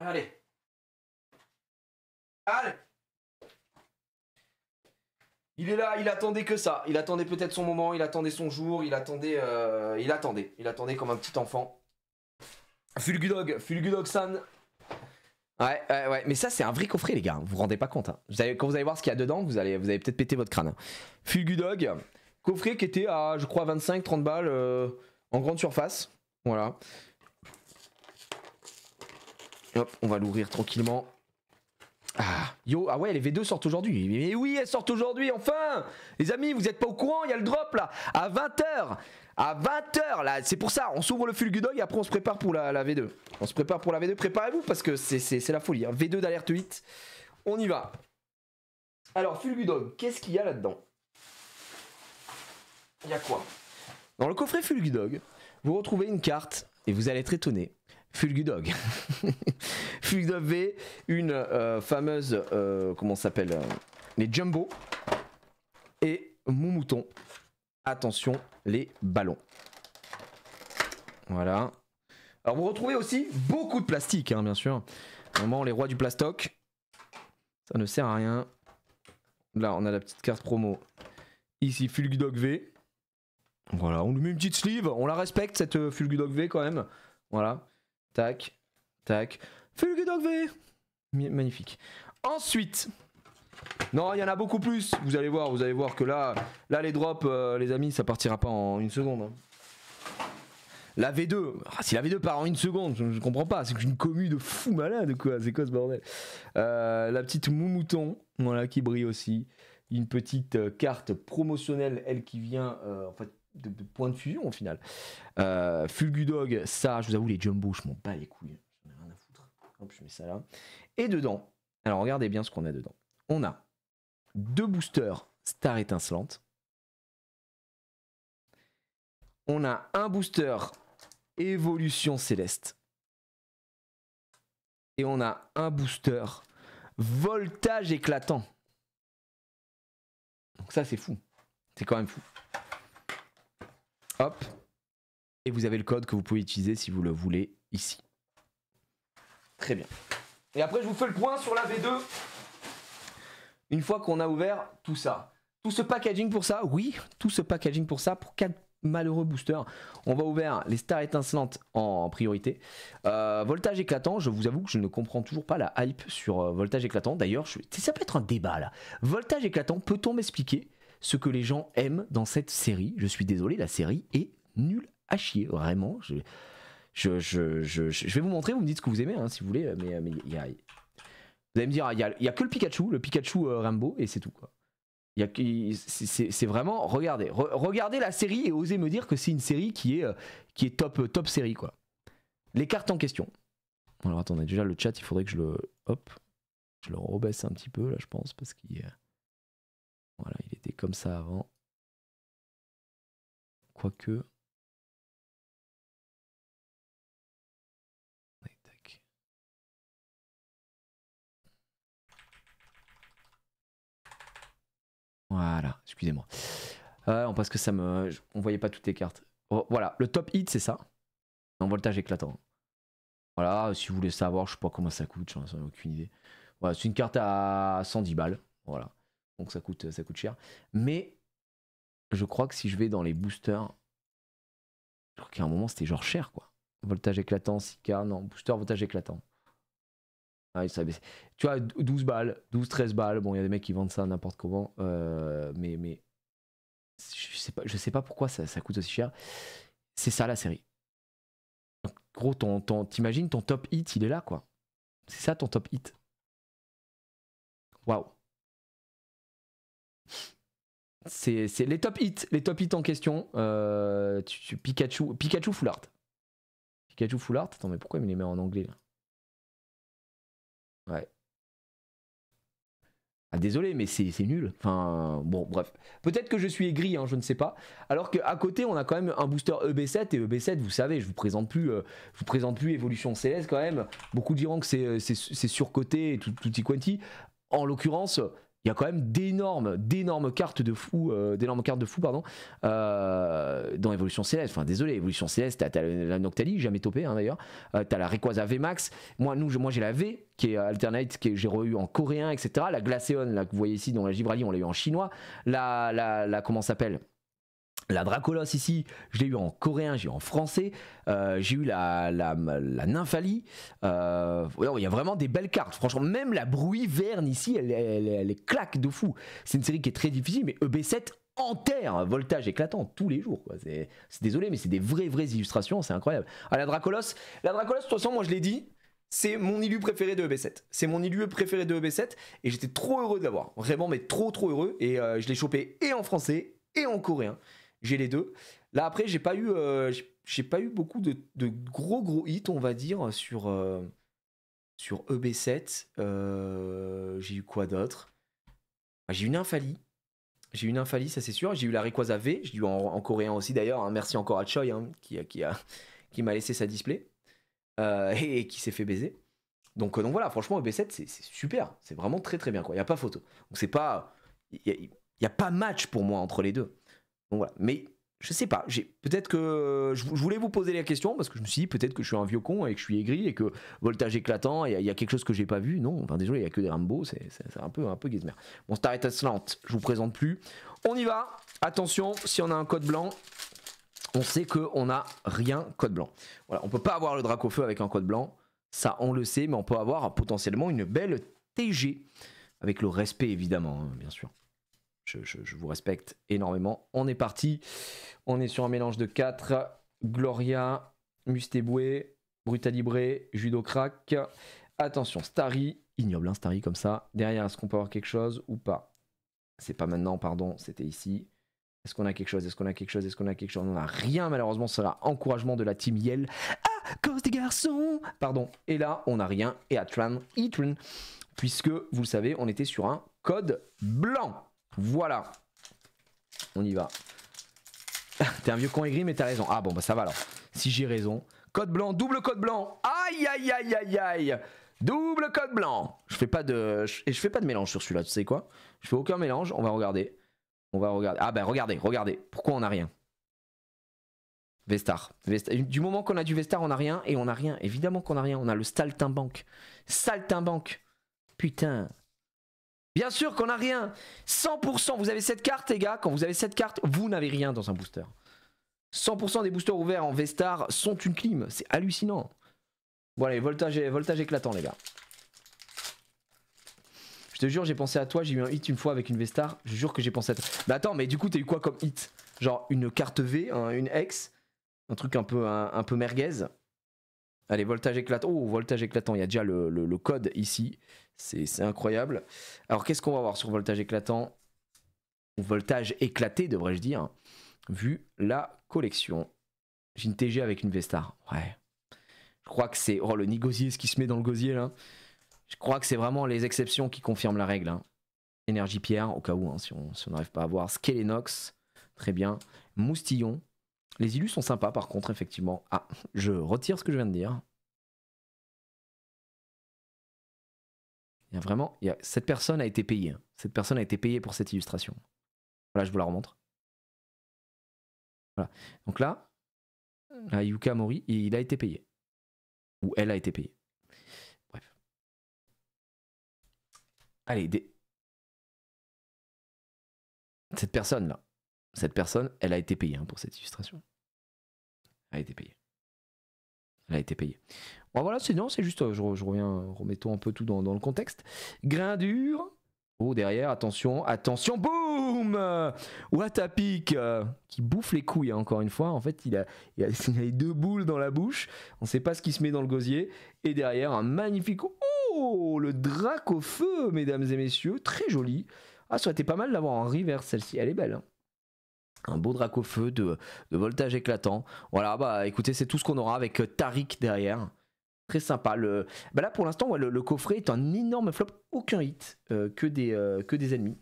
Allez. Il est là, il attendait que ça. Il attendait peut-être son moment, il attendait son jour, il attendait, euh, il attendait, il attendait comme un petit enfant. Fulgudog, Fulgudog-san. Ouais, ouais, ouais, mais ça c'est un vrai coffret les gars, hein. vous vous rendez pas compte. Hein. quand vous allez voir ce qu'il y a dedans, vous allez, vous allez peut-être péter votre crâne. Hein. Fulgudog, coffret qui était à je crois 25-30 balles euh, en grande surface. Voilà. Hop, on va l'ouvrir tranquillement. Ah, yo, ah ouais, les V2 sortent aujourd'hui. Mais oui, elles sortent aujourd'hui, enfin Les amis, vous n'êtes pas au courant, il y a le drop là, à 20h À 20h, là, c'est pour ça, on s'ouvre le Fulgudog et après on se prépare pour la, V2. On se prépare pour la V2, préparez-vous parce que c'est la folie. Hein. V2 d'alerte 8, on y va. Alors, Fulgudog, qu'est-ce qu'il y a là-dedans Il y a quoi Dans le coffret Fulgudog, vous retrouvez une carte et vous allez être étonné. Fulgudog. Fulgudog V, une euh, fameuse, euh, comment s'appelle, euh, les Jumbo et Mon Mouton Attention, les ballons. Voilà. Alors vous retrouvez aussi beaucoup de plastique, hein, bien sûr. Normalement, les rois du plastoc. Ça ne sert à rien. Là, on a la petite carte promo. Ici, Fulgudog V. Voilà, on lui met une petite sleeve. On la respecte, cette Fulgudog V, quand même. Voilà. Tac, tac. V Magnifique. Ensuite, non, il y en a beaucoup plus. Vous allez voir, vous allez voir que là, là les drops, euh, les amis, ça partira pas en une seconde. Hein. La V2, ah, si la V2 part en une seconde, je, ne comprends pas. C'est une commu de fou malade, quoi. C'est quoi ce bordel euh, La petite Moumouton, voilà, qui brille aussi. Une petite euh, carte promotionnelle, elle qui vient, en fait, de, points de fusion au final. Euh, Fulgudog, ça, je vous avoue, les jumbo, je m'en bats les couilles. J'en ai rien à foutre. Hop, je mets ça là. Et dedans, alors regardez bien ce qu'on a dedans. On a deux boosters Star étincelante. On a un booster Évolution céleste. Et on a un booster Voltage éclatant. Donc ça c'est fou. C'est quand même fou. Hop. Et vous avez le code que vous pouvez utiliser si vous le voulez ici. Très bien. Et après, je vous fais le point sur la V2. Une fois qu'on a ouvert tout ça. Tout ce packaging pour ça, oui, tout ce packaging pour ça, pour 4 malheureux boosters. On va ouvrir les stars étincelantes en priorité. Euh, voltage éclatant, je vous avoue que je ne comprends toujours pas la hype sur euh, voltage éclatant. D'ailleurs, je... ça peut être un débat là. Voltage éclatant, peut-on m'expliquer ce que les gens aiment dans cette série. Je suis désolé, la série est nulle à chier, vraiment. Je, vais vous montrer, vous me dites ce que vous aimez hein, si vous voulez, mais, euh, mais y a, vous allez me dire, il n'y a, a, que le Pikachu, le Pikachu euh, Rambo, et c'est tout. quoi. C'est vraiment, regardez, regardez la série et osez me dire que c'est une série qui est, euh, qui est top, top série. quoi. Les cartes en question. Alors attendez, déjà le chat, il faudrait que je le... Hop, je le rebaisse un petit peu là, je pense, parce qu'il... Voilà, il était comme ça avant. Quoique. Voilà, excusez-moi. Ah, on parce que ça me. On voyait pas toutes les cartes. Oh, voilà, le top hit, c'est ça. En voltage éclatant. Voilà, si vous voulez savoir, je sais pas comment ça coûte, j'en ai aucune idée. Voilà, c'est une carte à 110 balles. Voilà donc ça coûte, ça coûte cher. Mais je crois que si je vais dans les boosters, je crois qu'à un moment c'était genre cher quoi. Voltage éclatant, 6K, non, booster, voltage éclatant. Ah tu vois, 12 balles, 12, 13 balles. Bon, il y a des mecs qui vendent ça n'importe comment, euh, mais, mais je sais pas, je sais pas pourquoi ça, ça coûte aussi cher. C'est ça la série. gros, ton, t'imagines ton top hit, il est là quoi. C'est ça ton top hit. Waouh. C'est les top hits, les top hits en question. Euh, tu, Pikachu, Pikachu Full Art. Pikachu Full Art. Attends, mais pourquoi il me les met en anglais là Ouais. Ah, désolé, mais c'est nul. Enfin, bon, bref. Peut-être que je suis aigri, hein, je ne sais pas. Alors qu'à côté, on a quand même un booster EB7. Et EB7, vous savez, je vous présente plus, euh, vous présente plus Evolution Céleste quand même. Beaucoup diront que c'est surcoté et tout, tout quanti. En l'occurrence, il y a quand même d'énormes, d'énormes cartes de fou, euh, d'énormes cartes de fou, pardon, euh, dans Evolution Céleste. Enfin, désolé, Évolution Céleste, t'as, la Noctalie, jamais topé hein, d'ailleurs. Euh, tu as la Rayquaza v Moi, nous, moi, j'ai la V, qui est Alternate, que j'ai re en coréen, etc. La Glaceon, là, que vous voyez ici, dans la Gibraltar, on l'a eu en chinois. La, la, la comment s'appelle la Dracolos ici, je l'ai eu en coréen, j'ai eu en français, euh, j'ai eu la, la, Nymphalie. Euh, il y a vraiment des belles cartes. Franchement, même la Bruit Verne ici, elle, est claque de fou. C'est une série qui est très difficile, mais EB7 enterre voltage éclatant tous les jours. C'est désolé, mais c'est des vraies, vraies illustrations, c'est incroyable. Ah, la Dracolos, la Dracolos, de toute façon, moi je l'ai dit, c'est mon ilu préféré de EB7. C'est mon ilu préféré de EB7 et j'étais trop heureux de l'avoir. Vraiment, mais trop trop heureux. Et euh, je l'ai chopé et en français et en coréen j'ai les deux. Là après, j'ai pas eu, euh, j'ai pas eu beaucoup de, gros gros hits, on va dire, sur euh, sur EB7. Euh, j'ai eu quoi d'autre ah, J'ai eu une infalie. J'ai eu une infalie, ça c'est sûr. J'ai eu la Rayquaza V. J'ai eu en, coréen aussi d'ailleurs. Hein. Merci encore à Choi hein, qui qui a qui m'a laissé sa display et, qui s'est fait baiser. Donc, donc voilà, franchement, EB7 c'est super, c'est vraiment très très bien quoi. Il n'y a pas photo. Donc c'est pas, il n'y a pas match pour moi entre les deux. Mais je sais pas, peut-être que je, voulais vous poser la question parce que je me suis dit peut-être que je suis un vieux con et que je suis aigri et que voltage éclatant, il y, a quelque chose que j'ai pas vu. Non, enfin désolé, il y a que des Rambo, c'est un peu un peu Gizmer. Bon, Star lent. je vous présente plus. On y va. Attention, si on a un code blanc, on sait que on a rien code blanc. Voilà, on peut pas avoir le draco feu avec un code blanc. Ça, on le sait, mais on peut avoir potentiellement une belle TG avec le respect évidemment, hein, bien sûr je, vous respecte énormément. On est parti. On est sur un mélange de 4. Gloria, Mustéboué, Brutalibré, Judo Crack. Attention, Starry, ignoble, hein, Starry comme ça. Derrière, est-ce qu'on peut avoir quelque chose ou pas C'est pas maintenant, pardon, c'était ici. Est-ce qu'on a quelque chose Est-ce qu'on a quelque chose Est-ce qu'on a quelque chose On n'a rien, malheureusement, c'est l'encouragement de la team Yell. Ah, cause des garçons Pardon. Et là, on n'a rien. Et Atran, Etran, puisque, vous le savez, on était sur un code blanc. Voilà. On y va. t'es un vieux con aigri, mais t'as raison. Ah bon, bah ça va alors. Si j'ai raison. Code blanc, double code blanc. Aïe, aïe, aïe, aïe, aïe. Double code blanc. Je fais pas de. Et je fais pas de mélange sur celui-là, tu sais quoi Je fais aucun mélange. On va regarder. On va regarder. Ah ben bah, regardez, regardez. Pourquoi on a rien Vestar. Du moment qu'on a du Vestar, on a rien. Et on a rien. Évidemment qu'on a rien. On a le Saltimbanque. Saltimbanque. Putain. Bien sûr qu'on n'a rien. 100%, vous avez cette carte, les gars. Quand vous avez cette carte, vous n'avez rien dans un booster. 100% des boosters ouverts en Vestar sont une clim. C'est hallucinant. Bon allez, voltage, voltage éclatant, les gars. Je te jure, j'ai pensé à toi, j'ai eu un hit une fois avec une V-Star. Je jure que j'ai pensé à toi. Mais attends, mais du coup, t'as eu quoi comme hit Genre une carte V, hein, une X, un truc un peu, un, peu merguez. Allez, voltage éclatant. Oh, voltage éclatant, il y a déjà le code ici. C'est incroyable. Alors, qu'est-ce qu'on va voir sur voltage éclatant Voltage éclaté, devrais-je dire, vu la collection. J'ai une TG avec une Vestar. Ouais. Je crois que c'est. Oh, le nid ce qui se met dans le gosier, là. Je crois que c'est vraiment les exceptions qui confirment la règle. Hein. Énergie pierre, au cas où, hein, si on n'arrive pas à voir. Skelenox, très bien. Moustillon. Les illus sont sympas, par contre, effectivement. Ah, je retire ce que je viens de dire. vraiment. Il y a, cette personne a été payée. Hein. Cette personne a été payée pour cette illustration. Voilà, je vous la remontre. Voilà. Donc là, Yuka Mori, il a été payé. Ou elle a été payée. Bref. Allez, des... cette personne-là, cette personne, elle a été payée hein, pour cette illustration. Elle a été payée. Elle a été payée voilà, c'est non, c'est juste, euh, je, reviens, euh, remettons un peu tout dans, le contexte. Grain dur. Oh, derrière, attention, attention, boum euh, a qui bouffe les couilles, hein, encore une fois. En fait, il a, a, les deux boules dans la bouche. On ne sait pas ce qui se met dans le gosier. Et derrière, un magnifique. Oh Le drac au feu, mesdames et messieurs. Très joli. Ah, ça aurait été pas mal d'avoir en reverse celle-ci. Elle est belle. Hein. un beau drac au feu de, de voltage éclatant. Voilà, bah écoutez, c'est tout ce qu'on aura avec Tariq derrière très sympa. Bah là, pour l'instant, le, coffret est un énorme flop, aucun hit, euh, que, des, euh, que des ennemis.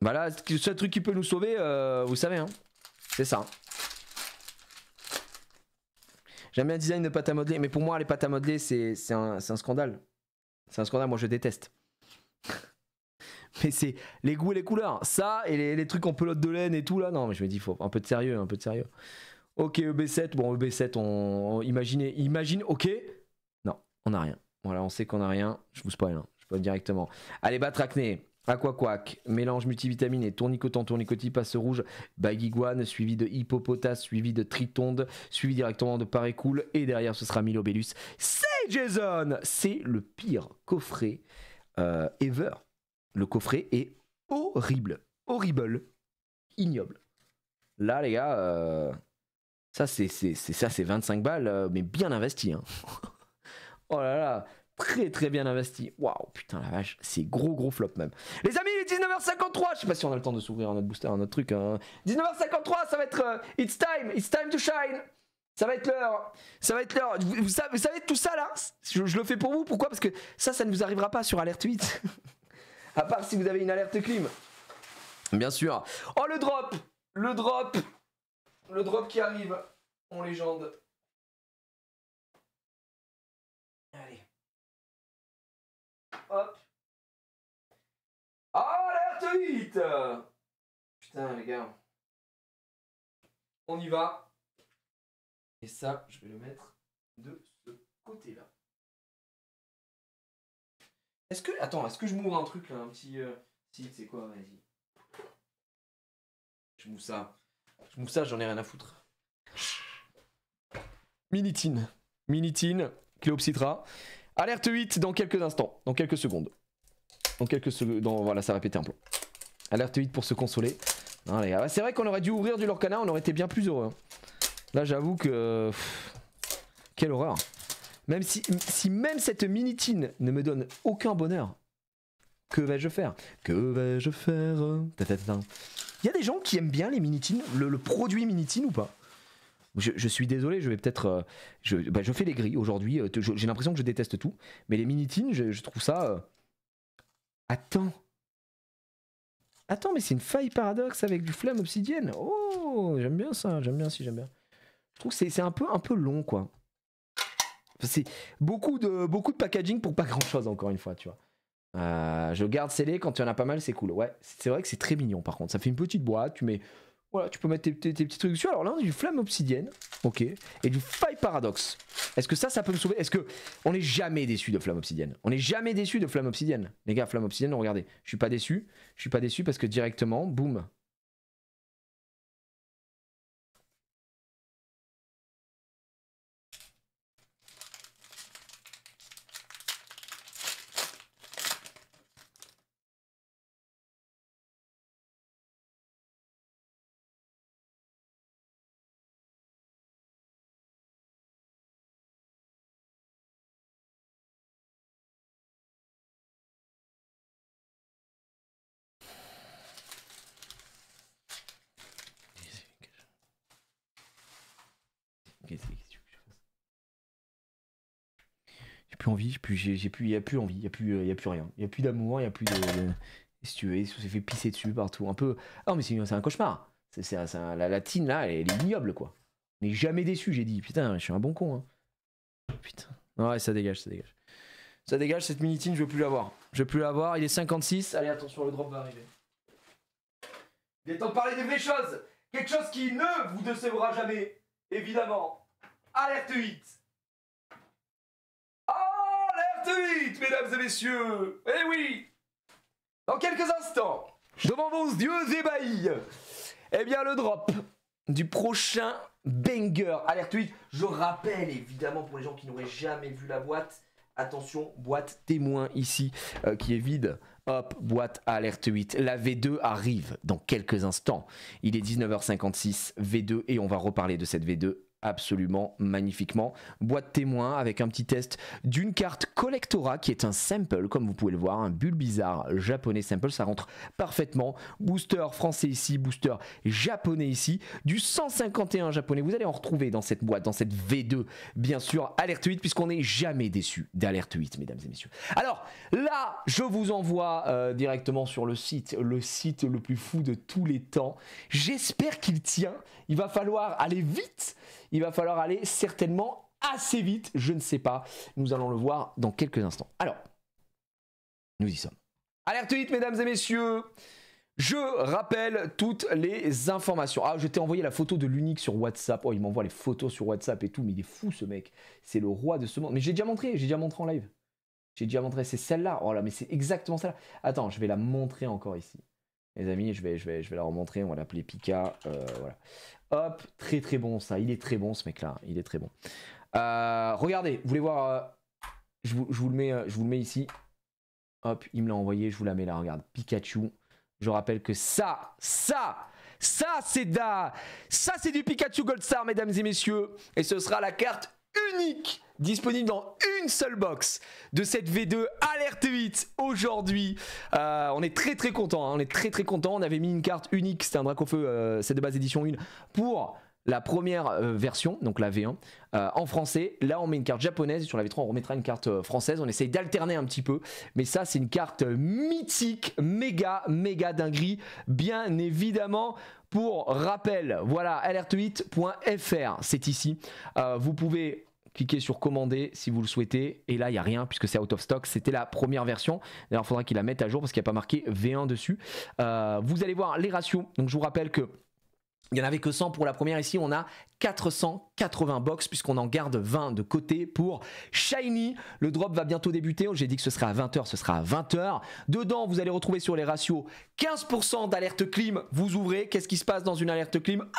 Voilà, bah le truc qui peut nous sauver, euh, vous savez, hein. c'est ça. Hein. J'aime bien le design de pâte à modeler, mais pour moi, les pâtes à modeler, c'est un, scandale. C'est un scandale, moi je déteste. mais c'est les goûts et les couleurs. Ça et les, trucs en pelote de laine et tout là. Non, mais je me dis, faut un peu de sérieux, un peu de sérieux. Ok, EB7, bon, EB7, on, imaginez, imagine, ok. Non, on n'a rien. Voilà, on sait qu'on n'a rien. Je vous spoil, hein. je spoil directement. Allez, Batracné. Aquaquac, mélange multivitamine et tournicotant, tournicotis, passe rouge, Bagiguane, suivi de Hippopotas, suivi de Tritonde, suivi directement de cool. et derrière ce sera Bellus. C'est Jason C'est le pire coffret euh, ever. Le coffret est horrible, horrible, ignoble. Là, les gars, euh, ça, c'est ça, c'est 25 balles, euh, mais bien investi. Hein. oh là là, très très bien investi. Waouh, putain la vache, c'est gros gros flop même. Les amis, il est 19h53. Je sais pas si on a le temps de s'ouvrir notre booster, un autre truc. 19h53, hein. ça va être euh, It's time, it's time to shine. Ça va être l'heure. Ça va être l'heure. Vous, savez, tout ça là je, le fais pour vous. Pourquoi Parce que ça, ça ne vous arrivera pas sur alerte 8. à part si vous avez une alerte clim. Bien sûr. Oh le drop, le drop. Le drop qui arrive en légende. Allez. Hop. Alerte vite Putain, les gars. On y va. Et ça, je vais le mettre de ce côté-là. Est-ce que. Attends, est-ce que je m'ouvre un truc là Un petit. Euh... c'est quoi Vas-y. Je m'ouvre ça. Donc ça, j'en ai rien à foutre. Minitine. Minitine, Cléopsitra. Alerte 8 dans quelques instants, dans quelques secondes. Dans quelques secondes. Dans... Voilà, ça va péter un peu. Alerte 8 pour se consoler. Bah, c'est vrai qu'on aurait dû ouvrir du Lorcana, on aurait été bien plus heureux. Hein. Là, j'avoue que. quelle horreur. Même si, si même cette minitine ne me donne aucun bonheur, que vais-je faire Que vais-je faire il y a des gens qui aiment bien les Minitines, le, produit Minitine ou pas je, suis désolé, je vais peut-être. Euh, bah, je, fais les grilles aujourd'hui. Euh, j'ai l'impression que je déteste tout. Mais les Minitines, je, trouve ça. Euh, attends. Attends, mais c'est une faille paradoxe avec du flamme obsidienne. Oh, j'aime bien ça. J'aime bien si, j'aime bien. Je trouve que c'est un peu, un peu long, quoi. C'est beaucoup de, beaucoup de packaging pour pas grand chose, encore une fois, tu vois. Euh, je garde scellé quand il y en a pas mal, c'est cool. Ouais, c'est vrai que c'est très mignon par contre. Ça fait une petite boîte, tu mets. Voilà, tu peux mettre tes, petits trucs dessus. Alors là, on a du flamme obsidienne, ok, et du faille paradoxe. Est-ce que ça, ça peut me sauver Est-ce que on n'est jamais déçu de flamme obsidienne On n'est jamais déçu de flamme obsidienne, les gars. Flamme obsidienne, regardez, je suis pas déçu. Je suis pas déçu parce que directement, boum, plus envie, plus j'ai plus, y a plus envie, y a plus, y a plus rien, il y a plus d'amour, il y a plus de, si tu veux, on s'est fait pisser dessus partout, un peu. Ah mais c'est un cauchemar. C'est la latine là, elle, est ignoble quoi. On jamais déçu, j'ai dit. Putain, je suis un bon con. Hein. Putain. Ouais, ça dégage, ça dégage. Ça dégage cette mini je veux plus l'avoir. Je veux plus l'avoir. Il est 56. Allez, attention, le drop va arriver. Il est temps de parler des vraies choses. Quelque chose qui ne vous décevra jamais, évidemment. Alerte 8. 8, mesdames et messieurs Eh oui Dans quelques instants, devant vos yeux ébahis, eh bien le drop du prochain banger. Alerte 8, je rappelle évidemment pour les gens qui n'auraient jamais vu la boîte, attention, boîte témoin ici euh, qui est vide. Hop, boîte alerte 8. La V2 arrive dans quelques instants. Il est 19h56, V2, et on va reparler de cette V2 absolument magnifiquement. Boîte témoin avec un petit test d'une carte Collectora qui est un sample, comme vous pouvez le voir, un bulle bizarre japonais sample, ça rentre parfaitement. Booster français ici, booster japonais ici, du 151 japonais. Vous allez en retrouver dans cette boîte, dans cette V2, bien sûr. Alerte 8, puisqu'on n'est jamais déçu d'Alerte 8, mesdames et messieurs. Alors là, je vous envoie euh, directement sur le site, le site le plus fou de tous les temps. J'espère qu'il tient. Il va falloir aller vite il va falloir aller certainement assez vite, je ne sais pas. Nous allons le voir dans quelques instants. Alors, nous y sommes. Alerte vite, mesdames et messieurs je rappelle toutes les informations. Ah, je t'ai envoyé la photo de l'unique sur WhatsApp. Oh, il m'envoie les photos sur WhatsApp et tout, mais il est fou ce mec. C'est le roi de ce monde. Mais j'ai déjà montré, j'ai déjà montré en live. J'ai déjà montré, c'est celle-là. Oh là, mais c'est exactement celle-là. Attends, je vais la montrer encore ici. Les amis, je vais, je vais, je vais la remontrer. On va l'appeler Pika. Euh, voilà. Hop, très très bon ça. Il est très bon ce mec-là. Il est très bon. Euh, regardez, vous voulez voir euh, je, vous, le mets, euh, je vous le mets ici. Hop, il me l'a envoyé. Je vous la mets là. Regarde, Pikachu. Je rappelle que ça, ça, ça c'est da, ça c'est du Pikachu Gold Star, mesdames et messieurs. Et ce sera la carte unique disponible dans une seule box de cette V2 Alerte 8 aujourd'hui. Euh, on est très très content, hein. on est très très content. On avait mis une carte unique, c'était un Dracofeu, feu c'est de base édition 1 pour la première euh, version, donc la V1, euh, en français. Là, on met une carte japonaise. Sur la V3, on remettra une carte française. On essaye d'alterner un petit peu. Mais ça, c'est une carte mythique, méga, méga dinguerie. Bien évidemment, pour rappel, voilà, alerte8.fr, c'est ici. vous pouvez cliquez sur commander si vous le souhaitez. Et là, il n'y a rien puisque c'est out of stock. C'était la première version. D'ailleurs, il faudra qu'il la mette à jour parce qu'il n'y a pas marqué V1 dessus. Euh, vous allez voir les ratios. Donc, je vous rappelle que il n'y en avait que 100 pour la première. Ici, on a 480 box puisqu'on en garde 20 de côté pour Shiny. Le drop va bientôt débuter. J'ai dit que ce sera à 20h, ce sera à 20h. Dedans, vous allez retrouver sur les ratios 15% d'alerte clim. Vous ouvrez. Qu'est-ce qui se passe dans une alerte clim ah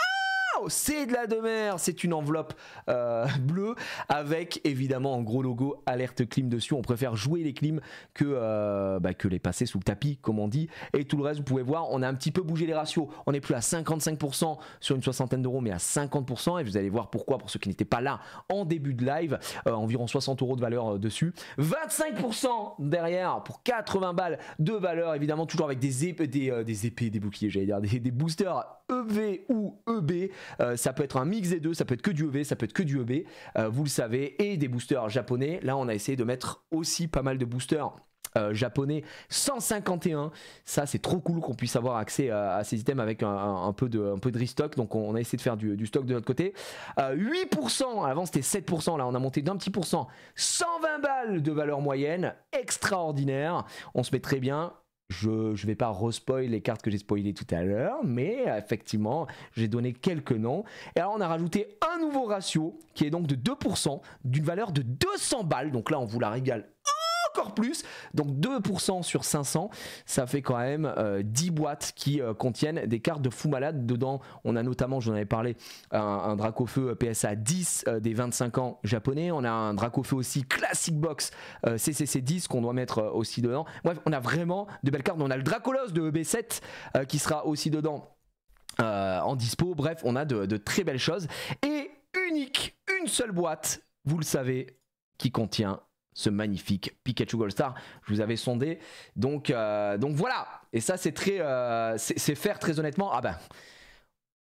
c'est de la demeure. C'est une enveloppe euh, bleue avec évidemment un gros logo alerte clim dessus. On préfère jouer les clims que, euh, bah, que les passer sous le tapis, comme on dit. Et tout le reste, vous pouvez voir, on a un petit peu bougé les ratios. On n'est plus à 55% sur une soixantaine d'euros, mais à 50%. Et vous allez voir pourquoi, pour ceux qui n'étaient pas là en début de live, euh, environ 60 euros de valeur dessus. 25% derrière pour 80 balles de valeur, évidemment, toujours avec des, des, épées, des boucliers, j'allais dire, des boosters EV ou EB. Euh, ça peut être un mix des deux, ça peut être que du EV, ça peut être que du EB, euh, vous le savez, et des boosters japonais. Là, on a essayé de mettre aussi pas mal de boosters. Euh, japonais 151 ça c'est trop cool qu'on puisse avoir accès à, ces items avec un, peu de, peu de restock donc on, a essayé de faire du, stock de notre côté 8% avant c'était 7% là on a monté d'un petit pourcent 120 balles de valeur moyenne extraordinaire on se met très bien je ne vais pas respoil les cartes que j'ai spoilées tout à l'heure, mais effectivement, j'ai donné quelques noms. Et alors, on a rajouté un nouveau ratio qui est donc de 2% d'une valeur de 200 balles. Donc là, on vous la régale encore plus. Donc 2% sur 500, ça fait quand même 10 euh, boîtes qui euh, contiennent des cartes de fou malade. Dedans, on a notamment, je vous avais parlé, un, un Dracofeu euh, PSA 10 des 25 ans japonais. On a un feu aussi Classic Box CCC 10 qu'on doit mettre aussi dedans. Bref, on a vraiment de belles cartes. On a le Dracolos de EB7 qui sera aussi dedans. en dispo, bref, on a de très belles choses. Et unique, une seule boîte, vous le savez, qui contient ce magnifique Pikachu Gold Star. Je vous avais sondé. Donc, euh, donc voilà. Et ça, c'est très, euh, c'est faire très honnêtement. Ah ben.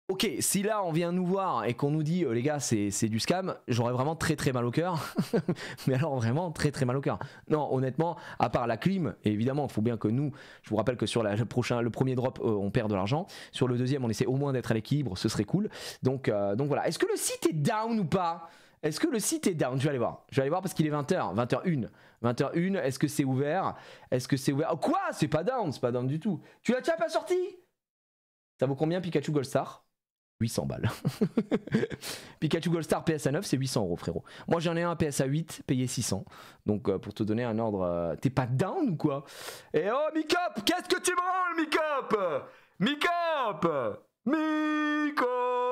Ok, si là on vient nous voir et qu'on nous dit euh, les gars c'est du scam, j'aurais vraiment très très mal au cœur. Mais alors vraiment très très mal au cœur. Non, honnêtement, à part la clim, évidemment, il faut bien que nous, je vous rappelle que sur la, le, prochain, le premier drop, on perd de l'argent. Sur le deuxième, on essaie au moins d'être à l'équilibre, ce serait cool. Donc, donc voilà. Est-ce que le site est down ou pas est-ce que le site est down Je vais aller voir. Je vais aller voir parce qu'il est 20h, 20h1. 20h1, est-ce que c'est ouvert Est-ce que c'est ouvert oh, Quoi C'est pas down, c'est pas down du tout. Tu l'as déjà pas sorti Ça vaut combien Pikachu Gold Star 800 balles. Pikachu Gold Star PSA 9, c'est 800 euros, frérot. Moi, j'en ai un PSA 8, payé 600. Donc, euh, pour te donner un ordre, euh, t'es pas down ou quoi Et eh oh, Micop Qu'est-ce que tu me branles, Micop Micop Micop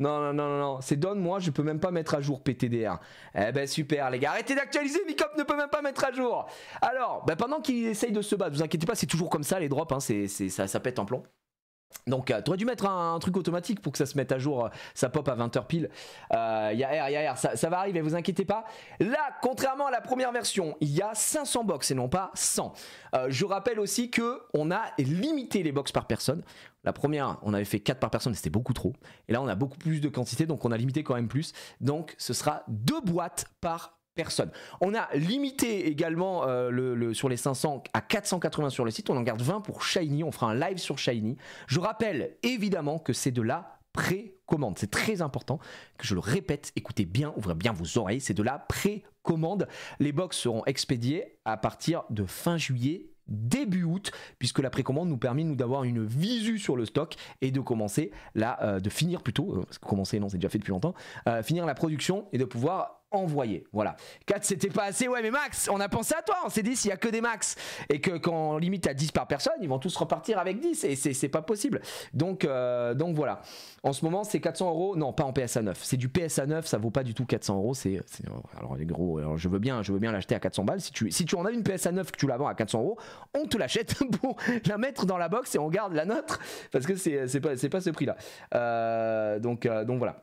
non, non, non, non, C'est donne-moi, je peux même pas mettre à jour PTDR. Eh ben super, les gars. Arrêtez d'actualiser, Micop ne peut même pas mettre à jour. Alors, ben, pendant qu'il essaye de se battre, vous inquiétez pas, c'est toujours comme ça, les drops. Hein, ça, ça pète en plomb. Donc, euh, tu aurais dû mettre un, truc automatique pour que ça se mette à jour, ça euh, pop à 20h pile. Il euh, y a il y a ça, va arriver, vous inquiétez pas. Là, contrairement à la première version, il y a 500 box et non pas 100. je rappelle aussi que on a limité les box par personne. La première, on avait fait 4 par personne, c'était beaucoup trop. Et là, on a beaucoup plus de quantité, donc on a limité quand même plus. Donc, ce sera 2 boîtes par Personne. On a limité également euh, le, sur les 500 à 480 sur le site. On en garde 20 pour Shiny. On fera un live sur Shiny. Je rappelle évidemment que c'est de la précommande. C'est très important que je le répète. Écoutez bien, ouvrez bien vos oreilles. C'est de la précommande. Les box seront expédiées à partir de fin juillet début août, puisque la précommande nous permet nous d'avoir une visu sur le stock et de commencer là, euh, de finir plutôt, euh, commencer non c'est déjà fait depuis longtemps, finir la production et de pouvoir envoyé. Voilà. 4, c'était pas assez. Ouais, mais Max, on a pensé à toi. On s'est dit, s'il y a que des Max et que quand on limite à 10 par personne, ils vont tous repartir avec 10 et c'est pas possible. Donc, euh, donc voilà. En ce moment, c'est 400 euros. Non, pas en PSA 9. C'est du PSA 9. Ça vaut pas du tout 400 euros. C'est, alors les gros, je veux bien, je veux bien l'acheter à 400 balles. Si tu, si tu en as une PSA 9 que tu la vends à 400 euros, on te l'achète pour la mettre dans la box et on garde la nôtre parce que c'est pas, pas ce prix là. Euh, donc, euh, donc voilà.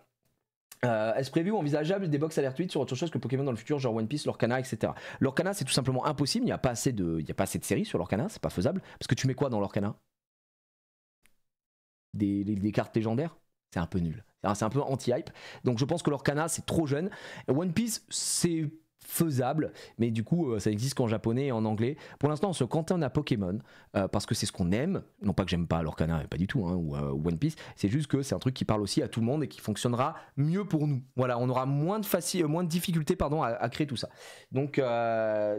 Euh, est-ce prévu ou envisageable des box alerte 8 sur autre chose que Pokémon dans le futur, genre One Piece, Lorcana, etc. Lorcana, c'est tout simplement impossible. Il n'y a pas assez de, il y a pas assez de séries sur Lorcana, c'est pas faisable. Parce que tu mets quoi dans Lorcana des, des, cartes légendaires C'est un peu nul. C'est un, peu anti-hype. Donc je pense que Lorcana, c'est trop jeune. One Piece, c'est faisable, mais du coup, euh, ça existe qu'en japonais et en anglais. Pour l'instant, on se cantonne à Pokémon euh, parce que c'est ce qu'on aime. Non pas que j'aime pas Lorcana, euh, pas du tout, hein, ou One Piece. C'est juste que c'est un truc qui parle aussi à tout le monde et qui fonctionnera mieux pour nous. Voilà, on aura moins de, facile, moins de difficultés pardon, à, à créer tout ça. Donc,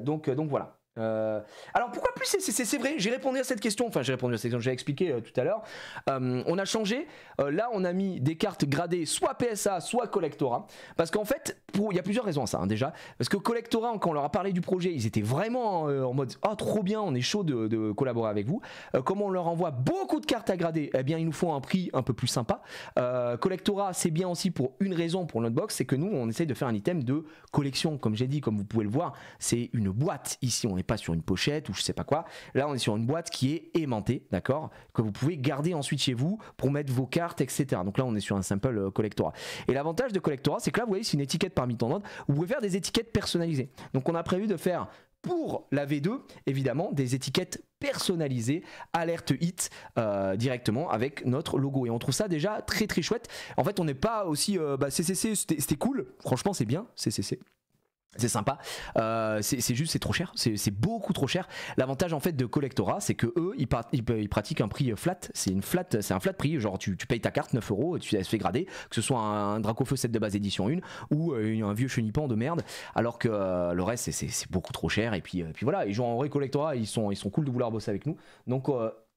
donc, donc voilà. Euh, alors pourquoi plus C'est vrai, j'ai répondu à cette question, enfin j'ai répondu à cette question, j'ai expliqué euh, tout à l'heure. Euh, on a changé, là on a mis des cartes gradées soit PSA, soit Collectora, parce qu'en fait, il y a plusieurs raisons à ça hein, déjà, parce que Collectora, quand on leur a parlé du projet, ils étaient vraiment en mode « Oh trop bien, on est chaud de, collaborer avec vous Comme on leur envoie beaucoup de cartes à grader, eh bien ils nous font un prix un peu plus sympa. Collectora, c'est bien aussi pour une raison pour notre box, c'est que nous on essaye de faire un item de collection, comme j'ai dit, comme vous pouvez le voir, c'est une boîte ici, on est pas sur une pochette ou je sais pas quoi. Là, on est sur une boîte qui est aimantée, d'accord Que vous pouvez garder ensuite chez vous pour mettre vos cartes, etc. Donc là, on est sur un simple euh, collectora. Et l'avantage de collectora, c'est que là, vous voyez, c'est une étiquette parmi tant d'autres. Vous pouvez faire des étiquettes personnalisées. Donc on a prévu de faire pour la V2, évidemment, des étiquettes personnalisées, alerte hit, euh, directement avec notre logo. Et on trouve ça déjà très très chouette. En fait, on n'est pas aussi... Euh, bah, CCC, c'était cool. Franchement, c'est bien, CCC. C'est sympa. Euh, c'est juste, c'est trop cher. C'est beaucoup trop cher. L'avantage en fait de Collectora, c'est que eux, ils, pratiquent un prix flat. C'est une flat, c'est un flat prix. Genre, tu, payes ta carte 9 euros, tu as fait grader, que ce soit un, un Dracofeu 7 de base édition 1 ou euh, un vieux chenipan de merde. Alors que euh, le reste, c'est beaucoup trop cher. Et puis, puis voilà, ils jouent en vrai Collectora. Ils sont, ils sont cool de vouloir bosser avec nous. Donc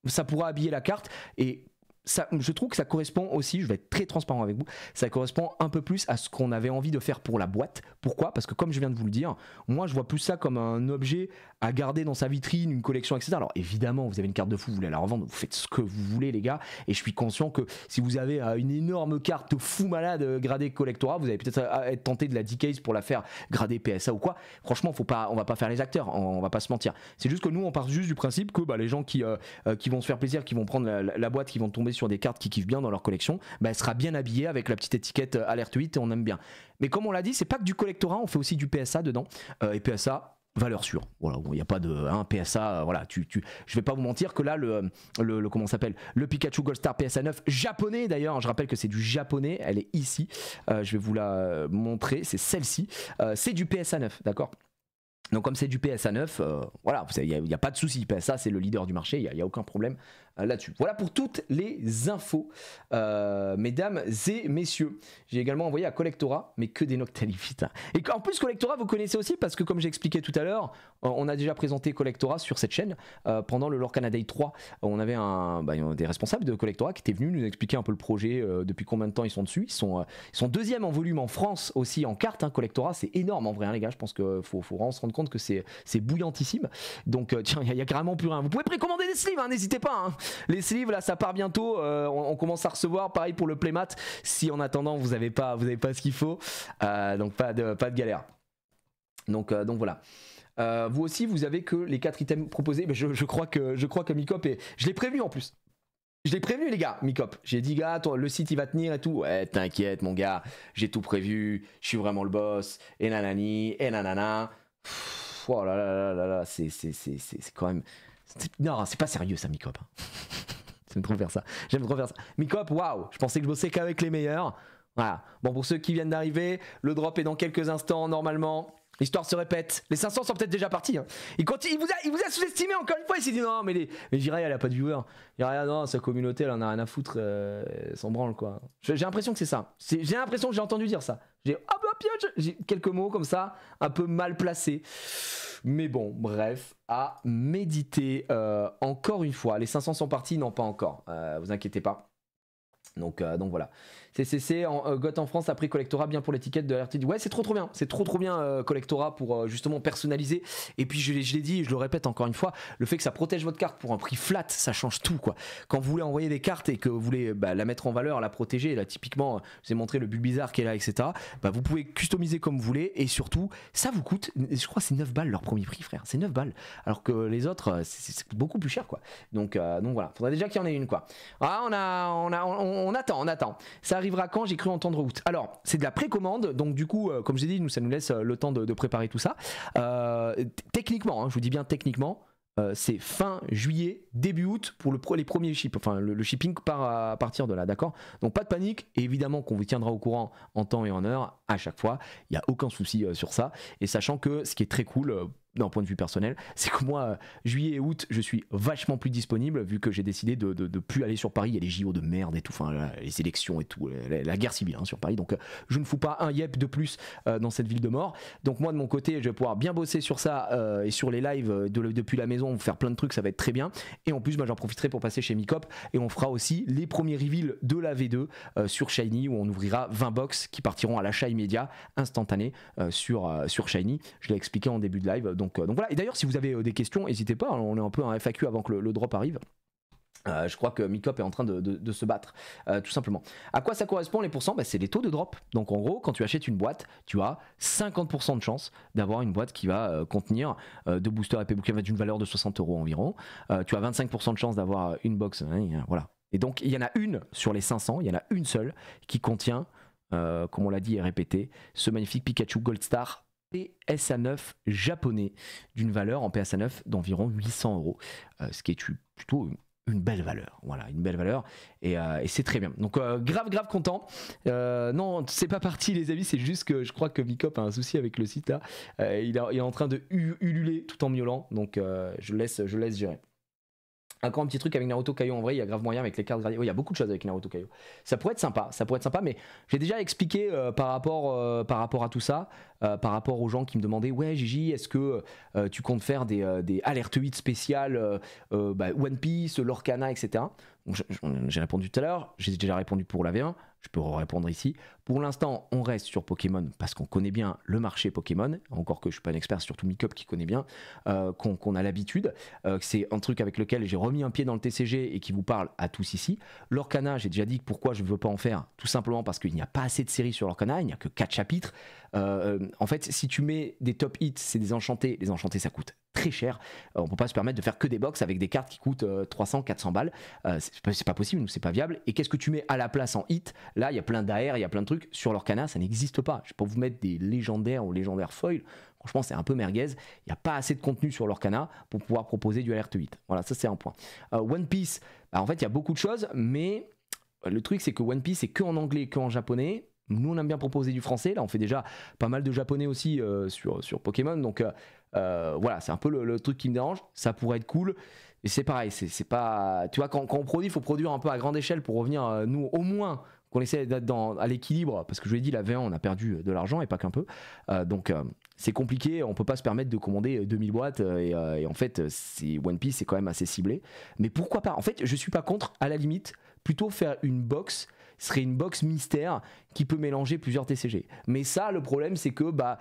ça pourra habiller la carte et je trouve que ça correspond aussi, je vais être très transparent avec vous, ça correspond un peu plus à ce qu'on avait envie de faire pour la boîte. Pourquoi Parce que comme je viens de vous le dire, moi je vois plus ça comme un objet à garder dans sa vitrine, une collection, etc. Alors évidemment, vous avez une carte de fou, vous voulez la revendre, vous faites ce que vous voulez les gars, et je suis conscient que si vous avez euh, une énorme carte fou malade euh, gradée collectora, vous allez peut-être euh, être tenté de la decase pour la faire grader PSA ou quoi. Franchement, faut pas, on va pas faire les acteurs, on, va pas se mentir. C'est juste que nous on part juste du principe que bah, les gens qui, qui vont se faire plaisir, qui vont prendre la, la boîte, qui vont tomber sur des cartes qui kiffent bien dans leur collection, bah, elle sera bien habillée avec la petite étiquette euh, Alert 8 et on aime bien. Mais comme on l'a dit, c'est pas que du collectorat, on fait aussi du PSA dedans. Euh, et PSA, valeur sûre. Voilà, il n'y a pas de un hein, PSA. Euh, voilà, tu, je vais pas vous mentir que là le, le, comment s'appelle le Pikachu Gold Star PSA 9 japonais d'ailleurs. je rappelle que c'est du japonais. Elle est ici. je vais vous la montrer. C'est celle-ci. c'est du PSA 9, d'accord. Donc comme c'est du PSA 9, voilà, il n'y a, pas de souci. PSA c'est le leader du marché, il n'y a, a, aucun problème. Euh, là-dessus. Voilà pour toutes les infos, euh, mesdames et messieurs. J'ai également envoyé à Collectora, mais que des Noctalifites. Et en plus, Collectora, vous connaissez aussi parce que, comme j'ai expliqué tout à l'heure, euh, on a déjà présenté Collectora sur cette chaîne pendant le Lord Canada 3. On avait un, bah, des responsables de Collectora qui étaient venus nous expliquer un peu le projet, depuis combien de temps ils sont dessus. Ils sont, ils deuxième en volume en France aussi en carte. Hein. Collectora, c'est énorme en vrai, hein, les gars. Je pense qu'il faut, vraiment se rendre compte que c'est bouillantissime. Donc, tiens, il n'y a, carrément plus rien. Vous pouvez précommander des sleeves hein, n'hésitez pas. Hein. Les sleeves, là, ça part bientôt. Euh, on, commence à recevoir. Pareil pour le playmat. Si en attendant, vous n'avez pas, vous avez pas ce qu'il faut. Euh, donc, pas de, galère. Donc, euh, voilà. vous aussi, vous avez que les quatre items proposés. je, crois que, je crois que Micop est. Je l'ai prévu en plus. Je l'ai prévu les gars, Micop. J'ai dit gars, le site il va tenir et tout. Ouais, t'inquiète mon gars, j'ai tout prévu, je suis vraiment le boss, et nanani, et nanana. oh là là là là, là. c'est quand même... Non, c'est pas sérieux ça, Micop. Hein. J'aime trop faire ça. J'aime trop faire ça. Micop, waouh Je pensais que je bossais qu'avec les meilleurs. Voilà. Bon, pour ceux qui viennent d'arriver, le drop est dans quelques instants normalement. L'histoire se répète. Les 500 sont peut-être déjà partis. Hein. Il, continue, il vous a, sous-estimé encore une fois. Il s'est dit non, mais, les, mais elle a pas de viewers. rien, non, sa communauté, elle en a rien à foutre. elle euh, s'en branle, quoi. J'ai l'impression que c'est ça. J'ai l'impression que j'ai entendu dire ça. Ah bah, j'ai quelques mots comme ça, un peu mal placés. Mais bon, bref, à méditer euh, encore une fois. Les 500 sont partis, non, pas encore. Euh, vous inquiétez pas. Donc, euh, donc voilà. CCC, en, euh, Got en France a pris Collectora bien pour l'étiquette de RTD Ouais, c'est trop trop bien, c'est trop trop bien euh, Collectora pour euh, justement personnaliser. Et puis je, l'ai dit, je le répète encore une fois, le fait que ça protège votre carte pour un prix flat, ça change tout quoi. Quand vous voulez envoyer des cartes et que vous voulez bah, la mettre en valeur, la protéger, là typiquement, je vous ai montré le but bizarre qui est là, etc. Bah, vous pouvez customiser comme vous voulez et surtout, ça vous coûte, je crois c'est 9 balles leur premier prix frère, c'est 9 balles. Alors que les autres, c'est beaucoup plus cher quoi. Donc, donc voilà, faudrait déjà qu'il y en ait une quoi. Ah, on, a, on, a, on attend, on attend. Ça arrivera quand J'ai cru entendre août. Alors, c'est de la précommande, donc du coup, euh, comme j'ai dit, nous, ça nous laisse euh, le temps de, préparer tout ça. Euh, techniquement, hein, je vous dis bien techniquement, c'est fin juillet, début août pour le, les premiers ships. Enfin, le, shipping part à partir de là, d'accord Donc pas de panique, et évidemment qu'on vous tiendra au courant en temps et en heure à chaque fois. Il n'y a aucun souci sur ça. Et sachant que ce qui est très cool d'un point de vue personnel, c'est que moi, juillet et août, je suis vachement plus disponible vu que j'ai décidé de, ne plus aller sur Paris. Il y a les JO de merde et tout, enfin, les élections et tout, la, guerre civile hein, sur Paris. Donc, euh, je ne fous pas un yep de plus euh, dans cette ville de mort. Donc, moi, de mon côté, je vais pouvoir bien bosser sur ça euh, et sur les lives depuis la maison, faire plein de trucs, ça va être très bien. Et en plus, moi bah, j'en profiterai pour passer chez Micop et on fera aussi les premiers reveals de la V2 sur Shiny où on ouvrira 20 box qui partiront à l'achat immédiat, instantané sur, sur Shiny. Je l'ai expliqué en début de live. Euh, donc, voilà. Et d'ailleurs, si vous avez euh, des questions, n'hésitez pas. Hein. On est un peu en FAQ avant que le, drop arrive. Euh, je crois que Micop est en train de, se battre, tout simplement. À quoi ça correspond les pourcents bah, C'est les taux de drop. Donc en gros, quand tu achètes une boîte, tu as 50% de chance d'avoir une boîte qui va contenir deux boosters AP être d'une valeur de 60 euros environ. tu as 25% de chance d'avoir une box. Hein, voilà. Et donc il y en a une sur les 500, il y en a une seule qui contient, comme on l'a dit et répété, ce magnifique Pikachu Gold Star PSA9 japonais d'une valeur en PSA9 d'environ 800 euros, euh, ce qui est plutôt une belle valeur. Voilà, une belle valeur. Et, euh, c'est très bien. Donc, euh, grave, grave content. non, c'est pas parti, les amis. C'est juste que je crois que Vicop a un souci avec le site là. Il, est en train de ululer tout en miaulant. Donc, je, laisse, je laisse gérer encore un petit truc avec Naruto Kaio en vrai, il y a grave moyen avec les cartes gradées. il y a beaucoup de choses avec Naruto Kaio. Ça pourrait être sympa, ça pourrait être sympa, mais j'ai déjà expliqué euh, par, rapport, euh, par rapport à tout ça, euh, par rapport aux gens qui me demandaient Ouais, Gigi, est-ce que tu comptes faire des, des alertes 8 spéciales bah, One Piece, Lorcana, etc. J'ai répondu tout à l'heure, j'ai déjà répondu pour la V1, je peux répondre ici. Pour l'instant, on reste sur Pokémon parce qu'on connaît bien le marché Pokémon, encore que je ne suis pas un expert, surtout Micop qui connaît bien, euh, qu'on a l'habitude. Euh, c'est un truc avec lequel j'ai remis un pied dans le TCG et qui vous parle à tous ici. L'Orcana, j'ai déjà dit pourquoi je ne veux pas en faire, tout simplement parce qu'il n'y a pas assez de séries sur l'Orcana, il n'y a que 4 chapitres. Euh, en fait, si tu mets des top hits, c'est des enchantés, les enchantés ça coûte très cher. on ne peut pas se permettre de faire que des box avec des cartes qui coûtent 300, 400 balles. c'est pas, pas possible, c'est pas viable. Et qu'est-ce que tu mets à la place en hit Là, il y a plein d'air, il y a plein de trucs sur leur canard, ça n'existe pas. Je peux vous mettre des légendaires ou légendaires foils Franchement, c'est un peu merguez. Il n'y a pas assez de contenu sur leur canard pour pouvoir proposer du Alert 8. Voilà, ça c'est un point. Euh, One Piece, bah, en fait, il y a beaucoup de choses, mais euh, le truc c'est que One Piece c'est que en anglais, que en japonais. Nous, on aime bien proposer du français. Là, on fait déjà pas mal de japonais aussi euh, sur, sur Pokémon. Donc voilà, c'est un peu le, truc qui me dérange. Ça pourrait être cool. Et c'est pareil, c'est pas. Tu vois, quand, quand on produit, il faut produire un peu à grande échelle pour revenir, nous, au moins, qu'on essaie d'être à l'équilibre, parce que je vous l'ai dit, la V1, on a perdu euh, de l'argent et pas qu'un peu. Euh, donc euh, c'est compliqué, on ne peut pas se permettre de commander 2000 boîtes, et, en fait, c'est, One Piece c'est quand même assez ciblé. Mais pourquoi pas En fait, je ne suis pas contre, à la limite, plutôt faire une box serait une box mystère qui peut mélanger plusieurs TCG. Mais ça, le problème, c'est que bah,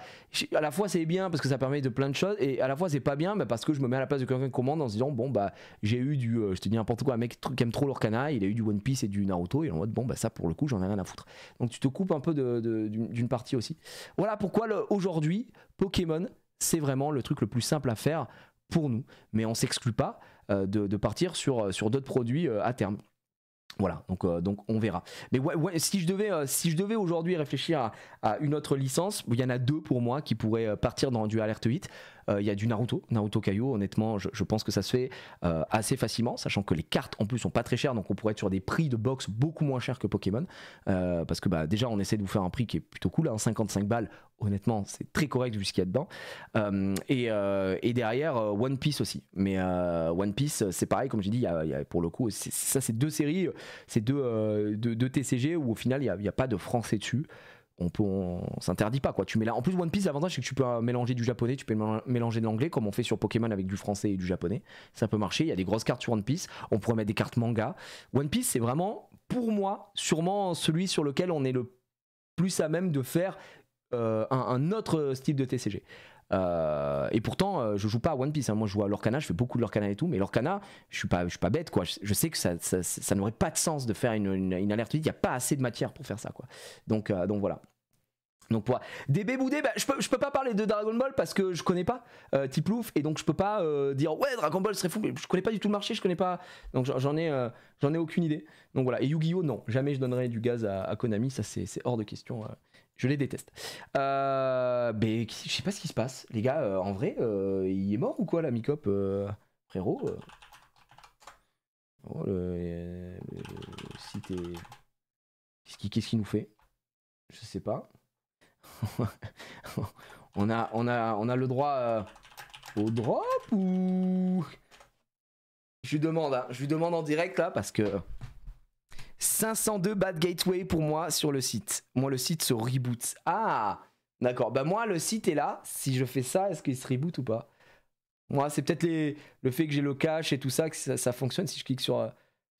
à la fois c'est bien parce que ça permet de plein de choses, et à la fois c'est pas bien bah, parce que je me mets à la place de quelqu'un qui commande en se disant bon bah j'ai eu du, euh, je te dis n'importe quoi, un mec qui aime trop l'Orcana, il a eu du One Piece et du Naruto, et en mode bon bah ça pour le coup j'en ai rien à foutre. Donc tu te coupes un peu d'une partie aussi. Voilà pourquoi aujourd'hui Pokémon c'est vraiment le truc le plus simple à faire pour nous, mais on s'exclut pas euh, de, partir sur, euh, sur d'autres produits à terme. Voilà, donc, euh, donc on verra. Mais si je devais, euh, si je devais aujourd'hui réfléchir à, une autre licence, il y en a deux pour moi qui pourraient euh, partir dans du Alert 8. il y a du Naruto, Naruto Kaio, honnêtement, je, pense que ça se fait assez facilement, sachant que les cartes en plus sont pas très chères, donc on pourrait être sur des prix de box beaucoup moins chers que Pokémon. parce que bah, déjà, on essaie de vous faire un prix qui est plutôt cool, 55 hein, balles, honnêtement, c'est très correct vu ce qu'il y a dedans. Euh, euh, et, derrière, euh, One Piece aussi. Mais One Piece, c'est pareil, comme j'ai dit, pour le coup, ça, c'est deux séries, c'est deux, TCG où au final, il n'y a, pas de français dessus. On peut, s'interdit pas quoi. Tu mets là. En plus, One Piece, l'avantage c'est que tu peux mélanger du japonais, tu peux mélanger de l'anglais, comme on fait sur Pokémon avec du français et du japonais. Ça peut marcher. Il y a des grosses cartes sur One Piece. On pourrait mettre des cartes manga. One Piece, c'est vraiment, pour moi, sûrement celui sur lequel on est le plus à même de faire euh, un, autre style de TCG. Euh, et pourtant, euh, je joue pas à One Piece. Hein. Moi, je joue à Lorcana, je fais beaucoup de Lorcana et tout, mais Lorcana, je suis pas, je suis pas bête, quoi. Je, sais que ça, n'aurait pas de sens de faire une, une, alerte. Il n'y a pas assez de matière pour faire ça, quoi. Donc, donc voilà. Donc voilà. DB Boudé, bah, je, peux, je peux pas parler de Dragon Ball parce que je connais pas type Tiplouf et donc je peux pas dire ouais Dragon Ball serait fou, mais je connais pas du tout le marché, je connais pas. Donc j'en ai, j'en ai aucune idée. Donc voilà. Et Yu-Gi-Oh non, jamais je donnerai du gaz à, à Konami, ça c'est hors de question. Je les déteste. Euh, mais je sais pas ce qui se passe. Les gars, euh, en vrai, euh, il est mort ou quoi, la Micop Frérot oh, le, Qu'est-ce qu'il qui nous fait Je sais pas. on, a, on, a, on a le droit au drop ou... Je lui demande, hein. je lui demande en direct là parce que... 502 bad gateway pour moi sur le site. Moi, le site se reboot. Ah, d'accord. Bah, moi, le site est là. Si je fais ça, est-ce qu'il se reboot ou pas Moi, c'est peut-être le fait que j'ai le cache et tout ça, que ça, fonctionne si je clique sur. Euh,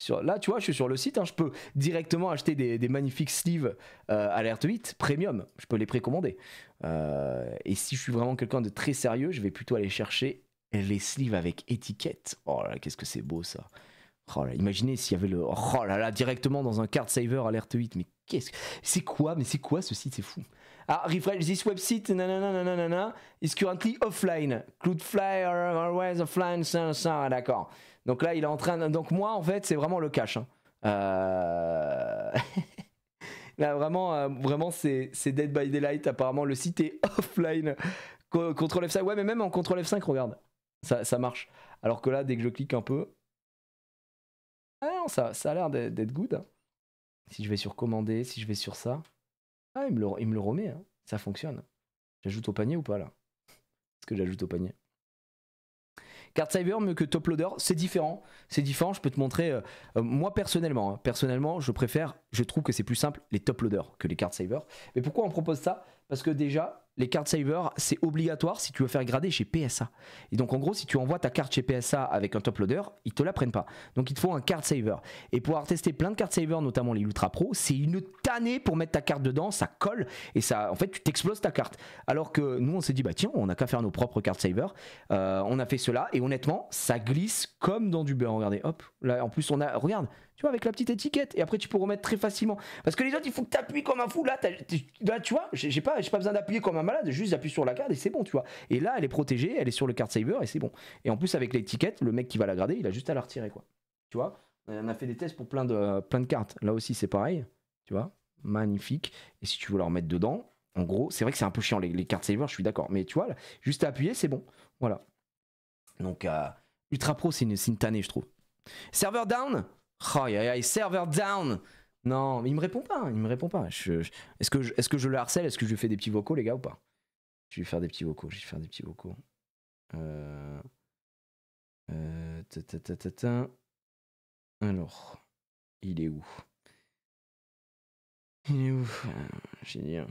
sur, là, tu vois, je suis sur le site, hein. je peux directement acheter des, magnifiques sleeves euh, Alert 8 premium, je peux les précommander. Euh, et si je suis vraiment quelqu'un de très sérieux, je vais plutôt aller chercher les sleeves avec étiquette. Oh là, qu'est-ce que c'est beau ça! Oh là, imaginez s'il y avait le. Oh là là, directement dans un card saver alerte 8. Mais qu'est-ce que. C'est quoi Mais c'est quoi ce site C'est fou. Ah, refresh this website, nanana, nanana, is currently offline. Cloudflyer always offline, d'accord. Donc là, il est en train. Donc moi, en fait, c'est vraiment le cache. Hein. Euh, là, vraiment, euh, vraiment c'est Dead by Daylight. Apparemment, le site est offline. Control F5. Ouais, mais même en Control F5, regarde. Ça, ça marche. Alors que là, dès que je clique un peu, ah non, ça, ça a l'air d'être good. Hein. Si je vais sur commander, si je vais sur ça. Ah, il me le, remet, hein. ça fonctionne. J'ajoute au panier ou pas là Est-ce que j'ajoute au panier card saver mieux que Top Loader, c'est différent. C'est différent, je peux te montrer. Euh, euh, moi personnellement, hein. personnellement, je préfère, je trouve que c'est plus simple les Top Loaders que les card saver Mais pourquoi on propose ça Parce que déjà, les cartes savers, c'est obligatoire si tu veux faire grader chez PSA. Et donc en gros, si tu envoies ta carte chez PSA avec un top loader, ils te la prennent pas. Donc il te faut un card saver. Et pour avoir testé plein de cartes savers, notamment les Ultra Pro, c'est une tannée pour mettre ta carte dedans, ça colle et ça, en fait, tu t'exploses ta carte. Alors que nous, on s'est dit, bah tiens, on n'a qu'à faire nos propres cartes savers. Euh, on a fait cela et honnêtement, ça glisse comme dans du beurre. Regardez, hop, là en plus on a, regarde, tu vois, avec la petite étiquette. Et après, tu peux remettre très facilement. Parce que les autres, il faut que tu appuies comme un fou. Là, tu vois, j'ai pas, pas besoin d'appuyer comme un malade. Juste, j'appuie sur la carte et c'est bon, tu vois. Et là, elle est protégée, elle est sur le card saver et c'est bon. Et en plus, avec l'étiquette, le mec qui va la garder, il a juste à la retirer, quoi. Tu vois, on a fait des tests pour plein de, plein de cartes. Là aussi, c'est pareil. Tu vois, magnifique. Et si tu veux la remettre dedans, en gros, c'est vrai que c'est un peu chiant les, les cartes saver, je suis d'accord. Mais tu vois, juste appuyer, c'est bon. Voilà. Donc, euh, Ultra Pro, c'est une, une tannée, je trouve. Serveur down Oh, aïe, aïe, server down Non, il me répond pas, il me répond pas. Est-ce que, je, que je le harcèle Est-ce que je lui fais des petits vocaux, les gars, ou pas Je vais lui faire des petits vocaux, je vais lui faire des petits vocaux. Euh... Euh... Alors, il est où Il est où ah, Génial.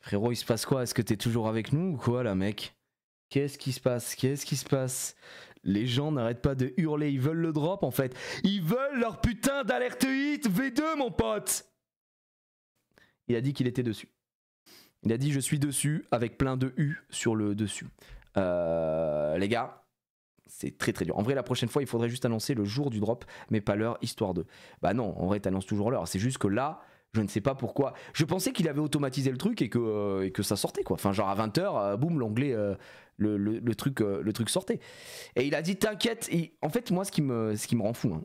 Frérot, il se passe quoi Est-ce que t'es toujours avec nous ou quoi, là, mec Qu'est-ce qui se passe Qu'est-ce qui se passe les gens n'arrêtent pas de hurler, ils veulent le drop en fait. Ils veulent leur putain d'alerte hit V2 mon pote Il a dit qu'il était dessus. Il a dit je suis dessus avec plein de U sur le dessus. Euh, les gars, c'est très très dur. En vrai, la prochaine fois, il faudrait juste annoncer le jour du drop, mais pas l'heure, histoire de. Bah non, en vrai, t'annonces toujours l'heure. C'est juste que là, je ne sais pas pourquoi. Je pensais qu'il avait automatisé le truc et que, euh, et que ça sortait, quoi. Enfin, genre à 20h, euh, boum, l'onglet, euh, le, truc, le truc sortait. Et il a dit T'inquiète. En fait, moi, ce qui me, ce qui me rend fou, hein,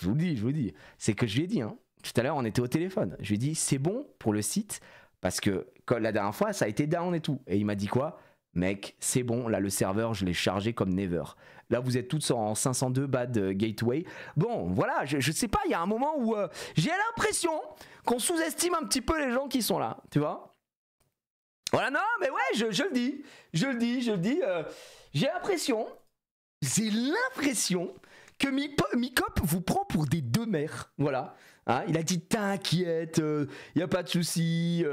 je vous le dis, je vous dis, c'est que je lui ai dit, hein, tout à l'heure, on était au téléphone. Je lui ai dit C'est bon pour le site, parce que la dernière fois, ça a été down et tout. Et il m'a dit quoi mec, c'est bon, là le serveur, je l'ai chargé comme never. Là, vous êtes tous en 502 bad euh, gateway. Bon, voilà, je, sais pas, il y a un moment où euh, j'ai l'impression qu'on sous-estime un petit peu les gens qui sont là, tu vois Voilà, non, mais ouais, je, le dis, je le dis, je le dis. Euh, j'ai l'impression, j'ai l'impression que Micop vous prend pour des deux mères, voilà. Hein, il a dit t'inquiète, il n'y a pas de souci,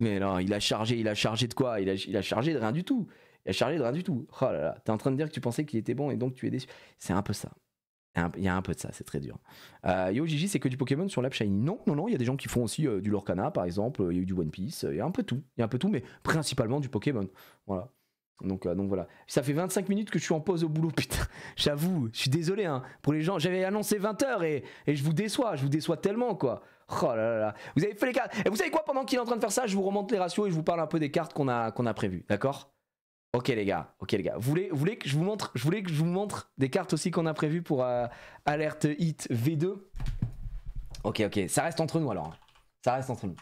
mais non, il a chargé, il a chargé de quoi il a, chargé de rien du tout. Il a chargé de rien du tout. Oh là là, t'es en train de dire que tu pensais qu'il était bon et donc tu es déçu. C'est un peu ça. Il y a un peu de ça, c'est très dur. Euh, yo Gigi, c'est que du Pokémon sur l'app Shiny. Non, non, non, il y a des gens qui font aussi euh, du Lorcana, par exemple, il y a eu du One Piece, il y a un peu tout, il y a un peu tout, mais principalement du Pokémon. Voilà. Donc, euh, donc voilà. Ça fait 25 minutes que je suis en pause au boulot, putain. J'avoue, je suis désolé hein. pour les gens. J'avais annoncé 20h et, et je vous déçois, je vous déçois tellement quoi. Oh là là Vous avez fait les cartes. Et vous savez quoi Pendant qu'il est en train de faire ça, je vous remonte les ratios et je vous parle un peu des cartes qu'on a, qu'on a prévues. D'accord Ok les gars, ok les gars. Vous voulez, voulez, que je vous montre, je voulais que je vous montre des cartes aussi qu'on a prévues pour euh, alerte hit V2. Ok ok, ça reste entre nous alors. Ça reste entre nous.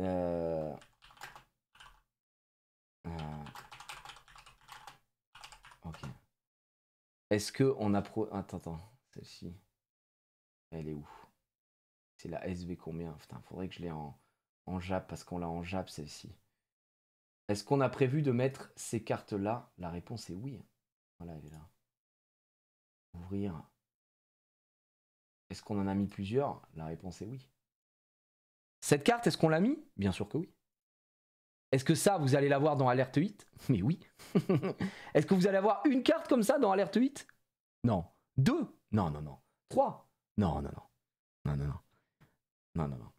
Euh... euh ok. Est-ce que on a Attends attends, celle-ci. Elle est où la SV combien Putain, faudrait que je l'ai en, en JAP parce qu'on l'a en JAP celle-ci. Est-ce qu'on a prévu de mettre ces cartes-là La réponse est oui. Voilà, elle est là. Ouvrir. Est-ce qu'on en a mis plusieurs La réponse est oui. Cette carte, est-ce qu'on l'a mis Bien sûr que oui. Est-ce que ça, vous allez l'avoir dans Alerte 8 Mais oui. est-ce que vous allez avoir une carte comme ça dans Alerte 8 Non. Deux Non, non, non. Trois Non, non, non. Non, non, non. Non, non, non.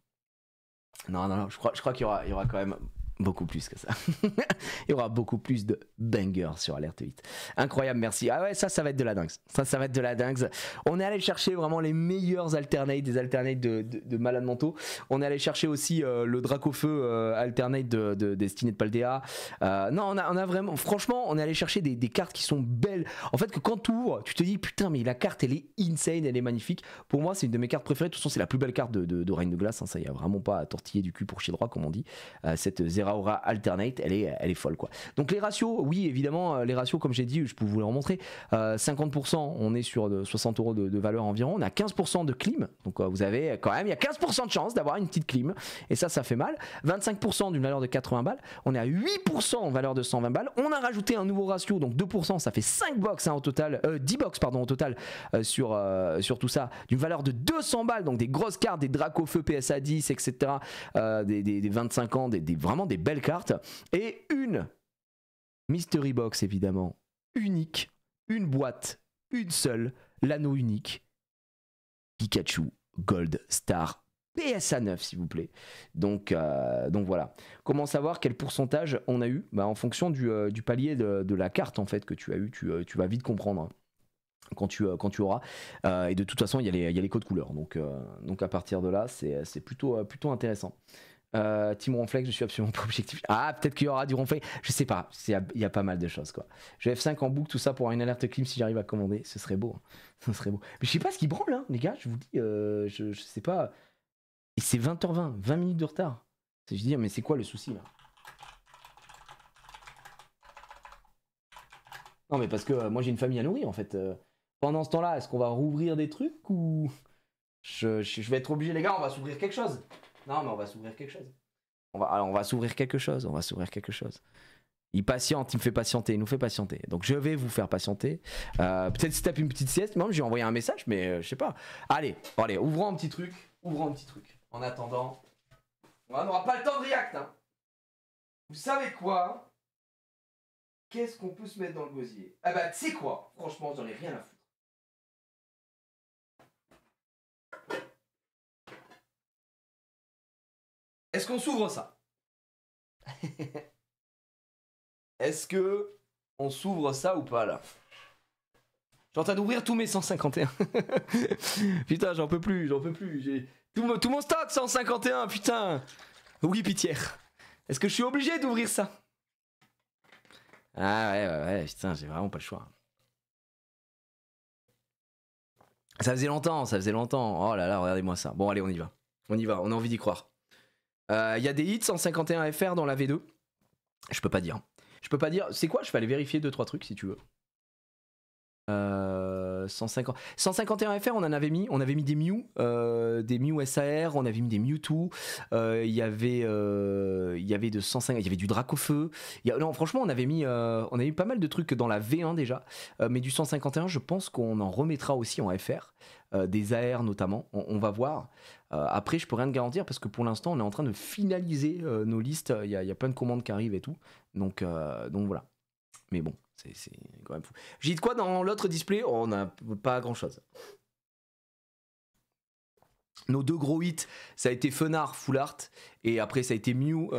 Non, non, non, je crois, je crois qu'il y aura, il y aura quand même beaucoup plus que ça. Il y aura beaucoup plus de bangers sur Alerte 8. Incroyable, merci. Ah ouais, ça, ça va être de la dingue. Ça, ça va être de la dingue. On est allé chercher vraiment les meilleurs alternates, des alternates de, de, de malades mentaux. On est allé chercher aussi euh, le Dracofeu euh, alternate de, de de Paldea. Euh, non, on a, on a vraiment, franchement, on est allé chercher des, cartes qui sont belles. En fait, que quand tu ouvres, tu te dis, putain, mais la carte, elle est insane, elle est magnifique. Pour moi, c'est une de mes cartes préférées. De toute façon, c'est la plus belle carte de, de, de Reine de Glace. Hein. Ça, y a vraiment pas à tortiller du cul pour chez droit, comme on dit. cette Zera Aura Alternate, elle est, elle est folle quoi. Donc les ratios, oui évidemment, euh, les ratios comme j'ai dit, je peux vous les remontrer, 50% euh, on est sur 60 euh, euros de, valeur environ, on a 15% de clim, donc vous avez quand même, il y a 15% de chance d'avoir une petite clim, et ça ça fait mal, 25% d'une valeur de 80 balles, on est à 8% en valeur de 120 balles, on a rajouté un nouveau ratio, donc 2%, ça fait 5 box hein, au total, 10 box pardon au total sur, sur tout ça, d'une valeur de 200 balles, donc des grosses cartes, des Draco Feu PSA 10, etc., des, 25 ans, des, vraiment des belles carte Et une Mystery Box, évidemment, unique, une boîte, une seule, l'anneau unique. Pikachu Gold Star PSA 9 s'il vous plaît. Donc, euh, donc voilà. Comment savoir quel pourcentage on a eu bah, En fonction du, euh, palier de, la carte en fait que tu as eu, tu, euh, vas vite comprendre hein, quand tu, quand tu auras. et de toute façon, il y, a les codes couleurs. Donc, donc à partir de là, c'est plutôt, plutôt intéressant. Euh, Team Ronflex, je suis absolument pas objectif. Ah, peut-être qu'il y aura du Ronflex, je sais pas. Il y, a pas mal de choses quoi. Je F5 en boucle, tout ça pour une alerte clim si j'arrive à commander. Ce serait beau. Ça hein. serait beau. Mais je sais pas ce qui branle, hein, les gars, je vous dis, euh, je, sais pas. Et c'est 20h20, 20 minutes de retard. Je veux dire, mais c'est quoi le souci là Non, mais parce que euh, moi j'ai une famille à nourrir en fait. Euh. pendant ce temps-là, est-ce qu'on va rouvrir des trucs ou. je vais être obligé, les gars, on va s'ouvrir quelque chose. Non, mais on va s'ouvrir quelque chose. On va, on va s'ouvrir quelque chose, on va s'ouvrir quelque chose. Il patiente, il me fait patienter, il nous fait patienter. Donc je vais vous faire patienter. Euh, peut-être si tape une petite sieste, moi j'ai envoyé un message, mais euh, je sais pas. Allez, allez, ouvrons un petit truc, ouvrons un petit truc. En attendant, on n'aura pas le temps de react. Hein. Vous savez quoi Qu'est-ce qu'on peut se mettre dans le gosier Ah bah tu sais quoi Franchement, j'en ai rien à foutre. Est-ce qu'on s'ouvre ça Est-ce que on s'ouvre ça ou pas là J'entends train d'ouvrir tous mes 151. putain, j'en peux plus, j'en peux plus. J'ai tout, mon stock 151, putain. Oui, pitière Est-ce que je suis obligé d'ouvrir ça Ah ouais, ouais, ouais, putain, j'ai vraiment pas le choix. Ça faisait longtemps, ça faisait longtemps. Oh là là, regardez-moi ça. Bon, allez, on y va. On y va, on a envie d'y croire. Euh, il y a des hits 151 FR dans la V2. Je peux pas dire. Je peux pas dire. C'est quoi Je vais aller vérifier 2-3 trucs si tu veux. 150... 151 FR, on en avait mis, on avait mis des Mew, euh, des Mew SAR, on avait mis des Mewtwo. Euh, il y avait, il y avait de 105, il y avait du Dracofeu. non, franchement, on avait mis, on a eu pas mal de trucs dans la V1 déjà, mais du 151, je pense qu'on en remettra aussi en FR, des AR notamment. on va voir. Euh, après, je peux rien te garantir parce que pour l'instant, on est en train de finaliser euh, nos listes. Il y, a, plein de commandes qui arrivent et tout. Donc, euh, donc voilà. Mais bon, c'est quand même fou. J'ai dit quoi dans l'autre display oh, On n'a pas grand chose. Nos deux gros hits, ça a été Fenard Full Art et après ça a été Mew,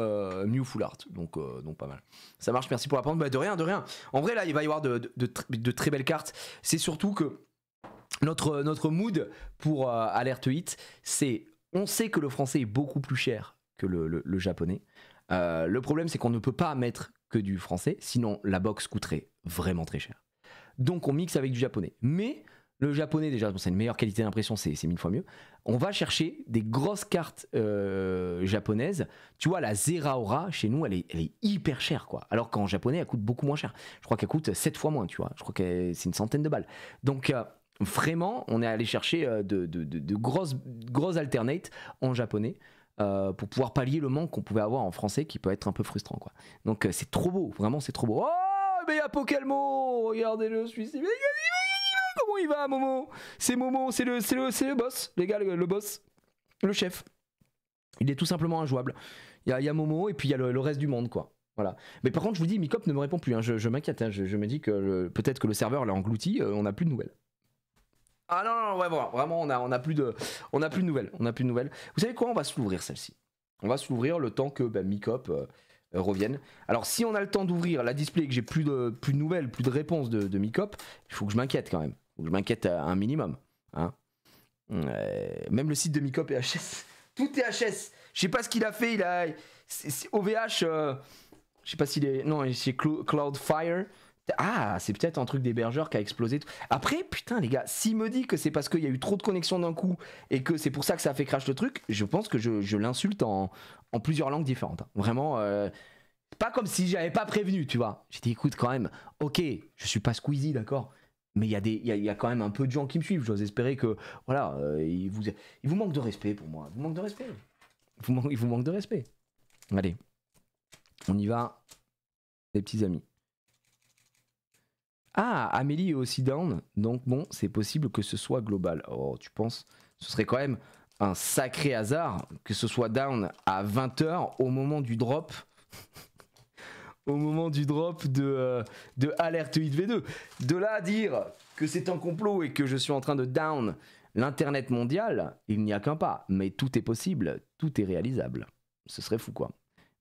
Mew Full Art. Donc, donc pas mal. Ça marche, merci pour la pente. Bah, de rien, de rien. En vrai, là, il va y avoir de très belles cartes. C'est surtout que notre, euh, notre mood pour euh, Alerte Hit, c'est on sait que le français est beaucoup plus cher que le, japonais. Euh, le problème, c'est qu'on ne peut pas mettre que du français, sinon la box coûterait vraiment très cher. Donc on mixe avec du japonais. Mais le japonais, déjà, c'est une meilleure qualité d'impression, c'est mille fois mieux. On va chercher des grosses cartes euh, japonaises. Tu vois, la Zeraora, chez nous, elle est, hyper chère, quoi. Alors qu'en japonais, elle coûte beaucoup moins cher. Je crois qu'elle coûte 7 fois moins, tu vois. Je crois que c'est une centaine de balles. Donc, vraiment, on est allé chercher euh, de, grosses, grosses alternates en japonais. Euh, pour pouvoir pallier le manque qu'on pouvait avoir en français qui peut être un peu frustrant quoi. Donc euh, c'est trop beau, vraiment c'est trop beau. Oh mais il y a Pokémon regardez-le celui Comment il va Momo C'est Momo, c'est le, boss, les gars, le, boss, le chef. Il est tout simplement injouable. Il y, a Momo et puis il y a le, reste du monde, quoi. Voilà. Mais par contre, je vous dis, Micop ne me répond plus. Hein. Je, m'inquiète. Hein. Je, me dis que peut-être que le serveur l'a englouti. on n'a plus de nouvelles. Ah non, non, ouais, vraiment, on a, plus de, on a plus de nouvelles, on a plus de nouvelles. Vous savez quoi On va s'ouvrir celle-ci. On va s'ouvrir le temps que bah, Micop euh, euh, revienne. Alors si on a le temps d'ouvrir la display et que j'ai plus de, plus de nouvelles, plus de réponses de, de Micop, il faut que je m'inquiète quand même. je m'inquiète un minimum. Hein. Euh, même le site de Micop est HS. Tout est HS. Je sais pas ce qu'il a fait. Il a OVH. je sais pas s'il est. Non, c'est Cloudfire. Ah, c'est peut-être un truc d'hébergeur qui a explosé. Après, putain, les gars, s'il me dit que c'est parce qu'il y a eu trop de connexions d'un coup et que c'est pour ça que ça a fait crash le truc, je pense que je, l'insulte en, plusieurs langues différentes. Hein. Vraiment, euh, pas comme si j'avais pas prévenu, tu vois. J'ai dit, écoute, quand même, ok, je suis pas squeezy, d'accord mais il y, a des, il y a quand même un peu de gens qui me suivent. J'ose espérer que, voilà, euh, il, vous, il vous manque de respect pour moi. Il vous manque de respect. vous, il vous manque de respect. Allez, on y va, les petits amis. Ah, Amélie est aussi down, donc bon, c'est possible que ce soit global. Oh, tu penses Ce serait quand même un sacré hasard que ce soit down à 20h au moment du drop. au moment du drop de, euh, de Alerte 8 V2. De là à dire que c'est un complot et que je suis en train de down l'internet mondial, il n'y a qu'un pas. Mais tout est possible, tout est réalisable. Ce serait fou quoi.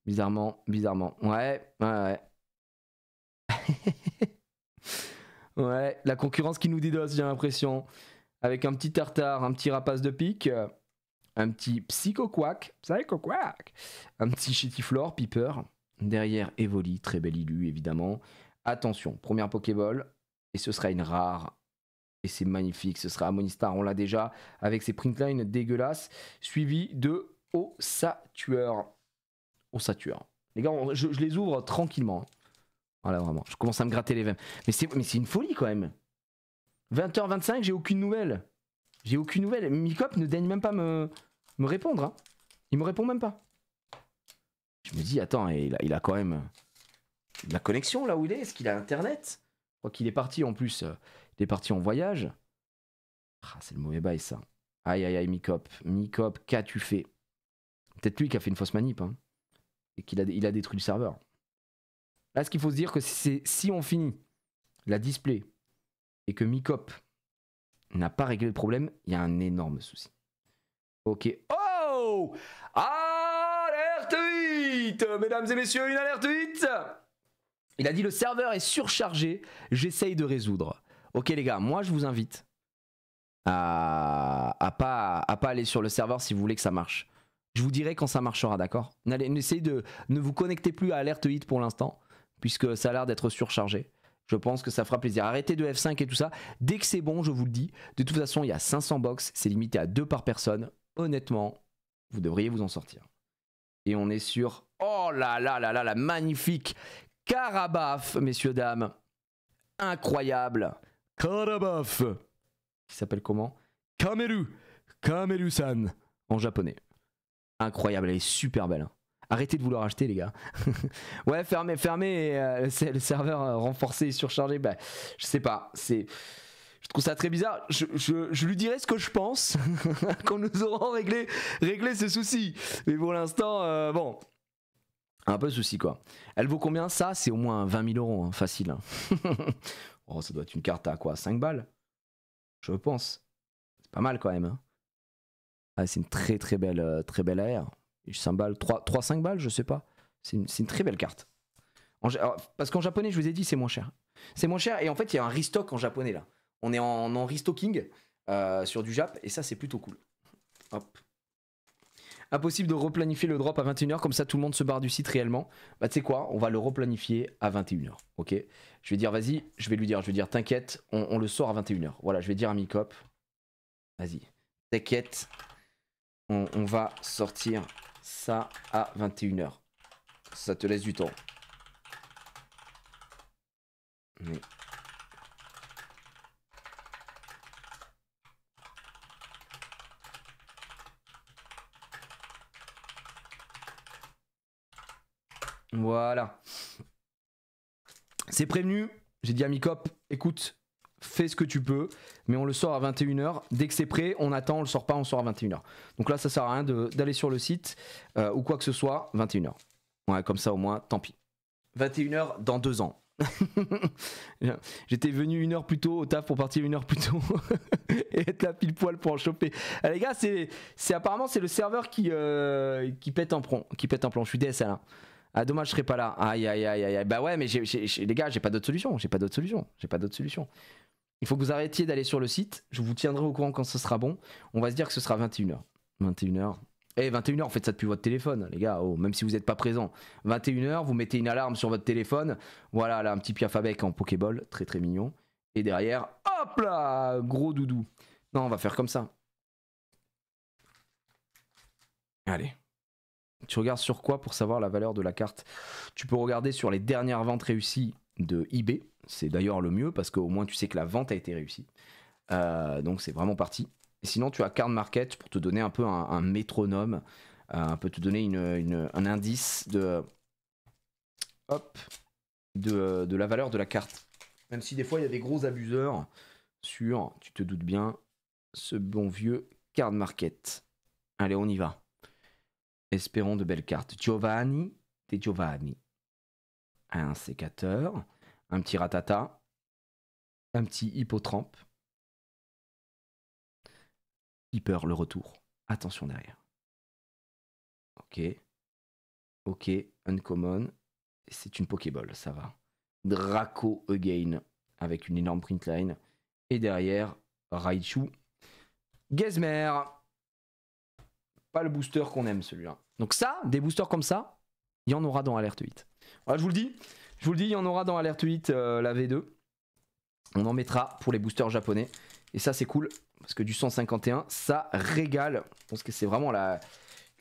Bizarrement, bizarrement. Ouais, ouais, ouais. Ouais, la concurrence qui nous dédose, j'ai l'impression. Avec un petit tartare, un petit rapace de pique, euh, un petit Psycho Quack un petit floor, piper. Derrière Evoli, très belle illu évidemment. Attention, première Pokéball, et ce sera une rare. Et c'est magnifique, ce sera Amonistar, on l'a déjà, avec ses printlines dégueulasses, suivi de Ossatueur. Ossatueur. Les gars, je les ouvre tranquillement. Voilà, vraiment. Je commence à me gratter les veines. Mais c'est, une folie quand même. 20h25, j'ai aucune nouvelle. J'ai aucune nouvelle. Micop ne daigne même pas me, me répondre. Hein. Il me répond même pas. Je me dis, attends, il a, quand même euh, de la connexion là où il est. Est-ce qu'il a internet Je crois qu'il est parti en plus. Euh, il est parti en voyage. Ah, c'est le mauvais bail ça. Aïe aïe aïe, Micop. Micop, qu'as-tu fait Peut-être lui qui a fait une fausse manip. Hein. et qu'il a, il a détruit le serveur. Là, ce qu'il faut se dire, que c'est si on finit la display et que Micop n'a pas réglé le problème, il y a un énorme souci. Ok. Oh Alerte 8 Mesdames et messieurs, une alerte 8 Il a dit le serveur est surchargé, j'essaye de résoudre. Ok les gars, moi je vous invite à, à, pas, à pas aller sur le serveur si vous voulez que ça marche. Je vous dirai quand ça marchera, d'accord N'essayez de ne vous connecter plus à Alerte 8 pour l'instant puisque ça a l'air d'être surchargé. Je pense que ça fera plaisir. Arrêtez de F5 et tout ça. Dès que c'est bon, je vous le dis. De toute façon, il y a 500 box. C'est limité à 2 par personne. Honnêtement, vous devriez vous en sortir. Et on est sur... Oh là là là là, la magnifique Karabaf, messieurs, dames. Incroyable. Karabaf. Qui s'appelle comment Kameru. Kameru-san. En japonais. Incroyable, elle est super belle. Hein. Arrêtez de vouloir acheter, les gars. ouais, fermez, fermez. Euh, le serveur euh, renforcé et surchargé, bah, je sais pas. C'est je trouve ça très bizarre. Je, lui dirai ce que je pense quand nous aurons réglé, ce souci. Mais pour l'instant, euh, bon. Un peu de souci quoi. Elle vaut combien ça C'est au moins 20 000 euros, hein, facile. Hein. oh, ça doit être une carte à quoi 5 balles Je pense. C'est pas mal quand même. Hein. Ah, c'est une très très belle, très belle AR. 5 balles, 3-5 balles, je sais pas. C'est une, très belle carte. parce qu'en japonais, je vous ai dit, c'est moins cher. C'est moins cher et en fait, il y a un restock en japonais là. On est en, en restocking euh, sur du Jap et ça, c'est plutôt cool. Hop. Impossible de replanifier le drop à 21h, comme ça tout le monde se barre du site réellement. Bah tu sais quoi, on va le replanifier à 21h, ok Je vais dire vas-y, je vais lui dire, je vais dire t'inquiète, on, le sort à 21h. Voilà, je vais dire à Micop, vas-y, t'inquiète, on va sortir ça à 21h. Ça te laisse du temps. Voilà. C'est prévenu. J'ai dit à Micop, écoute, fais ce que tu peux, mais on le sort à 21h. Dès que c'est prêt, on attend, on le sort pas, on sort à 21h. Donc là, ça sert à rien d'aller sur le site euh, ou quoi que ce soit, 21h. Ouais, comme ça au moins, tant pis. 21h dans deux ans. J'étais venu une heure plus tôt au taf pour partir une heure plus tôt et être là pile poil pour en choper. Eh, les gars, c'est, apparemment c'est le serveur qui, euh, qui pète en plomb, Je suis DSL. Hein. Ah dommage, je serais pas là. Aïe aïe aïe aïe. Bah ouais, mais les gars, j'ai pas d'autre solution. J'ai pas d'autre solution. J'ai pas d'autre solution. Il faut que vous arrêtiez d'aller sur le site. Je vous tiendrai au courant quand ce sera bon. On va se dire que ce sera 21h. 21h. Eh, 21h, faites ça depuis votre téléphone, les gars, oh, même si vous n'êtes pas présent. 21h, vous mettez une alarme sur votre téléphone. Voilà, là, un petit piafabec en Pokéball, très très mignon. Et derrière, hop là, gros doudou. Non, on va faire comme ça. Allez. Tu regardes sur quoi pour savoir la valeur de la carte Tu peux regarder sur les dernières ventes réussies de eBay. C'est d'ailleurs le mieux parce qu'au moins tu sais que la vente a été réussie. Euh, donc c'est vraiment parti. sinon, tu as Card Market pour te donner un peu un, métronome, un euh, peu te donner un indice de, hop, de, de, la valeur de la carte. Même si des fois il y a des gros abuseurs sur, tu te doutes bien, ce bon vieux Card Market. Allez, on y va. Espérons de belles cartes. Giovanni de Giovanni un sécateur, un petit ratata, un petit hippotrampe. hyper le retour. Attention derrière. Ok. Ok, uncommon. C'est une Pokéball, ça va. Draco again, avec une énorme printline. Et derrière, Raichu. Gezmer. Pas le booster qu'on aime celui-là. Donc ça, des boosters comme ça, il y en aura dans Alerte 8 je vous le dis. Je vous dis, il y en aura dans Alert 8, euh, la V2. On en mettra pour les boosters japonais. Et ça, c'est cool. Parce que du 151, ça régale. Je pense que c'est vraiment la,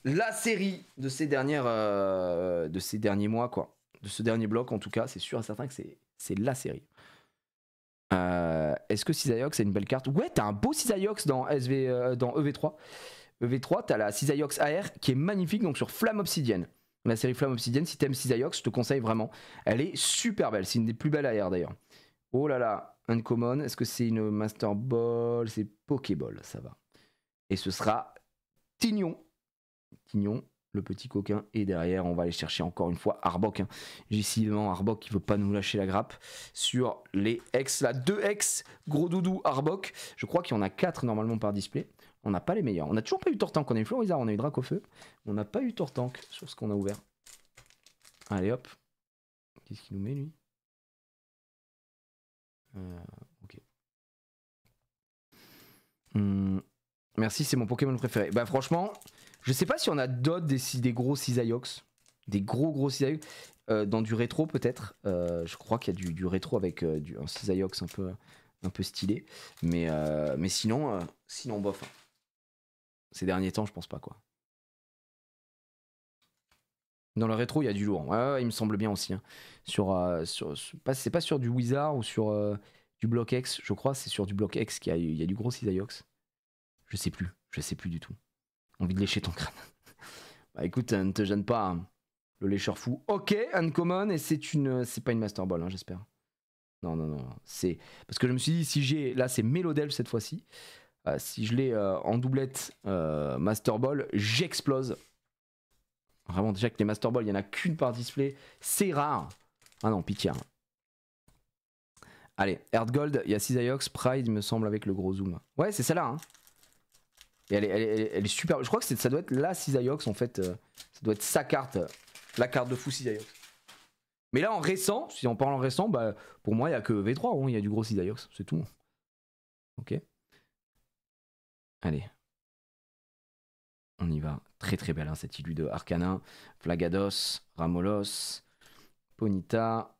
la série de ces, dernières, euh, de ces derniers mois, quoi. De ce dernier bloc, en tout cas, c'est sûr et certain que c'est la série. Euh, est-ce que Cisaiox a une belle carte Ouais, t'as un beau Cisaiox dans, SV, dans EV3. EV3, t'as la Cisaiox AR qui est magnifique, donc sur Flamme Obsidienne. La série Flamme Obsidienne, si t'aimes Cisaiox, je te conseille vraiment. Elle est super belle, c'est une des plus belles AR d'ailleurs. Oh là là, Uncommon, est-ce que c'est une Master Ball C'est Pokéball, ça va. Et ce sera Tignon. Tignon, le petit coquin. Et derrière, on va aller chercher encore une fois Arbok. Hein. J'ai vraiment Arbok qui veut pas nous lâcher la grappe sur les X. Là, deux X, gros doudou Arbok. Je crois qu'il y en a quatre normalement par display. On n'a pas les meilleurs. On n'a toujours pas eu Tortank. On a eu Florizard, on a eu Drac au feu. On n'a pas eu Tortank sur ce qu'on a ouvert. Allez hop. Qu'est-ce qu'il nous met lui euh, Ok. Hmm. merci, c'est mon Pokémon préféré. Bah franchement, je sais pas si on a d'autres des, gros Cisaïox. Des gros gros Cisaïox. Euh, dans du rétro peut-être. Euh, je crois qu'il y a du, rétro avec du, un Cisaïox un peu, un peu stylé. Mais, mais sinon, sinon bof. Hein. Ces derniers temps, je pense pas, quoi. Dans le rétro, il y a du lourd. il me semble bien aussi. Hein. Sur, euh, sur, c'est pas sur du Wizard ou sur euh, du Block X, je crois. C'est sur du Block X qu'il y a, il y a du gros Cisaiox. Je sais plus. Je sais plus du tout. Envie de lécher ton crâne. bah écoute, euh, ne te gêne pas. Hein. Le lécheur fou. Ok, uncommon. Et c'est une, c'est pas une Master Ball, hein, j'espère. Non, non, non. C'est parce que je me suis dit, si j'ai, là, c'est Melodelf cette fois-ci. Euh, si je l'ai euh, en doublette euh, Master Ball, j'explose. Vraiment, déjà que les Master Ball, il n'y en a qu'une par display. C'est rare. Ah non, pitié. Hein. Allez, Gold, il y a Cisaiox, Pride, il me semble, avec le gros zoom. Ouais, c'est celle-là. Hein. elle est, elle, super. Je crois que ça doit être la Cisaiox, en fait. ça doit être sa carte. la carte de fou Cisaiox. Mais là, en récent, si on parle en récent, bah, pour moi, il n'y a que V3. Hein, il y a du gros Cisaiox, c'est tout. Ok. Allez. On y va. Très très belle hein, cette île de Arcana. Flagados, Ramolos, Ponita.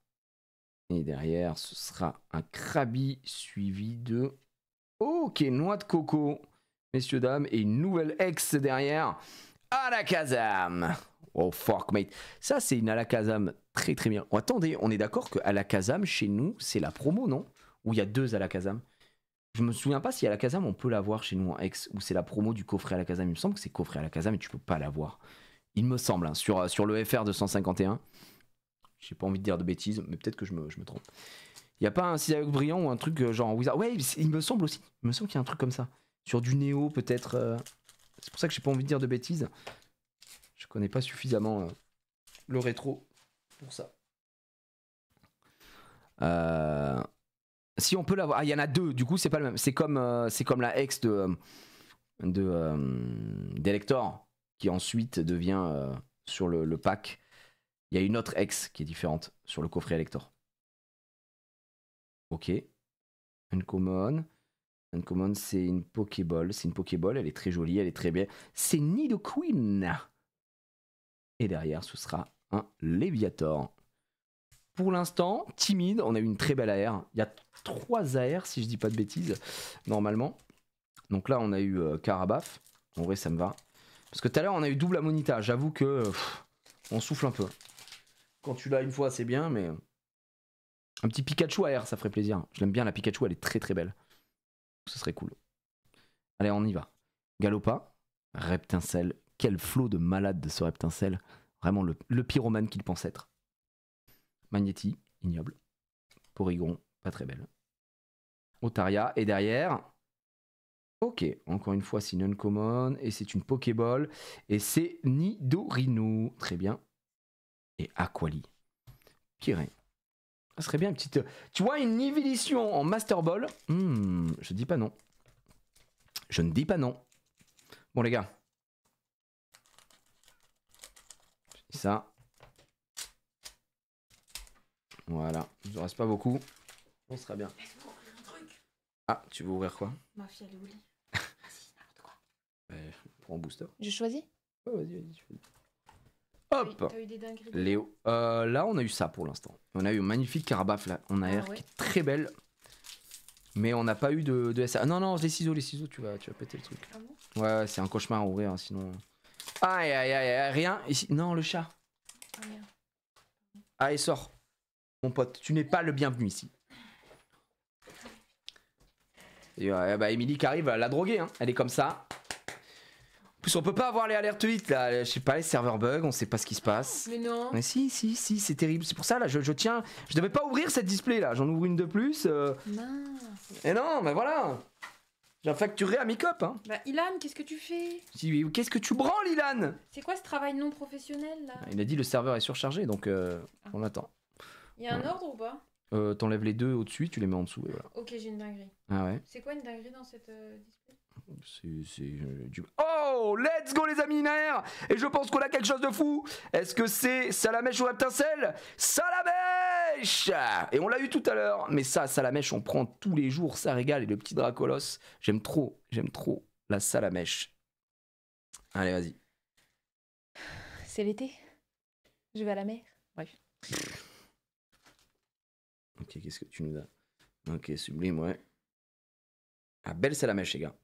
Et derrière, ce sera un Krabi suivi de. Ok, noix de coco, messieurs, dames, et une nouvelle ex derrière. Alakazam Oh fuck, mate. Ça, c'est une Alakazam très très bien. attendez, on est d'accord que Alakazam, chez nous, c'est la promo, non Ou il y a deux Alakazam je me souviens pas si à la Casam on peut l'avoir chez nous en ex ou c'est la promo du coffret à la Casam. Il me semble que c'est coffret à la Casam mais tu peux pas l'avoir. Il me semble, hein, sur, euh, sur le FR 251. J'ai pas envie de dire de bêtises, mais peut-être que je me, je me trompe. Il y a pas un avec brillant ou un truc euh, genre Wizard. Ouais, il me semble aussi. Il me semble qu'il y a un truc comme ça. Sur du Néo peut-être. Euh. C'est pour ça que j'ai pas envie de dire de bêtises. Je connais pas suffisamment le rétro pour ça. Euh, si on peut l'avoir. Ah, il y en a deux, du coup, c'est pas le même. C'est comme, euh, la ex de. Euh, euh, d'Elector, qui ensuite devient sur le, pack. Il y a une autre ex qui est différente sur le coffret Elector. Ok. Uncommon. Uncommon, c'est une Pokéball. C'est une Pokéball, elle est très jolie, elle est très bien. C'est Nidoqueen. Et derrière, ce sera un Léviator pour l'instant, timide. On a eu une très belle AR. Il y a trois AR, si je dis pas de bêtises, normalement. Donc là, on a eu euh, Karabaf. En vrai, ça me va. Parce que tout à l'heure, on a eu double Amonita. J'avoue que. on souffle un peu. Quand tu l'as une fois, c'est bien, mais. Euh, un petit Pikachu AR, ça ferait plaisir. Je l'aime bien, la Pikachu, elle est très très belle. Ce serait cool. Allez, on y va. Galopa, Reptincelle. Quel flot de malade de ce Reptincelle. Vraiment le, le pyromane qu'il pense être. Magnéti, ignoble. Porygon, pas très belle. Otaria, et derrière. Ok, encore une fois, c'est une uncommon, et c'est une Pokéball, et c'est Nidorino. Très bien. Et Aquali. Piré. Ça serait bien une petite. Tu vois, une évolution en Master Ball hmm, Je dis pas non. Je ne dis pas non. Bon, les gars. Ça, voilà, il nous reste pas beaucoup. On sera bien. Ah, tu veux ouvrir quoi Ma fille, elle est vas ah, n'importe quoi. Eh, booster. Je choisis Ouais, vas-y, vas-y, Hop Léo. Euh, là, on a eu ça pour l'instant. On a eu un magnifique carabaf là. On a air ah qui est très belle. Mais on n'a pas eu de, SA. non, non, les ciseaux, les ciseaux, tu vas, tu vas péter le truc. Ah ouais, c'est un cauchemar à ouvrir, hein, sinon. Aïe, aïe, aïe, rien. Ici... Non, le chat. Ah, il sort. Mon pote, tu n'es pas le bienvenu ici. Et euh, eh bah, Emily qui arrive, la droguer, hein. Elle est comme ça. En plus, on peut pas avoir les alertes vite, là. Je sais pas, les serveurs bug, on sait pas ce qui se passe. Mais non. Mais si, si, si, c'est terrible. C'est pour ça, là, je, je, tiens. Je devais pas ouvrir cette display, là. J'en ouvre une de plus. Euh. Mince. Et non, mais voilà. J'ai facturé à Micop, hein. Bah, Ilan, qu'est-ce que tu fais Qu'est-ce que tu branles, Ilan C'est quoi ce travail non professionnel, là Il a dit le serveur est surchargé, donc euh, ah. on attend. Il y a un ordre ou pas euh, T'enlèves les deux au-dessus, tu les mets en dessous voilà. Ok, j'ai une dinguerie. Ah ouais C'est quoi une dinguerie dans cette euh, c'est, euh, du... Oh Let's go les amis Et je pense qu'on a quelque chose de fou Est-ce que c'est Salamèche ou Aptincelle Salamèche Et on l'a eu tout à l'heure Mais ça, Salamèche, on prend tous les jours, ça régale. Et le petit Dracolos, j'aime trop, j'aime trop la Salamèche. Allez, vas-y. C'est l'été. Je vais à la mer. Bref. Ok, qu'est-ce que tu nous as Ok, sublime, ouais. Ah, belle salamèche, les gars.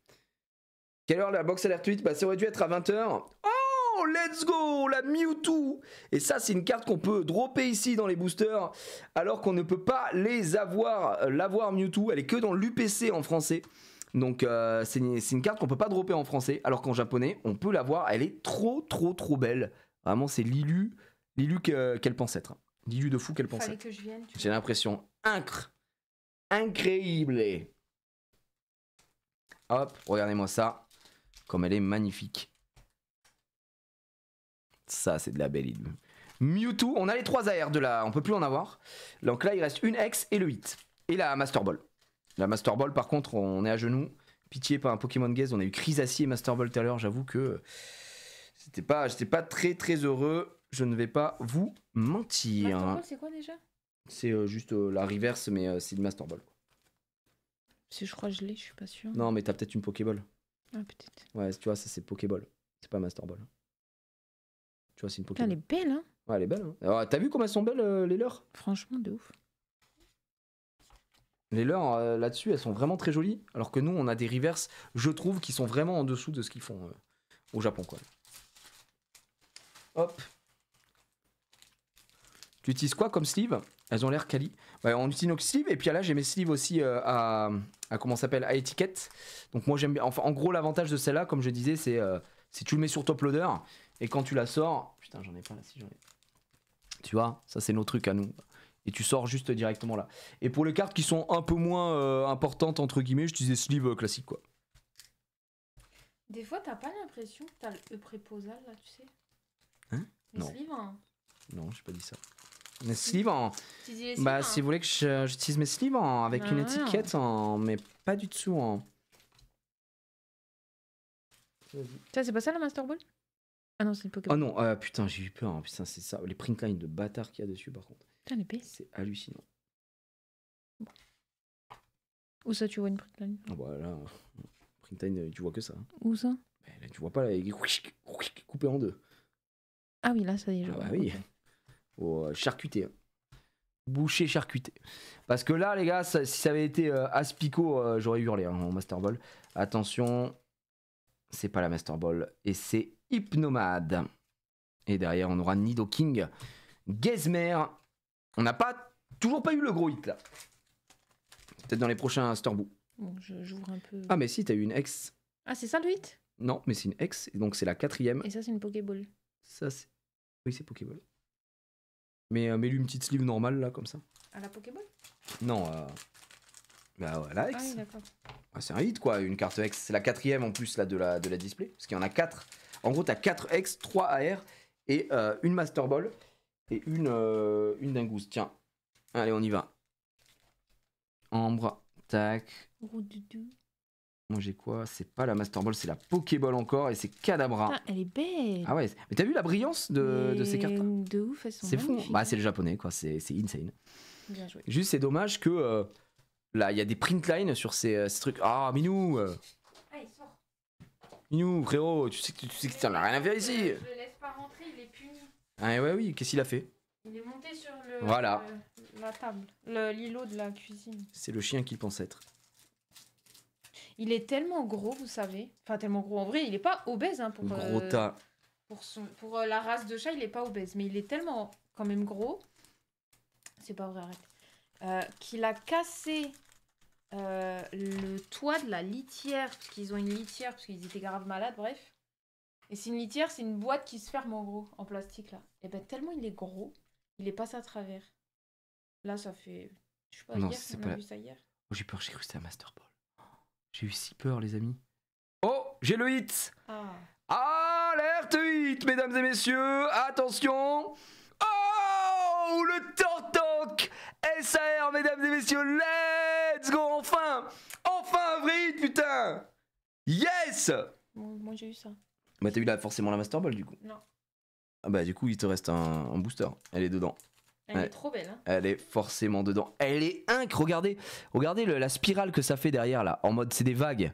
Quelle heure la boxe bah, à l'air tweet Bah, ça aurait dû être à 20h. Oh, let's go La Mewtwo Et ça, c'est une carte qu'on peut dropper ici dans les boosters, alors qu'on ne peut pas les avoir. Euh, l'avoir Mewtwo, elle est que dans l'UPC en français. Donc euh, c'est une, carte qu'on peut pas dropper en français, alors qu'en japonais, on peut l'avoir. Elle est trop, trop, trop belle. Vraiment, c'est Lilu, Lilu qu'elle pense être. Dis-lui de fou qu'elle pensait. J'ai l'impression incre. Incroyable. Hop, regardez-moi ça. Comme elle est magnifique. Ça, c'est de la belle idée. Mewtwo, on a les 3 AR de là, on peut plus en avoir. Donc là, il reste une X et le 8. Et la Master Ball. La Master Ball, par contre, on est à genoux. Pitié, par un Pokémon Gaze. On a eu Crisacier et Master Ball tout à l'heure, j'avoue que. Euh, c'était pas, j'étais pas très très heureux je ne vais pas vous mentir. c'est quoi déjà C'est euh, juste euh, la reverse, mais euh, c'est le Master Ball. Si je crois que je l'ai, je suis pas sûr. Non, mais t'as peut-être une Pokéball. Ah, peut-être. Ouais, tu vois, ça c'est Pokéball. C'est pas Master Ball. Tu vois, c'est une Poké elle est belle, hein Ouais, elle est belle. Hein. t'as vu comment elles sont belles, les leurs Franchement, de ouf. Les leurs, là-dessus, elles sont vraiment très jolies. Alors que nous, on a des reverses, je trouve, qui sont vraiment en dessous de ce qu'ils font au Japon, Hop, tu utilises quoi comme sleeve Elles ont l'air quali. on utilise nos sleeves et puis là j'ai mes sleeves aussi euh, à, comment s'appelle à étiquette. Donc moi j'aime bien. Enfin en gros l'avantage de celle-là, comme je disais, euh, c'est que tu le mets sur top loader et quand tu la sors, putain j'en ai pas là si j'en ai. Tu vois, ça c'est nos trucs à nous. Et tu sors juste directement là. Et pour les cartes qui sont un peu moins euh, importantes entre guillemets, je disais sleeve classique quoi. Des fois, t'as pas l'impression que t'as le préposal là, tu sais Hein Non. hein non, j'ai pas dit ça. Mes sleeves en. bah, si hein. vous voulez que j'utilise mes sleeves avec ah une étiquette en. Mais pas du tout en. Ça, c'est pas ça la Master Ball Ah non, c'est une Pokémon. Ah non, euh, putain, j'ai eu peur. Hein. Putain, c'est ça. Les printlines de bâtard qu'il y a dessus, par contre. Putain, l'épée. C'est hallucinant. Où ça, tu vois une printline Ah Bah là, euh, printline, euh, tu vois que ça. Hein. Où ça bah, tu vois pas, là, il est coupé en deux. Ah oui, là, ça y est. Je ah bah oui. Euh, charcuté. Hein. Boucher charcuté. Parce que là, les gars, si ça avait été euh, Aspico, euh, j'aurais hurlé en hein, Master Ball. Attention, c'est pas la Master Ball. Et c'est Hypnomade. Et derrière, on aura Nido King. Gezmer. On n'a pas, toujours pas eu le gros hit là. Peut-être dans les prochains Storboo. j'ouvre un peu. Ah, mais si, t'as eu une ex. Ah, c'est ça le hit Non, mais c'est une ex, donc c'est la quatrième. Et ça, c'est une Pokéball. Ça, c'est. Oui, c'est Pokéball. Mais euh, mets-lui une petite sleeve normale là, comme ça. À la Pokéball Non, euh... Bah ouais, la Hex. Ah, ah, c'est un hit quoi, une carte X. C'est la quatrième en plus là de la, de la display. Parce qu'il y en a quatre. En gros, t'as quatre X, trois AR et euh, une Master Ball et une, euh, une Dingoose. Tiens. Allez, on y va. Ambre, tac. Roudoudou. Moi quoi C'est pas la Master Ball, c'est la Pokéball encore et c'est Cadabra. Ah, elle est belle. Ah ouais, mais t'as vu la brillance de, ces cartes De ouf, elles sont C'est fou. Hein. Bah c'est le japonais quoi, c'est insane. Bien joué. Juste c'est dommage que euh, là il y a des print sur euh, ces, trucs. Ah Minou. Euh. Allez, ah, sort. Minou frérot, tu sais que tu, tu rien à faire ici. Je le laisse pas rentrer, il est puni. Ah ouais oui, qu'est-ce qu'il a fait Il est monté sur le. Voilà. la table, l'îlot de la cuisine. C'est le chien qu'il pense être. Il est tellement gros, vous savez. Enfin, tellement gros. En vrai, il n'est pas obèse. Hein, pour, gros euh, tas. Pour, son, pour euh, la race de chat, il n'est pas obèse. Mais il est tellement quand même gros. C'est pas vrai, arrête. Euh, qu'il a cassé le toit de la litière. Parce qu'ils ont une litière, parce qu'ils étaient grave malades, bref. Et c'est une litière, c'est une boîte qui se ferme en gros, en plastique là. Et eh ben tellement il est gros, il est passé à travers. Là, ça fait. Je sais pas, non, hier, on a vu ça hier. j'ai peur, j'ai cru que c'était un Master Ball. J'ai eu si peur, les amis. Oh, j'ai le hit ah. Alerte hit, mesdames et messieurs Attention Oh Le Tortank SAR, mesdames et messieurs Let's go, enfin Enfin, vrai putain Yes Moi, j'ai eu ça. Bah, t'as eu là, forcément la Master Ball, du coup Non. Ah bah, du coup, il te reste un booster. Elle est dedans. Elle est trop belle. Hein. Elle est forcément dedans. Elle est inc. Regardez, regardez la spirale que ça fait derrière là. En mode, c'est des vagues.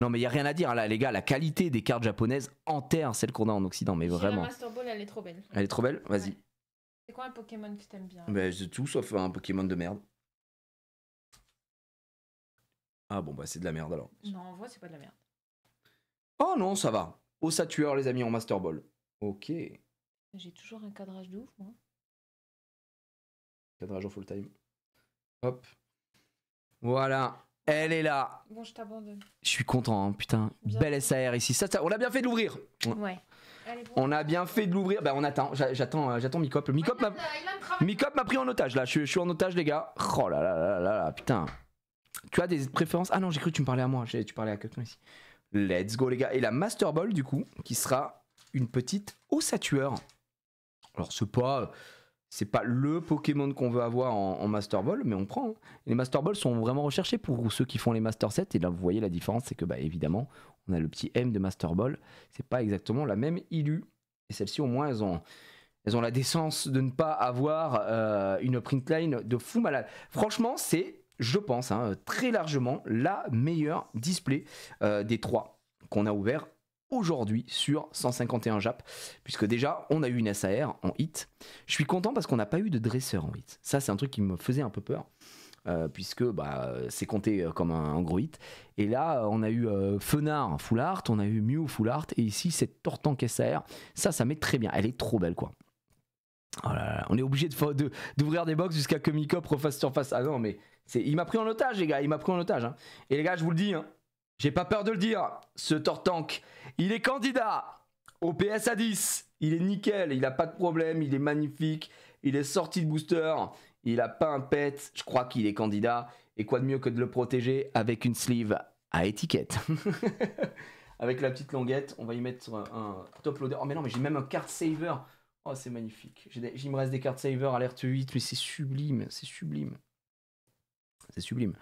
Non, mais il y a rien à dire hein, là, les gars. La qualité des cartes japonaises enterre celle qu'on a en Occident, mais vraiment. La elle est trop belle. Elle est trop belle. Vas-y. C'est quoi un Pokémon que t'aimes bien ben, c'est tout sauf un Pokémon de merde. Ah bon, bah c'est de la merde alors. Non, en vrai, c'est pas de la merde. Oh non, ça va. Au tueur, les amis, en Master Ball. Ok. J'ai toujours un cadrage de ouf, moi. Cadrage en full time. Hop. Voilà. Elle est là. Bon, je t'abandonne. Je suis content, hein, putain. Belle SAR ici. Ça, on a bien fait de l'ouvrir. Ouais. On a bien fait de l'ouvrir. Bah, on attend. J'attends, euh, j'attends Micop. Micop m'a, m'a pris en otage. Là, je, suis en otage, les gars. Oh là là là là là, putain. Tu as des préférences Ah non, j'ai cru que tu me parlais à moi. Tu parlais à quelqu'un ici. Let's go, les gars. Et la Master Ball, du coup, qui sera une petite tueur. Alors, ce pas c'est pas le Pokémon qu'on veut avoir en, Master Ball, mais on prend. Hein. Les Master Balls sont vraiment recherchés pour ceux qui font les Master sets. Et là, vous voyez la différence, c'est que bah, évidemment, on a le petit M de Master Ball. C'est pas exactement la même ilu. Et celles-ci, au moins, elles ont, elles ont la décence de ne pas avoir euh, une print line de fou malade. Franchement, c'est, je pense, hein, très largement la meilleure display euh, des trois qu'on a ouvert aujourd'hui sur 151 Jap, puisque déjà on a eu une SAR en hit. Je suis content parce qu'on n'a pas eu de dresseur en hit. Ça c'est un truc qui me faisait un peu peur. Euh, puisque bah, c'est compté euh, comme un, gros hit. Et là, on a eu euh, Fenard Full Art, on a eu Mew Full Art, et ici, cette Tortank SAR, ça, ça met très bien. Elle est trop belle, quoi. Oh on est obligé d'ouvrir de, d'ouvrir des box jusqu'à que Micop refasse surface. Ah non, mais il m'a pris en otage, les gars, il m'a pris en otage. Hein. Et les gars, je vous le dis, hein, j'ai pas peur de le dire, ce Tortank il est candidat au PSA 10. Il est nickel, il n'a pas de problème, il est magnifique, il est sorti de booster, il n'a pas un pet, je crois qu'il est candidat. Et quoi de mieux que de le protéger avec une sleeve à étiquette Avec la petite languette, on va y mettre un top loader. Oh mais non, mais j'ai même un card saver. Oh c'est magnifique. J'ai me reste des card saver alerte 8, mais c'est sublime, c'est sublime. C'est sublime.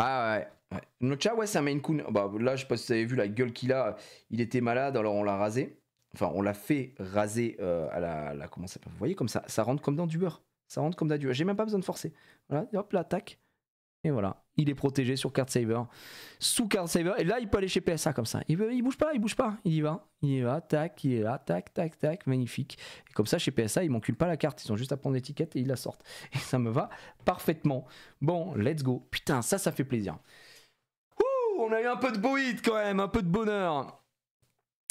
Ah ouais. Nocha, ouais, c'est un main Coon. Bah, là, je sais pas si vous avez vu la gueule qu'il a. Il était malade, alors on l'a rasé. Enfin, on l'a fait raser euh, à la, la. Comment ça Vous voyez comme ça Ça rentre comme dans du beurre. Ça rentre comme dans du beurre. J'ai même pas besoin de forcer. Voilà, hop là, tac voilà, il est protégé sur Card Saver. Sous Card Saver. Et là, il peut aller chez PSA comme ça. Il, il bouge pas, il bouge pas. Il y va. Il y va, tac, il est là, tac, tac, tac. Magnifique. Et comme ça, chez PSA, ils m'enculent pas la carte. Ils ont juste à prendre l'étiquette et ils la sortent. Et ça me va parfaitement. Bon, let's go. Putain, ça, ça fait plaisir. on a eu un peu de beau quand même, un peu de bonheur.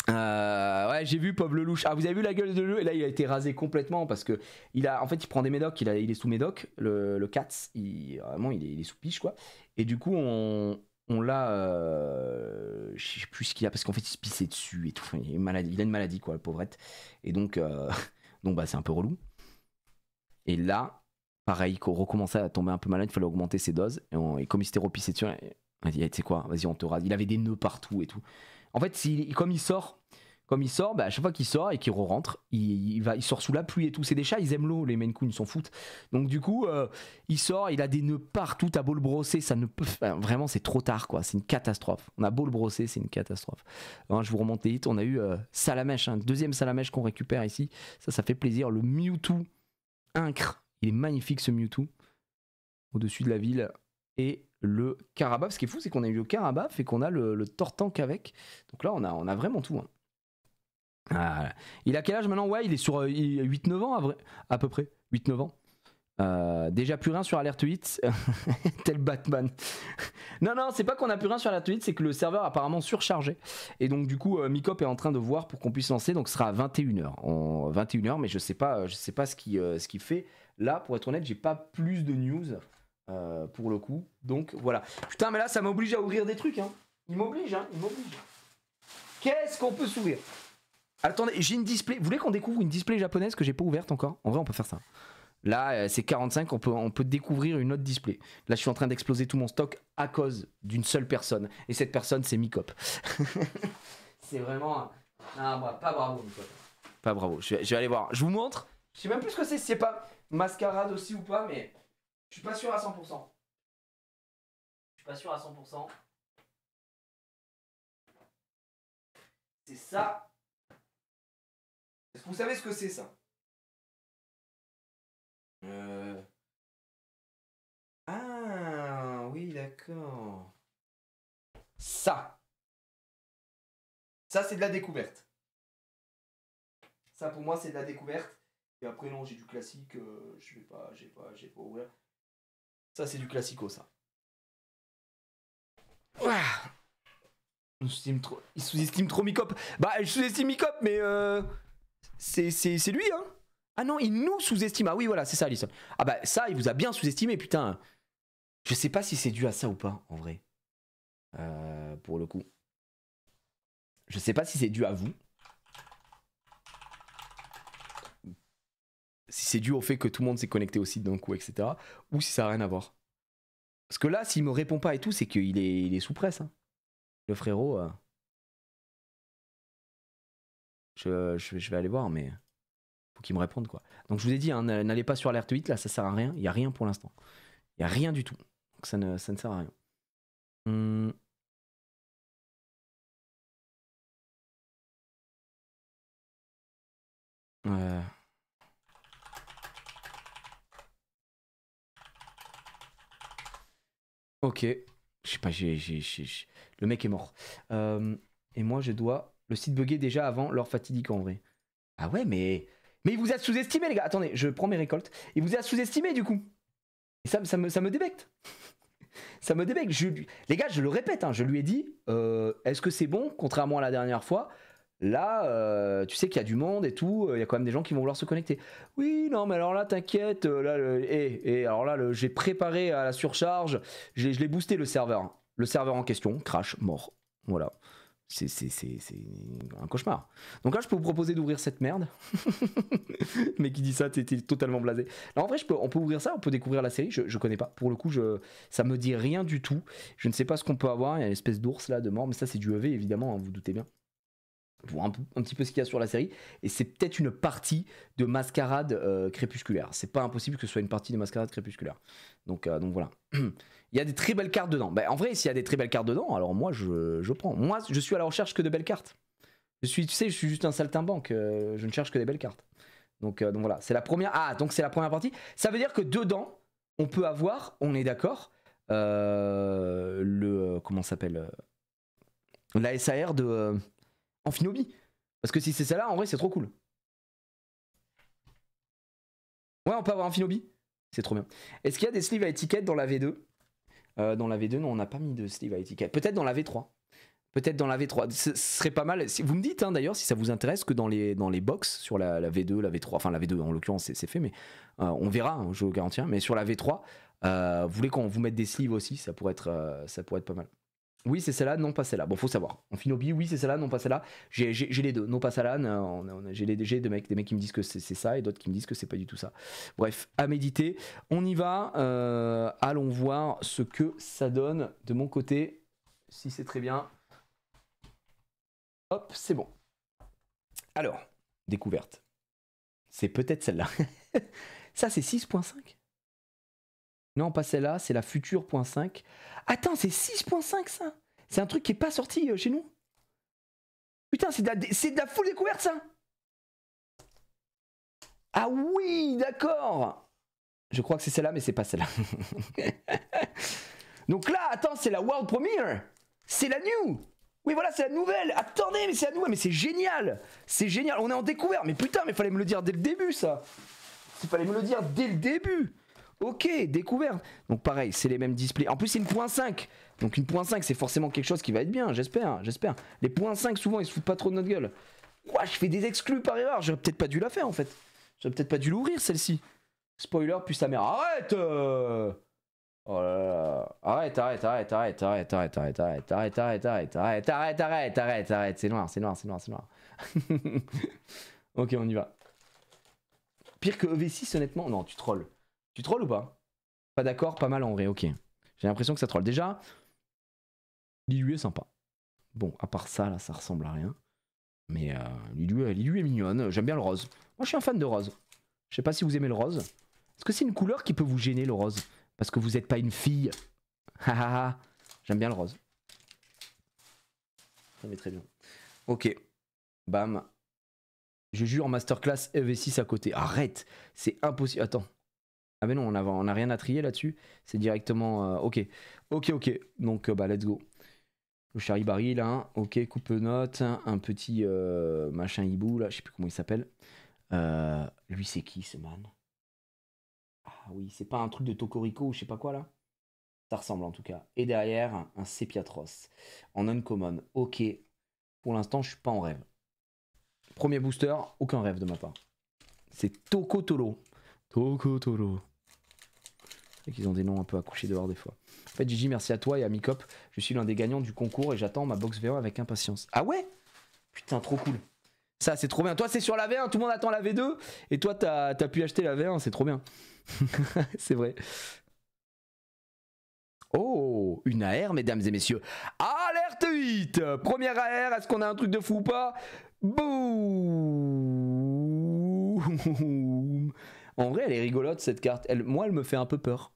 Euh, ouais, j'ai vu Pauvre Lelouch. Ah, vous avez vu la gueule de Lelouch Et là, il a été rasé complètement parce que il a, en fait, il prend des médocs. Il, a, il est sous médoc. Le, le Katz, il, vraiment, il est, sous piche quoi. Et du coup, on, on l'a, euh, je sais plus ce qu'il a parce qu'en fait, il se pissait dessus et tout. Il, malade, il a une maladie quoi, le pauvrette. Et donc, euh, donc bah, c'est un peu relou. Et là, pareil, qu'on recommençait à tomber un peu malade, il fallait augmenter ses doses. Et, on, comme il s'était repissé dessus, on a dit, eh, tu quoi, vas-y, on te rase. Il avait des nœuds partout et tout. En fait, comme il sort, comme il sort, bah, à chaque fois qu'il sort et qu'il re-rentre, il, va, il sort sous la pluie et tout. C'est des chats, ils aiment l'eau, les main-coons, ils s'en foutent. Donc du coup, euh, il sort, il a des nœuds partout, à beau le brosser, ça ne peut... Enfin, vraiment, c'est trop tard, quoi. C'est une catastrophe. On a beau le brosser, c'est une catastrophe. Hein, je vous remonte vite, on a eu euh, Salamèche, hein, deuxième Salamèche qu'on récupère ici. Ça, ça fait plaisir. Le Mewtwo Incre, il est magnifique ce Mewtwo. Au-dessus de la ville. Et le carabaf, Ce qui est fou, c'est qu'on a eu le carabaf et qu'on a le, Tortank avec. Donc là, on a, on a vraiment tout. Hein. Ah, il a quel âge maintenant Ouais, il est sur 8-9 euh, ans à, peu près. 8-9 ans. Euh, déjà plus rien sur Alert 8, tel Batman. non, non, c'est pas qu'on a plus rien sur Alert 8, c'est que le serveur apparemment surchargé. Et donc, du coup, euh, Micop est en train de voir pour qu'on puisse lancer. Donc, ce sera à 21h. 21h, mais je sais pas, je sais pas ce qu'il ce qui fait. Là, pour être honnête, j'ai pas plus de news. Euh, pour le coup. Donc voilà. Putain, mais là, ça m'oblige à ouvrir des trucs. Hein. Il m'oblige, hein, il m'oblige. Qu'est-ce qu'on peut s'ouvrir Attendez, j'ai une display. Vous voulez qu'on découvre une display japonaise que j'ai pas ouverte encore En vrai, on peut faire ça. Là, euh, c'est 45, on peut, on peut découvrir une autre display. Là, je suis en train d'exploser tout mon stock à cause d'une seule personne. Et cette personne, c'est Micop. c'est vraiment. Ah, pas bravo, Micop. Pas bravo. Je vais, aller voir. Je vous montre. Je sais même plus ce que c'est. c'est pas mascarade aussi ou pas, mais. Je suis pas sûr à 100%. Je suis pas sûr à 100%. C'est ça. Est-ce que vous savez ce que c'est ça euh... Ah oui, d'accord. Ça. Ça, c'est de la découverte. Ça, pour moi, c'est de la découverte. Et après, non, j'ai du classique. Euh, je vais pas, j'ai pas, j'ai pas ouvert. Ça, c'est du classico, ça. il sous-estime trop Micop. Bah, je sous-estime Micop, mais euh... c'est lui, hein. Ah non, il nous sous-estime. Ah oui, voilà, c'est ça, Alison. Ah bah, ça, il vous a bien sous-estimé, putain. Je sais pas si c'est dû à ça ou pas, en vrai. Euh, pour le coup. Je sais pas si c'est dû à vous, si c'est dû au fait que tout le monde s'est connecté au site d'un coup, etc. Ou si ça n'a rien à voir. Parce que là, s'il me répond pas et tout, c'est qu'il est, sous presse. Hein. Le frérot. Euh, je, vais aller voir, mais faut qu'il me réponde quoi. Donc je vous ai dit, hein, n'allez pas sur l'alerte 8, là ça sert à rien. Il n'y a rien pour l'instant. Il n'y a rien du tout. Donc ça ne, sert à rien. Euh... Ok. Je sais pas, Le mec est mort. Euh, et moi, je dois le site bugger déjà avant l'heure fatidique en vrai. Ah ouais, mais. Mais il vous a sous-estimé, les gars. Attendez, je prends mes récoltes. Il vous a sous-estimé, du coup. Et ça, ça, me, ça me débecte. ça me débecte. les gars, je le répète, hein. je lui ai dit euh, est-ce que c'est bon, contrairement à la dernière fois Là, euh, tu sais qu'il y a du monde et tout, euh, il y a quand même des gens qui vont vouloir se connecter. Oui, non, mais alors là, t'inquiète, euh, là, et, eh, eh, alors là, j'ai préparé à la surcharge, je l'ai boosté le serveur. Le serveur en question, crash, mort. Voilà. C'est, c'est, un cauchemar. Donc là, je peux vous proposer d'ouvrir cette merde. mais qui dit ça, t'es, totalement blasé. Là, en vrai, on peut ouvrir ça, on peut découvrir la série. Je, je connais pas. Pour le coup, je, ça me dit rien du tout. Je ne sais pas ce qu'on peut avoir. Il y a une espèce d'ours là de mort, mais ça, c'est du EV évidemment, hein, vous doutez bien voir un, petit peu ce qu'il y a sur la série. Et c'est peut-être une partie de Mascarade euh, Crépusculaire. C'est pas impossible que ce soit une partie de Mascarade Crépusculaire. Donc, euh, donc voilà. il y a des très belles cartes dedans. Bah, en vrai, s'il y a des très belles cartes dedans, alors moi, je, prends. Moi, je suis à la recherche que de belles cartes. Je suis, tu sais, je suis juste un saltimbanque. Euh, je ne cherche que des belles cartes. Donc, donc voilà. C'est la première. Ah, donc c'est la première partie. Ça veut dire que dedans, on peut avoir, on est d'accord, le. comment s'appelle La SAR de en Finobi. Parce que si c'est celle-là, en vrai, c'est trop cool. Ouais, on peut avoir un Finobi. C'est trop bien. Est-ce qu'il y a des sleeves à étiquette dans la V2 euh, Dans la V2, non, on n'a pas mis de sleeve à étiquette. Peut-être dans la V3. Peut-être dans la V3. Ce serait pas mal. vous me dites hein, d'ailleurs si ça vous intéresse que dans les, dans les box sur la, V2, la V3, enfin la V2 en l'occurrence c'est fait, mais euh, on verra, hein, je vous garantis. Hein, mais sur la V3, euh, vous voulez qu'on vous mette des sleeves aussi, ça pourrait être, ça pourrait être pas mal. Oui, c'est celle-là, non pas celle-là. Bon, faut savoir. En billet, oui, c'est celle-là, non pas celle-là. J'ai les deux, non pas celle-là. J'ai des mecs, des mecs qui me disent que c'est ça et d'autres qui me disent que c'est pas du tout ça. Bref, à méditer. On y va. Euh, allons voir ce que ça donne de mon côté. Si c'est très bien. Hop, c'est bon. Alors, découverte. C'est peut-être celle-là. ça, c'est 6.5 non, pas celle-là, c'est la future.5. Attends, c'est 6.5 ça C'est un truc qui est pas sorti euh, chez nous Putain, c'est de, la, de la full découverte ça Ah oui, d'accord Je crois que c'est celle-là, mais c'est pas celle-là. Donc là, attends, c'est la world premiere C'est la new oui, voilà, c'est la nouvelle. Attendez, mais c'est la nouvelle, mais c'est génial. C'est génial. On est en découverte. Mais putain, mais fallait me le dire dès le début, ça. Il fallait me le dire dès le début. Ok, découverte. Donc pareil, c'est les mêmes displays. En plus, c'est une point 5. Donc une point 5, c'est forcément quelque chose qui va être bien, j'espère, j'espère. Les points 5, souvent, ils se foutent pas trop de notre gueule. Ouah, je fais des exclus par erreur. J'aurais peut-être pas dû la faire, en fait. J'aurais peut-être pas dû l'ouvrir, celle-ci. Spoiler, puis sa mère. Arrête Oh là là. Arrête, arrête, arrête, arrête, arrête, arrête, arrête, arrête, arrête, arrête, arrête, arrête, arrête, arrête, arrête, arrête, c'est noir, c'est noir, c'est noir, c'est noir. ok, on y va. Pire que EV6, honnêtement, non, tu trolls. Tu troll ou pas Pas d'accord, pas mal en vrai, ok. J'ai l'impression que ça troll. Déjà, Lilu est sympa. Bon, à part ça, là, ça ressemble à rien. Mais euh, Lilu euh, est mignonne. J'aime bien le rose. Moi, je suis un fan de rose. Je sais pas si vous aimez le rose. Est-ce que c'est une couleur qui peut vous gêner, le rose Parce que vous n'êtes pas une fille. J'aime bien le rose. Ça très bien. Ok. Bam. Je jure, en masterclass EV6 à côté. Arrête C'est impossible. Attends. Ah mais non, on n'a rien à trier là-dessus. C'est directement... Euh, ok, ok, ok. Donc euh, bah let's go. Le charibari là, hein. ok, coupe note, un petit euh, machin hibou là, je sais plus comment il s'appelle. lui c'est qui ce man Ah oui, c'est pas un truc de Tokoriko ou je sais pas quoi là Ça ressemble en tout cas. Et derrière, un sépiatros en uncommon. Ok, pour l'instant je suis pas en rêve. Premier booster, aucun rêve de ma part. C'est Tokotolo c'est Et qu'ils ont des noms un peu accouchés dehors des fois. En fait, Gigi, merci à toi et à Micop. Je suis l'un des gagnants du concours et j'attends ma box V1 avec impatience. Ah ouais Putain, trop cool. Ça, c'est trop bien. Toi, c'est sur la V1, tout le monde attend la V2. Et toi, t'as as pu acheter la V1, c'est trop bien. c'est vrai. Oh, une AR, mesdames et messieurs. Alerte 8 Première AR, est-ce qu'on a un truc de fou ou pas Bouh en vrai, elle est rigolote cette carte. Elle, moi, elle me fait un peu peur.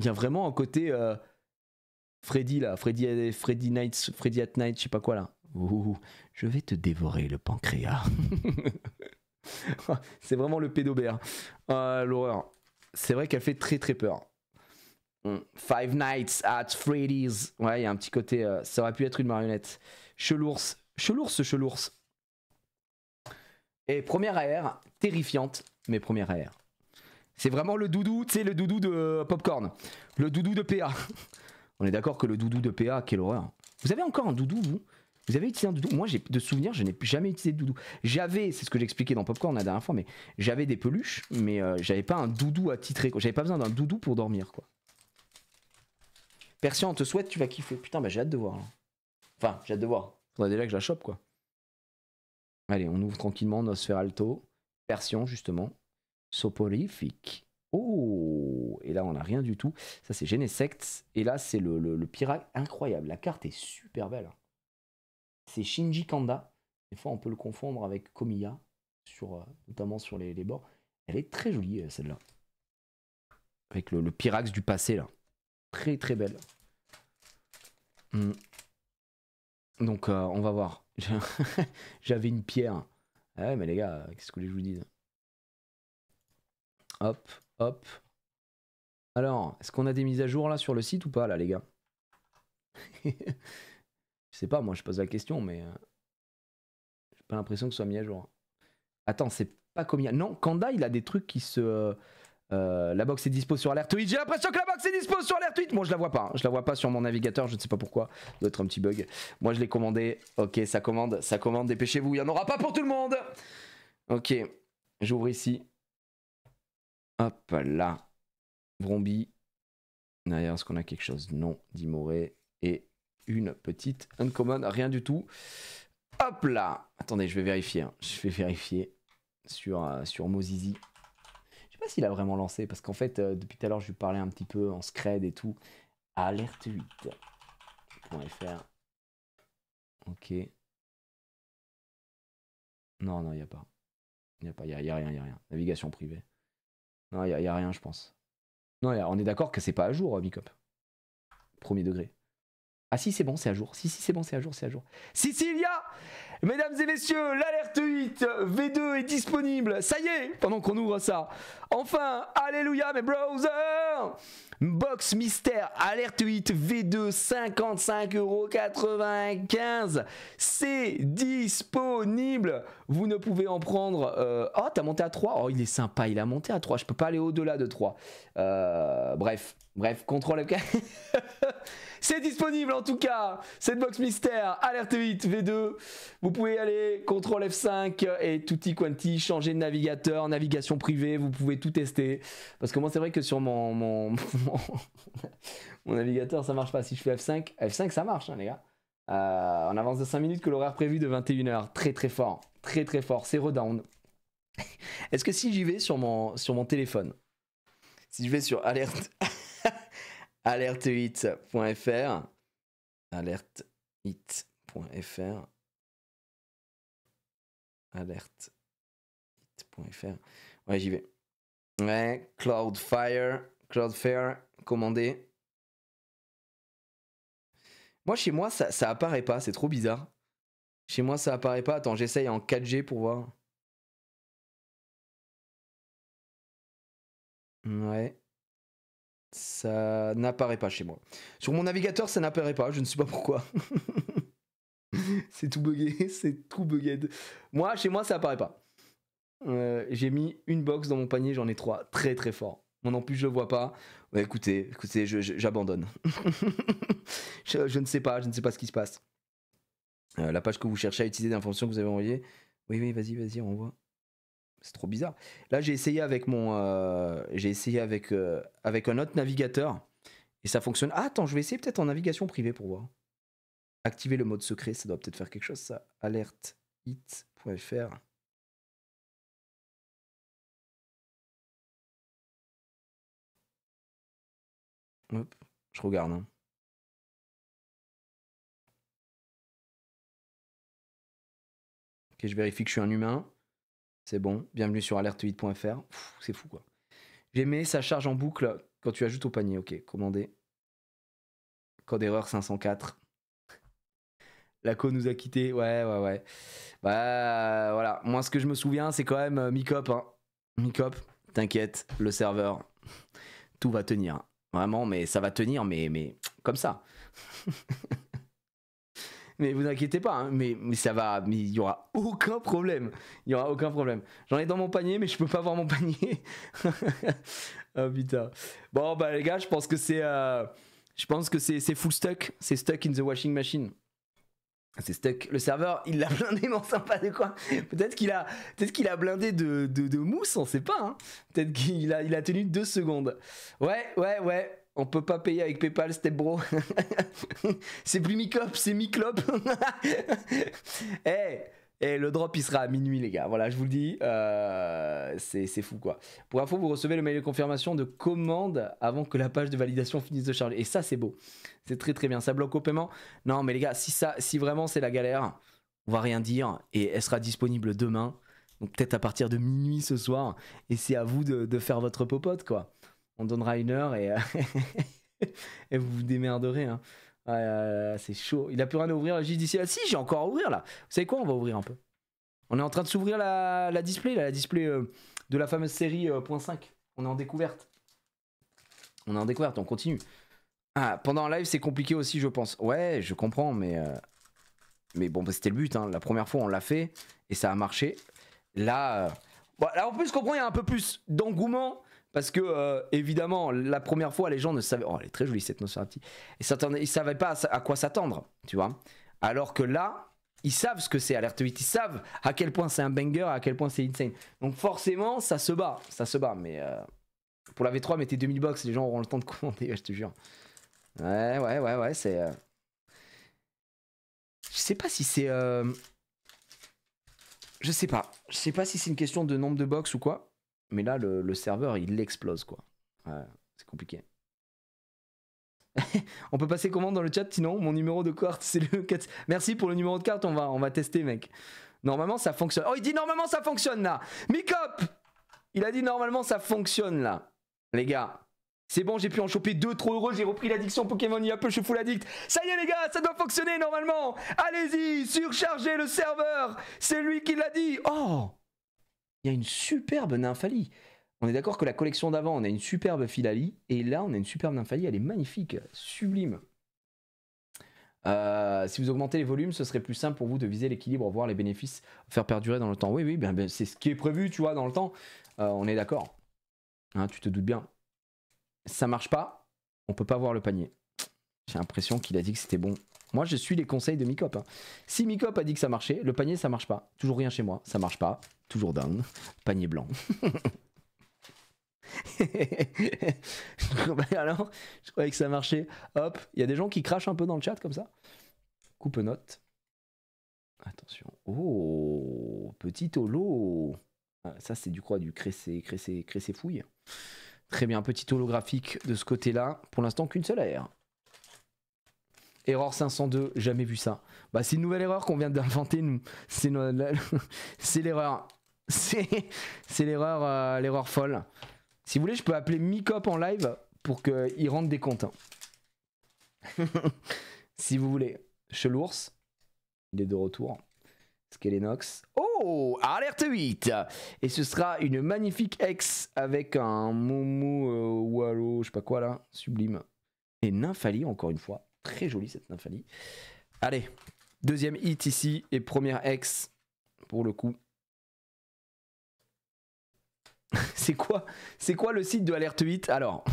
Il y a vraiment un côté euh, Freddy là, Freddy, Freddy Nights, Freddy at Night, je sais pas quoi là. je vais te dévorer le pancréas. c'est vraiment le pédobère. Ah, l'horreur. C'est vrai qu'elle fait très très peur. Hmm. Five Nights at Freddy's. Ouais, il y a un petit côté. Euh, ça aurait pu être une marionnette. Chelours. Chelours, chelours. Et première AR, terrifiante, mais première AR. C'est vraiment le doudou, tu sais, le doudou de euh, Popcorn. Le doudou de PA. On est d'accord que le doudou de PA, quelle horreur. Vous avez encore un doudou, vous Vous avez utilisé un doudou Moi, j'ai de souvenir, je n'ai jamais utilisé de doudou. J'avais, c'est ce que j'expliquais dans Popcorn la dernière fois, mais j'avais des peluches, mais euh, j'avais pas un doudou à titrer. J'avais pas besoin d'un doudou pour dormir, quoi. Persian, on te souhaite, tu vas kiffer. Putain, bah j'ai hâte de voir. Hein. Enfin, j'ai hâte de voir. Faudrait déjà que je la chope, quoi. Allez, on ouvre tranquillement Nosferalto. Persion, justement. Soporifique. Oh Et là, on n'a rien du tout. Ça, c'est Genesect. Et là, c'est le, le, Incroyable. La carte est super belle. Hein. C'est Shinji Kanda. Des fois, on peut le confondre avec Komiya, sur, euh, notamment sur les, bords. Elle est très jolie, euh, celle-là. Avec le, le, Pyrax du passé, là. Très, très belle. Hmm. Donc, euh, on va voir. J'avais une pierre. Ah ouais, mais les gars, qu'est-ce que je vous dise Hop, hop. Alors, est-ce qu'on a des mises à jour là sur le site ou pas, là, les gars Je sais pas, moi, je pose la question, mais. Euh, j'ai pas l'impression que ce soit mis à jour. Attends, c'est pas combien Non, Kanda, il a des trucs qui se. Euh, euh, la box est dispo sur l'air tweet J'ai l'impression que la box est dispo sur l'air tweet Moi, je la vois pas. Hein. Je la vois pas sur mon navigateur. Je ne sais pas pourquoi. doit être un petit bug. Moi, je l'ai commandé. Ok, ça commande. Ça commande. Dépêchez-vous. Il n'y en aura pas pour tout le monde. Ok. J'ouvre ici. Hop là. Vrombi. D'ailleurs, est-ce qu'on a quelque chose Non. Dimoré. Et une petite uncommon. Rien du tout. Hop là. Attendez, je vais vérifier. Hein. Je vais vérifier sur, euh, sur Mozizi s'il a vraiment lancé, parce qu'en fait, euh, depuis tout à l'heure, je lui parlais un petit peu en scred et tout. Alerte8.fr. Ok. Non, non, il n'y a pas. Il n'y a pas, a, rien, il n'y a rien. Navigation privée. Non, il n'y a, rien, je pense. Non, on est d'accord que c'est pas à jour, Micop. Euh, Premier degré. Ah si, c'est bon, c'est à jour. Si, si, c'est bon, c'est à jour, c'est à jour. Sicilia Mesdames et messieurs, l'alerte 8 V2 est disponible. Ça y est, pendant qu'on ouvre ça. Enfin, alléluia mes brothers Box mystère, alerte 8, V2, 55,95€. C'est disponible. Vous ne pouvez en prendre... Euh, oh, t'as monté à 3. Oh, il est sympa, il a monté à 3. Je peux pas aller au-delà de 3. Euh, bref, bref, contrôle F5 C'est disponible en tout cas, cette box mystère, alerte 8, V2. Vous pouvez aller, contrôle F5 et tutti quanti, changer de navigateur, navigation privée, vous pouvez tout tester. Parce que moi c'est vrai que sur mon mon, navigateur, ça marche pas. Si je fais F5, F5 ça marche, hein, les gars. Euh, on avance de 5 minutes que l'horaire prévu de 21h. Très très fort. Très très fort. C'est redown. Est-ce que si j'y vais sur mon, sur mon téléphone, si je vais sur alerte alerte8.fr alerte8.fr alerte.fr Ouais, j'y vais. Ouais, Cloudfire. Cloudflare, commander. Moi, chez moi, ça, ça apparaît pas, c'est trop bizarre. Chez moi, ça apparaît pas. Attends, j'essaye en 4G pour voir. Ouais. Ça n'apparaît pas chez moi. Sur mon navigateur, ça n'apparaît pas, je ne sais pas pourquoi. c'est tout bugué, c'est tout buggé. Moi, chez moi, ça apparaît pas. Euh, j'ai mis une box dans mon panier, j'en ai trois. Très très fort non plus, je le vois pas. écoutez, écoutez, j'abandonne. je, ne sais pas, je ne sais pas ce qui se passe. Euh, la page que vous cherchez à utiliser d'informations que vous avez envoyées. Oui, oui, vas-y, vas-y, on voit C'est trop bizarre. Là, j'ai essayé avec mon, euh, j'ai essayé avec euh, avec un autre navigateur et ça fonctionne. Ah, attends, je vais essayer peut-être en navigation privée pour voir. Activer le mode secret, ça doit peut-être faire quelque chose. Ça, alerte hit.fr. je regarde. Hein. Ok, je vérifie que je suis un humain. C'est bon. Bienvenue sur alerte8.fr. C'est fou quoi. j'ai mis sa charge en boucle quand tu ajoutes au panier. Ok, commandé. Code erreur 504. la co nous a quitté Ouais, ouais, ouais. Bah voilà. Moi, ce que je me souviens, c'est quand même euh, Micop. Hein. Micop, t'inquiète, le serveur, tout va tenir. Vraiment, mais ça va tenir, mais, mais comme ça. mais vous inquiétez pas, hein, mais, mais, ça va, mais il y aura aucun problème. Il y aura aucun problème. J'en ai dans mon panier, mais je peux pas voir mon panier. oh putain. Bon bah les gars, je pense que c'est, euh, je pense que c'est full stuck, c'est stuck in the washing machine. C'est Stuck. Le serveur, il l'a blindé, mais on pas de quoi. Peut-être qu'il a, peut-être qu'il a blindé de, de, mousse, on sait pas. Hein. Peut-être qu'il a, il a tenu deux secondes. Ouais, ouais, ouais. On peut pas payer avec PayPal, step bro. c'est plus miclop, c'est Miclop. Eh, et le drop, il sera à minuit, les gars. Voilà, je vous le dis. Euh, c'est fou, quoi. Pour info, vous recevez le mail de confirmation de commande avant que la page de validation finisse de charger. Et ça, c'est beau. C'est très, très bien. Ça bloque au paiement. Non, mais les gars, si, ça, si vraiment c'est la galère, on va rien dire. Et elle sera disponible demain. Donc peut-être à partir de minuit ce soir. Et c'est à vous de, faire votre popote, quoi. On donnera une heure et, et vous vous démerderez. Hein c'est chaud. Il a plus rien à ouvrir. J'ai d'ici. si, j'ai encore à ouvrir là. Vous savez quoi On va ouvrir un peu. On est en train de s'ouvrir la, display, la display euh, de la fameuse série .5. Euh, on est en découverte. On est en découverte, on continue. Ah, pendant un live, c'est compliqué aussi, je pense. Ouais, je comprends, mais. Euh, mais bon, bah, c'était le but. Hein. La première fois, on l'a fait et ça a marché. Là. en là, on plus, se il y a un peu plus d'engouement. Parce que, euh, évidemment, la première fois, les gens ne savaient. Oh, elle est très jolie cette notion Ils ne savaient pas à quoi s'attendre, tu vois. Alors que là, ils savent ce que c'est Alert 8, ils savent à quel point c'est un banger, à quel point c'est insane. Donc forcément, ça se bat, ça se bat, mais euh, pour la V3, mettez 2000 box, les gens auront le temps de commander, je te jure. Ouais, ouais, ouais, ouais, c'est... Euh, je sais pas si c'est... Je sais pas, je sais pas si c'est une question de nombre de box ou quoi. Mais là, le, serveur, il explose, quoi. c'est compliqué. on peut passer comment dans le chat Sinon, mon numéro de carte, c'est le 4... Merci pour le numéro de carte, on va, on va tester, mec. Normalement, ça fonctionne. Oh, il dit normalement, ça fonctionne, là Micop Il a dit normalement, ça fonctionne, là. Les gars, c'est bon, j'ai pu en choper deux, trop heureux, j'ai repris l'addiction Pokémon il y a peu, je suis full addict. Ça y est les gars, ça doit fonctionner normalement. Allez-y, surchargez le serveur. C'est lui qui l'a dit. Oh une superbe Nymphalie. On est d'accord que la collection d'avant, on a une superbe Philalie, et là, on a une superbe Nymphalie, elle est magnifique, sublime. Euh, si vous augmentez les volumes, ce serait plus simple pour vous de viser l'équilibre, voir les bénéfices, faire perdurer dans le temps. Oui, oui, bien, ben, c'est ce qui est prévu, tu vois, dans le temps. Euh, on est d'accord. Hein, tu te doutes bien. Ça marche pas, on peut pas voir le panier. J'ai l'impression qu'il a dit que c'était bon. Moi, je suis les conseils de Micop. Hein. Si Micop a dit que ça marchait, le panier, ça marche pas. Toujours rien chez moi, ça marche pas toujours down. Panier blanc. Alors, je croyais que ça marchait. Hop, il y a des gens qui crachent un peu dans le chat comme ça. Coupe note. Attention. Oh, petit holo. Ah, ça, c'est du croix, Du cressé, cressé fouille. Très bien, petit holographique de ce côté-là. Pour l'instant, qu'une seule aire. Erreur 502, jamais vu ça. Bah, c'est une nouvelle erreur qu'on vient d'inventer, nous. C'est l'erreur c'est l'erreur euh, l'erreur folle. Si vous voulez, je peux appeler Micop en live pour qu'il euh, rende des comptes. Hein. si vous voulez. l'ours. il est de retour. Skelenox. Oh Alerte 8 Et ce sera une magnifique ex avec un Momo euh, je sais pas quoi là, sublime. Et Nymphalie, encore une fois. Très jolie cette Nymphalie. Allez, deuxième hit ici et première ex pour le coup. c'est quoi C'est quoi le site de Alerte 8 Alors,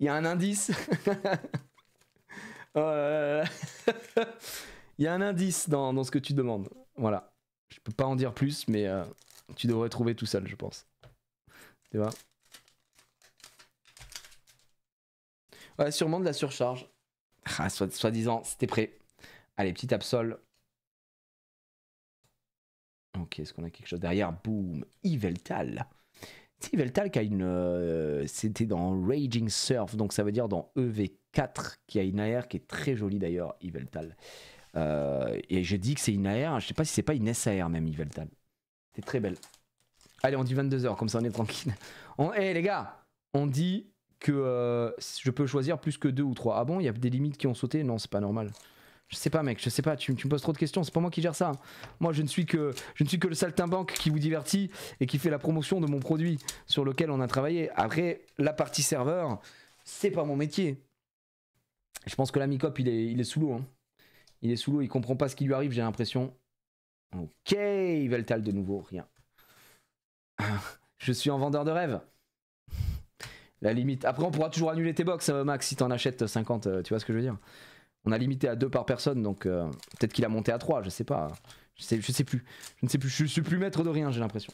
il y a un indice. Euh, il y a un indice dans, ce que tu demandes. Voilà. Je peux pas en dire plus, mais euh, tu devrais trouver tout seul, je pense. Tu vois Ouais, sûrement de la surcharge. Ah, soit, disant, c'était prêt. Allez, petite absol. Ok, est-ce qu'on a quelque chose derrière Boum, Iveltal. C'est qui a une. Euh, c'était dans Raging Surf, donc ça veut dire dans EV4, qui a une AR qui est très jolie d'ailleurs, Yveltal. Euh, et je dis que c'est une AR, je sais pas si c'est pas une SAR même, Yveltal. C'est très belle. Allez, on dit 22h, comme ça on est tranquille. Eh les gars, on dit que euh, je peux choisir plus que deux ou trois. Ah bon, il y a des limites qui ont sauté Non, c'est pas normal. Je sais pas mec, je sais pas, tu, me poses trop de questions, c'est pas moi qui gère ça. Hein. Moi je ne suis que je ne suis que le saltimbanque qui vous divertit et qui fait la promotion de mon produit sur lequel on a travaillé. Après la partie serveur, c'est pas mon métier. Je pense que l'amicop il est, il est sous l'eau. Hein. Il est sous l'eau, il comprend pas ce qui lui arrive, j'ai l'impression. Ok, Veltal de nouveau, rien. je suis en vendeur de rêve. La limite. Après on pourra toujours annuler tes box euh, Max si t'en achètes 50, euh, tu vois ce que je veux dire. On a limité à deux par personne, donc euh, peut-être qu'il a monté à trois, je sais pas. Je sais, je sais plus. Je ne sais plus. Je suis plus maître de rien, j'ai l'impression.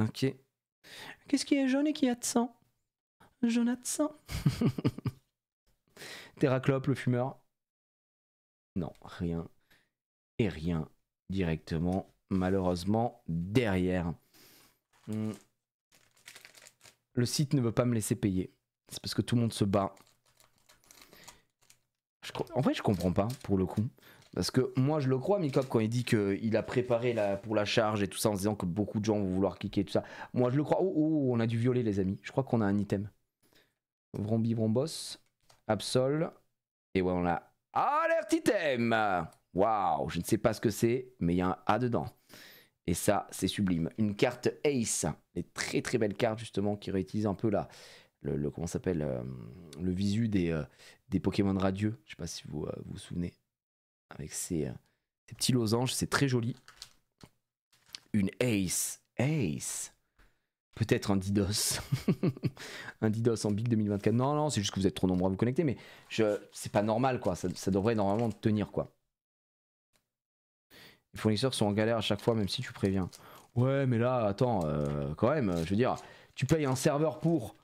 Ok. Qu'est-ce qui est jaune et qui a de sang sang. Terraclope, le fumeur. Non, rien. Et rien directement, malheureusement, derrière. Hmm. Le site ne veut pas me laisser payer. C'est parce que tout le monde se bat en vrai, je comprends pas pour le coup. Parce que moi, je le crois, Micop, quand il dit qu'il a préparé pour la charge et tout ça en se disant que beaucoup de gens vont vouloir cliquer et tout ça. Moi, je le crois. Oh, oh, oh on a dû violer, les amis. Je crois qu'on a un item. Vrombi, Vrombos, Absol. Et voilà, on a alert ah, item. Waouh, je ne sais pas ce que c'est, mais il y a un A dedans. Et ça, c'est sublime. Une carte Ace. une très très belle carte justement, qui réutilise un peu la, le, le comment s'appelle euh, le visu des, euh, des Pokémon radieux. Je sais pas si vous euh, vous souvenez avec ces, petits losanges, c'est très joli. Une Ace, Ace. Peut-être un Didos. un Didos en Big 2024. Non, non, c'est juste que vous êtes trop nombreux à vous connecter, mais c'est pas normal, quoi. Ça, devrait normalement tenir, quoi. Les fournisseurs sont en galère à chaque fois, même si tu préviens. Ouais, mais là, attends, quand même, je veux dire, tu payes un serveur pour,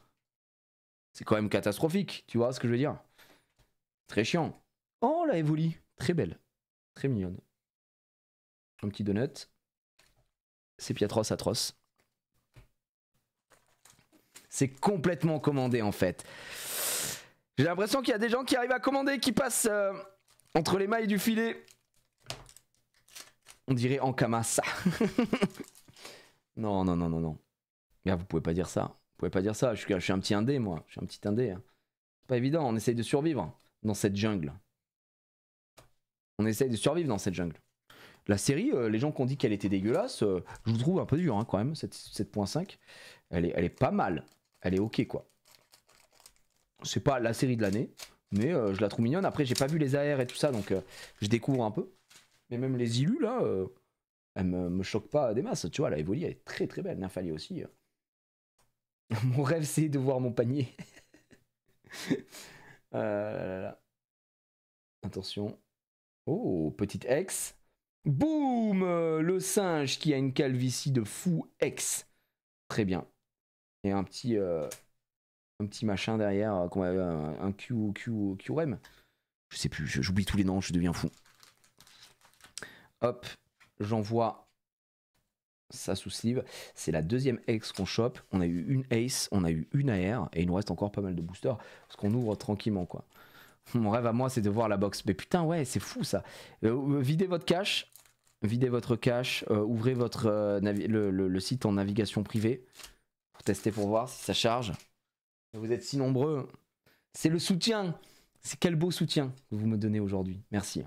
c'est quand même catastrophique, tu vois ce que je veux dire Très chiant. Oh la Evoli, très belle, très mignonne. Un petit donut. C'est Piatros atroce. C'est complètement commandé en fait. J'ai l'impression qu'il y a des gens qui arrivent à commander, qui passent euh, entre les mailles du filet. On dirait en ça. non, non, non, non, non. Là, vous pouvez pas dire ça. Vous pouvez pas dire ça, je suis, un petit indé, moi. Je suis un petit indé. Hein. C'est pas évident, on essaye de survivre dans cette jungle. On essaye de survivre dans cette jungle. La série, euh, les gens qui ont dit qu'elle était dégueulasse, euh, je vous trouve un peu dur hein, quand même, cette 7.5. Elle est, elle est pas mal. Elle est ok quoi. C'est pas la série de l'année, mais euh, je la trouve mignonne. Après, j'ai pas vu les AR et tout ça, donc je découvre un peu. Mais même les illus là, elle me, me choque pas des masses. Tu vois, la Evoli, elle est très très belle. Nymphalie aussi. mon rêve, c'est de voir mon panier. Euh, Attention. Oh, petite ex. Boum euh, Le singe qui a une calvitie de fou ex. Très bien. Et un petit, euh, un petit machin derrière, un, un Q, Q, M. Je sais plus, j'oublie tous les noms, je deviens fou. Hop, j'envoie ça soucive. C'est la deuxième ex qu'on chope. On a eu une ace, on a eu une AR, et il nous reste encore pas mal de boosters, parce qu'on ouvre tranquillement, quoi. Mon rêve à moi, c'est de voir la box. Mais putain, ouais, c'est fou ça. Euh, euh, videz votre cache, videz votre cache, euh, ouvrez votre, le, site en navigation privée pour tester pour voir si ça charge. Vous êtes si nombreux. C'est le soutien. C'est quel beau soutien que vous me donnez aujourd'hui. Merci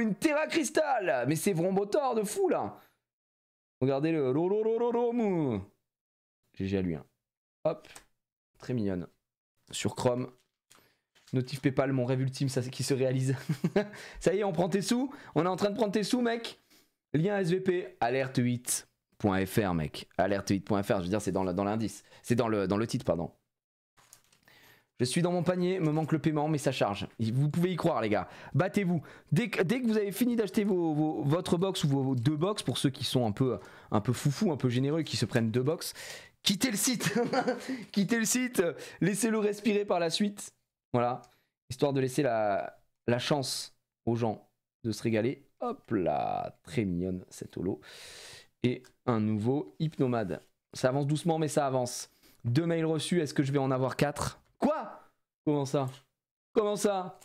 une Terra Cristal Mais c'est Vrombotor de fou, là Regardez le... GG à lui. Hop. Très mignonne. Sur Chrome. Notif Paypal, mon rêve ultime ça, qui se réalise. ça y est, on prend tes sous. On est en train de prendre tes sous, mec. Lien SVP, alerte8.fr, mec. Alerte8.fr, je veux dire, c'est dans l'indice. C'est dans le, dans le titre, pardon. Je suis dans mon panier, me manque le paiement, mais ça charge. Vous pouvez y croire, les gars. Battez-vous. Dès, que vous avez fini d'acheter vos, votre box ou vos, deux box, pour ceux qui sont un peu, un foufou, un peu généreux, qui se prennent deux box, quittez le site. quittez le site. Laissez-le respirer par la suite. Voilà. Histoire de laisser la, la chance aux gens de se régaler. Hop là. Très mignonne cette holo. Et un nouveau Hypnomade. Ça avance doucement, mais ça avance. Deux mails reçus. Est-ce que je vais en avoir quatre Quoi Comment ça Comment ça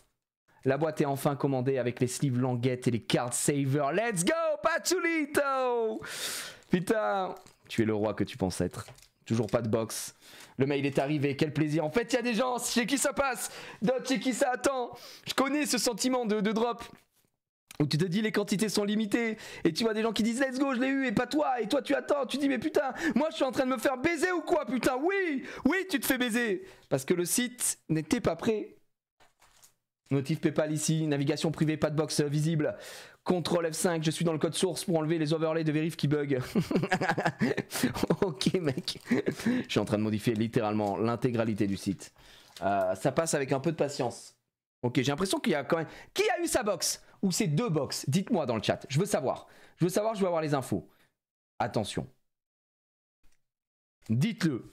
La boîte est enfin commandée avec les sleeves languettes et les cards saver. Let's go, Pachulito Putain, tu es le roi que tu penses être. Toujours pas de box. Le mail est arrivé, quel plaisir. En fait, il y a des gens, chez qui ça passe, d'autres chez qui ça attend. Je connais ce sentiment de, de drop où tu te dis les quantités sont limitées et tu vois des gens qui disent let's go je l'ai eu et pas toi et toi tu attends tu dis mais putain moi je suis en train de me faire baiser ou quoi putain oui oui tu te fais baiser parce que le site n'était pas prêt Motif PayPal ici, navigation privée, pas de box euh, visible. Contrôle F5, je suis dans le code source pour enlever les overlays de vérif qui bug. ok mec, je suis en train de modifier littéralement l'intégralité du site. Euh, ça passe avec un peu de patience. Ok, j'ai l'impression qu'il y a quand même... Qui a eu sa box ou c'est deux boxes Dites-moi dans le chat. Je veux savoir. Je veux savoir, je veux avoir les infos. Attention. Dites-le.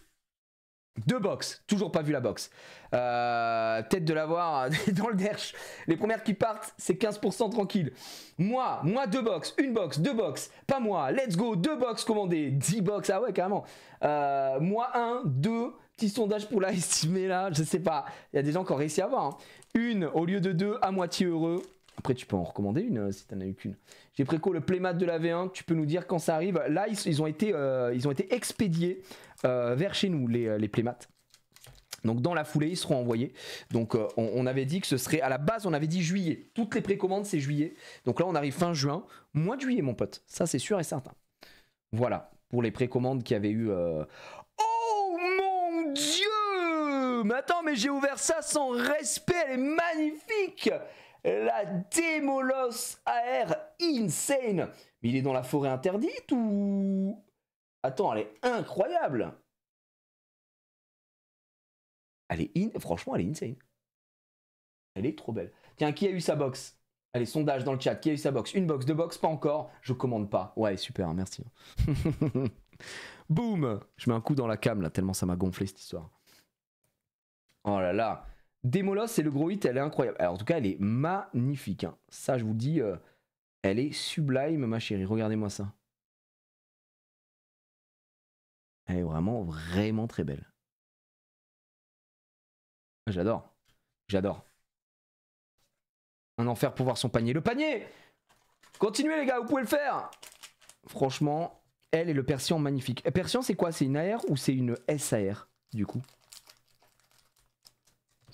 Deux boxes. toujours pas vu la box. Peut-être de l'avoir dans le derche. Les premières qui partent, c'est 15% tranquille. Moi, moi deux boxes. une box, deux boxes. pas moi. Let's go, deux boxes commandées, 10 boxes. ah ouais carrément. Euh, moi un, deux, petit sondage pour la estimer là, je sais pas. Il y a des gens qui ont réussi à avoir. Hein. Une au lieu de deux, à moitié heureux. Après, tu peux en recommander une si euh, si t'en as eu qu'une. J'ai préco le playmat de la V1. Tu peux nous dire quand ça arrive. Là, ils, ont, été, euh, ils ont été expédiés euh, vers chez nous, les, les Donc dans la foulée, ils seront envoyés. Donc on, avait dit que ce serait à la base, on avait dit juillet. Toutes les précommandes, c'est juillet. Donc là, on arrive fin juin, mois de juillet, mon pote. Ça, c'est sûr et certain. Voilà pour les précommandes qui avaient eu. Oh mon dieu Mais attends, mais j'ai ouvert ça sans respect. Elle est magnifique la Démolos AR Insane. Mais il est dans la forêt interdite ou... Attends, elle est incroyable. Elle est Franchement, elle est insane. Elle est trop belle. Tiens, qui a eu sa box Allez, sondage dans le chat. Qui a eu sa box Une box, deux box, pas encore. Je commande pas. Ouais, super, merci. Hein. Boum Je mets un coup dans la cam là, tellement ça m'a gonflé cette histoire. Oh là là Démolos, c'est le gros hit, elle est incroyable. Alors, en tout cas, elle est magnifique. Hein. Ça, je vous dis, euh, elle est sublime, ma chérie. Regardez-moi ça. Elle est vraiment, vraiment très belle. Ah, j'adore. J'adore. Un enfer pour voir son panier. Le panier Continuez les gars, vous pouvez le faire Franchement, elle et le Persian magnifique. Persian c'est quoi C'est une AR ou c'est une SAR du coup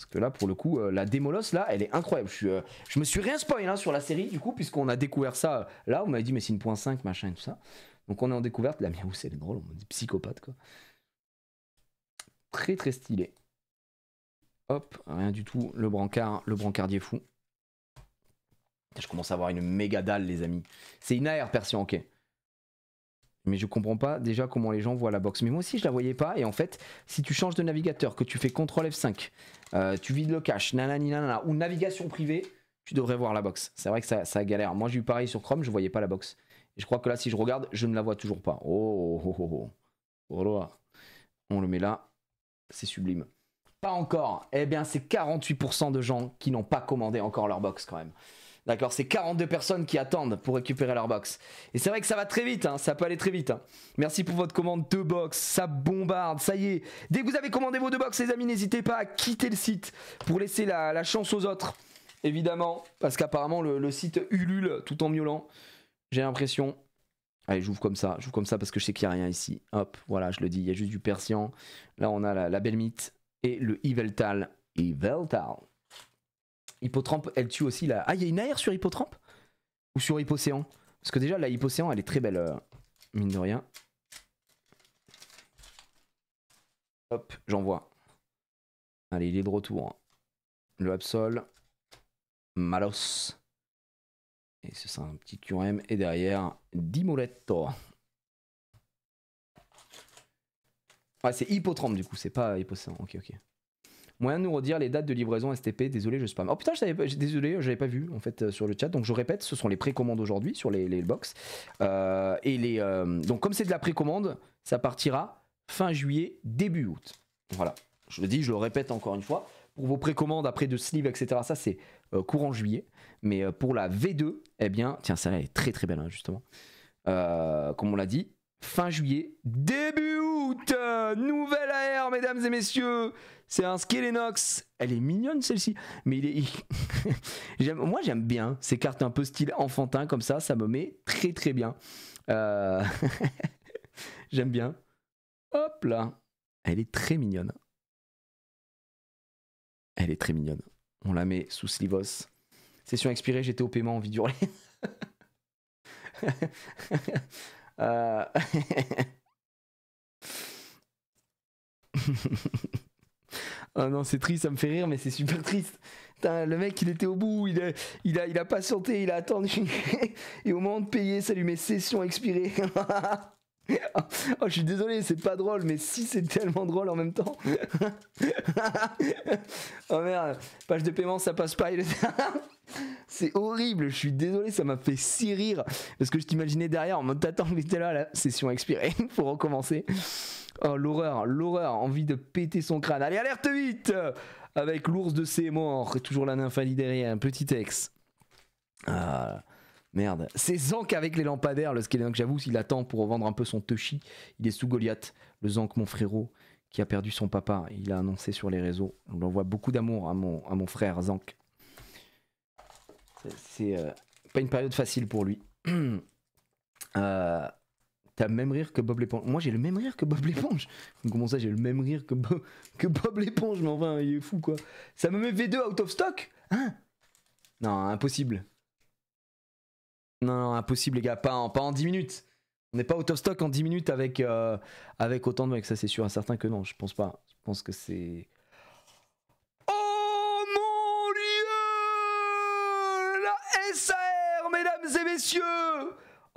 parce que là, pour le coup, euh, la démolosse, là, elle est incroyable. Je, euh, me suis rien spoil hein, sur la série, du coup, puisqu'on a découvert ça. Euh, là, on m'avait dit, mais c'est une point 5, machin et tout ça. Donc on est en découverte. La où c'est le drôle, on m'a dit psychopathe, quoi. Très, très stylé. Hop, rien du tout. Le brancard, le brancardier fou. Je commence à avoir une méga dalle, les amis. C'est une AR Persian, ok. Mais je comprends pas déjà comment les gens voient la box. Mais moi aussi, je la voyais pas. Et en fait, si tu changes de navigateur, que tu fais CTRL F5, euh, tu vides le cache, nanani, nanana, ou navigation privée, tu devrais voir la box. C'est vrai que ça, ça, galère. Moi, j'ai eu pareil sur Chrome, je voyais pas la box. Et je crois que là, si je regarde, je ne la vois toujours pas. Oh, oh, oh, oh. oh. oh On le met là. C'est sublime. Pas encore. Eh bien, c'est 48% de gens qui n'ont pas commandé encore leur box quand même. D'accord C'est 42 personnes qui attendent pour récupérer leur box. Et c'est vrai que ça va très vite, hein, ça peut aller très vite. Hein. Merci pour votre commande de box, ça bombarde, ça y est. Dès que vous avez commandé vos deux box, les amis, n'hésitez pas à quitter le site pour laisser la, chance aux autres. Évidemment, parce qu'apparemment le, site ulule tout en miaulant. J'ai l'impression. Allez, j'ouvre comme ça, j'ouvre comme ça parce que je sais qu'il n'y a rien ici. Hop, voilà, je le dis, il y a juste du persian. Là, on a la, la belle mythe et le Eveltal. Eveltal. Hippotrempe, elle tue aussi la. Ah, il y a une AR sur Hippotrampe Ou sur Hippocéan Parce que déjà, la Hippocéan, elle est très belle, euh, mine de rien. Hop, vois. Allez, il est de retour. Hein. Le Absol. Malos. Et ce sera un petit QRM. Et derrière, Dimoletto. Ah, c'est Hippotrempe, du coup, c'est pas Hippocéan. Ok, ok. Moyen de nous redire les dates de livraison STP Désolé, je spam. Oh putain, je savais pas, désolé, j'avais pas vu en fait euh, sur le chat. Donc je répète, ce sont les précommandes aujourd'hui sur les, box. Euh, et les, euh, donc comme c'est de la précommande, ça partira fin juillet, début août. Voilà. Je le dis, je le répète encore une fois. Pour vos précommandes après de sleeve, etc., ça c'est courant juillet. Mais pour la V2, eh bien, tiens, ça là est très très belle hein, justement. comme on l'a dit, fin juillet, début août. Euh, nouvelle AR, mesdames et messieurs. C'est un Skelenox. Elle est mignonne celle-ci. Mais il Moi j'aime bien ces cartes un peu style enfantin comme ça. Ça me met très très bien. Euh, j'aime bien. Hop là. Elle est très mignonne. Elle est très mignonne. On la met sous Slivos. Session expirée, j'étais au paiement, envie de euh... Ah non, c'est triste, ça me fait rire, mais c'est super triste. le mec, il était au bout, il a, il a, il a patienté, il a attendu. et au moment de payer, ça lui met session expirée. oh, je suis désolé, c'est pas drôle, mais si c'est tellement drôle en même temps. oh merde, page de paiement, ça passe pas. c'est horrible, je suis désolé, ça m'a fait si rire. Parce que je t'imaginais derrière en mode t'attends, mais t'es là, la session expirée, faut recommencer. Oh, l'horreur, l'horreur, envie de péter son crâne. Allez, alerte vite Avec l'ours de Seymour, toujours la nymphalie derrière, un petit ex Ah. Merde. C'est Zank avec les lampadaires, le que J'avoue, s'il attend pour revendre un peu son Toshi, il est sous Goliath. Le Zank, mon frérot, qui a perdu son papa. Il a annoncé sur les réseaux. On l'envoie beaucoup d'amour à mon, à mon frère Zank. C'est euh, pas une période facile pour lui. Euh, t'as le même rire que Bob l'éponge. Moi, j'ai le même rire que Bob l'éponge. Comment ça, j'ai le même rire que, que Bob l'éponge Mais enfin, il est fou, quoi. Ça me met V2 out of stock Hein Non, impossible. Non, non, impossible, les gars, pas en, pas en 10 minutes. On n'est pas out of stock en 10 minutes avec, euh, avec autant de mecs, ça c'est sûr, certain que non, je pense pas. Je pense que c'est. Oh mon dieu La SAR, mesdames et messieurs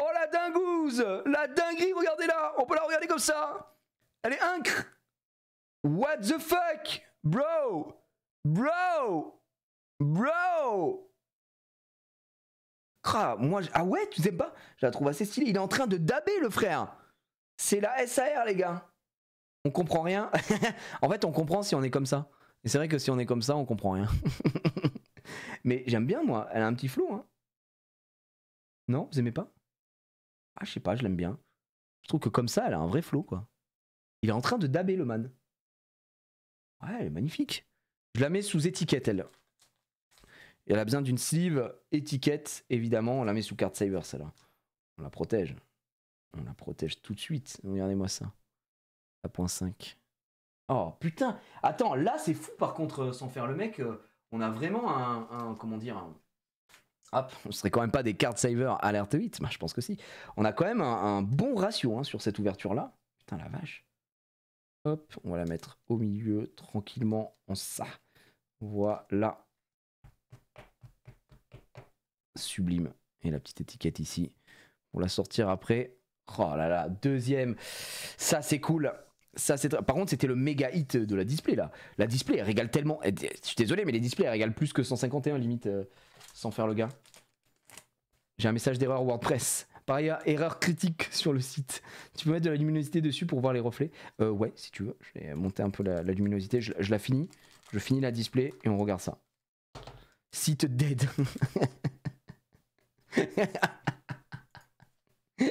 Oh la dingouze, La dinguerie, regardez-la On peut la regarder comme ça Elle est incre What the fuck Bro Bro Bro moi, ah ouais, tu sais pas Je la trouve assez stylée. Il est en train de daber le frère. C'est la SAR, les gars. On comprend rien. en fait, on comprend si on est comme ça. Et c'est vrai que si on est comme ça, on comprend rien. Mais j'aime bien, moi. Elle a un petit flow. Hein. Non, vous aimez pas Ah, je sais pas, je l'aime bien. Je trouve que comme ça, elle a un vrai flow, quoi. Il est en train de daber le man. Ouais, elle est magnifique. Je la mets sous étiquette, elle. Et elle a besoin d'une sleeve étiquette, évidemment. On la met sous carte saver, celle-là. On la protège. On la protège tout de suite. Regardez-moi ça. À point 5. Oh putain Attends, là c'est fou par contre, euh, sans faire le mec, euh, on a vraiment un. comment dire Hop, on serait quand même pas des card saver alerte 8, mais je pense que si. On a quand même un, bon ratio hein, sur cette ouverture-là. Putain la vache. Hop, on va la mettre au milieu tranquillement en ça. Voilà sublime. Et la petite étiquette ici pour la sortir après. Oh là là, deuxième. Ça, c'est cool. Ça, c'est... Par contre, c'était le méga hit de la display là. La display, elle régale tellement. Eh, je suis désolé, mais les displays, elles régalent plus que 151 limite, euh, sans faire le gars. J'ai un message d'erreur WordPress. Par ailleurs, erreur critique sur le site. Tu peux mettre de la luminosité dessus pour voir les reflets euh, Ouais, si tu veux. Je vais monter un peu la, luminosité. Je, je la finis. Je finis la display et on regarde ça. Site dead.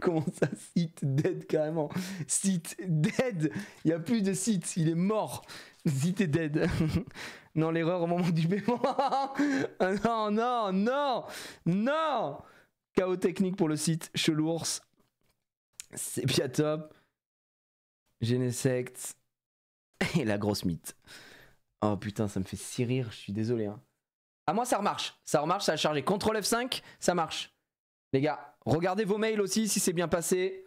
Comment ça, site dead carrément Site dead Il n'y a plus de site, il est mort. Site est dead. non, l'erreur au moment du paiement. Ah non, non, non, non Chaos technique pour le site, chelours. C'est bien top. Genesect. Et la grosse mythe. Oh putain, ça me fait si rire, je suis désolé. Hein. À ah, moi, ça remarche. Ça remarche, ça a chargé. CTRL F5, ça marche. Les gars, regardez vos mails aussi si c'est bien passé.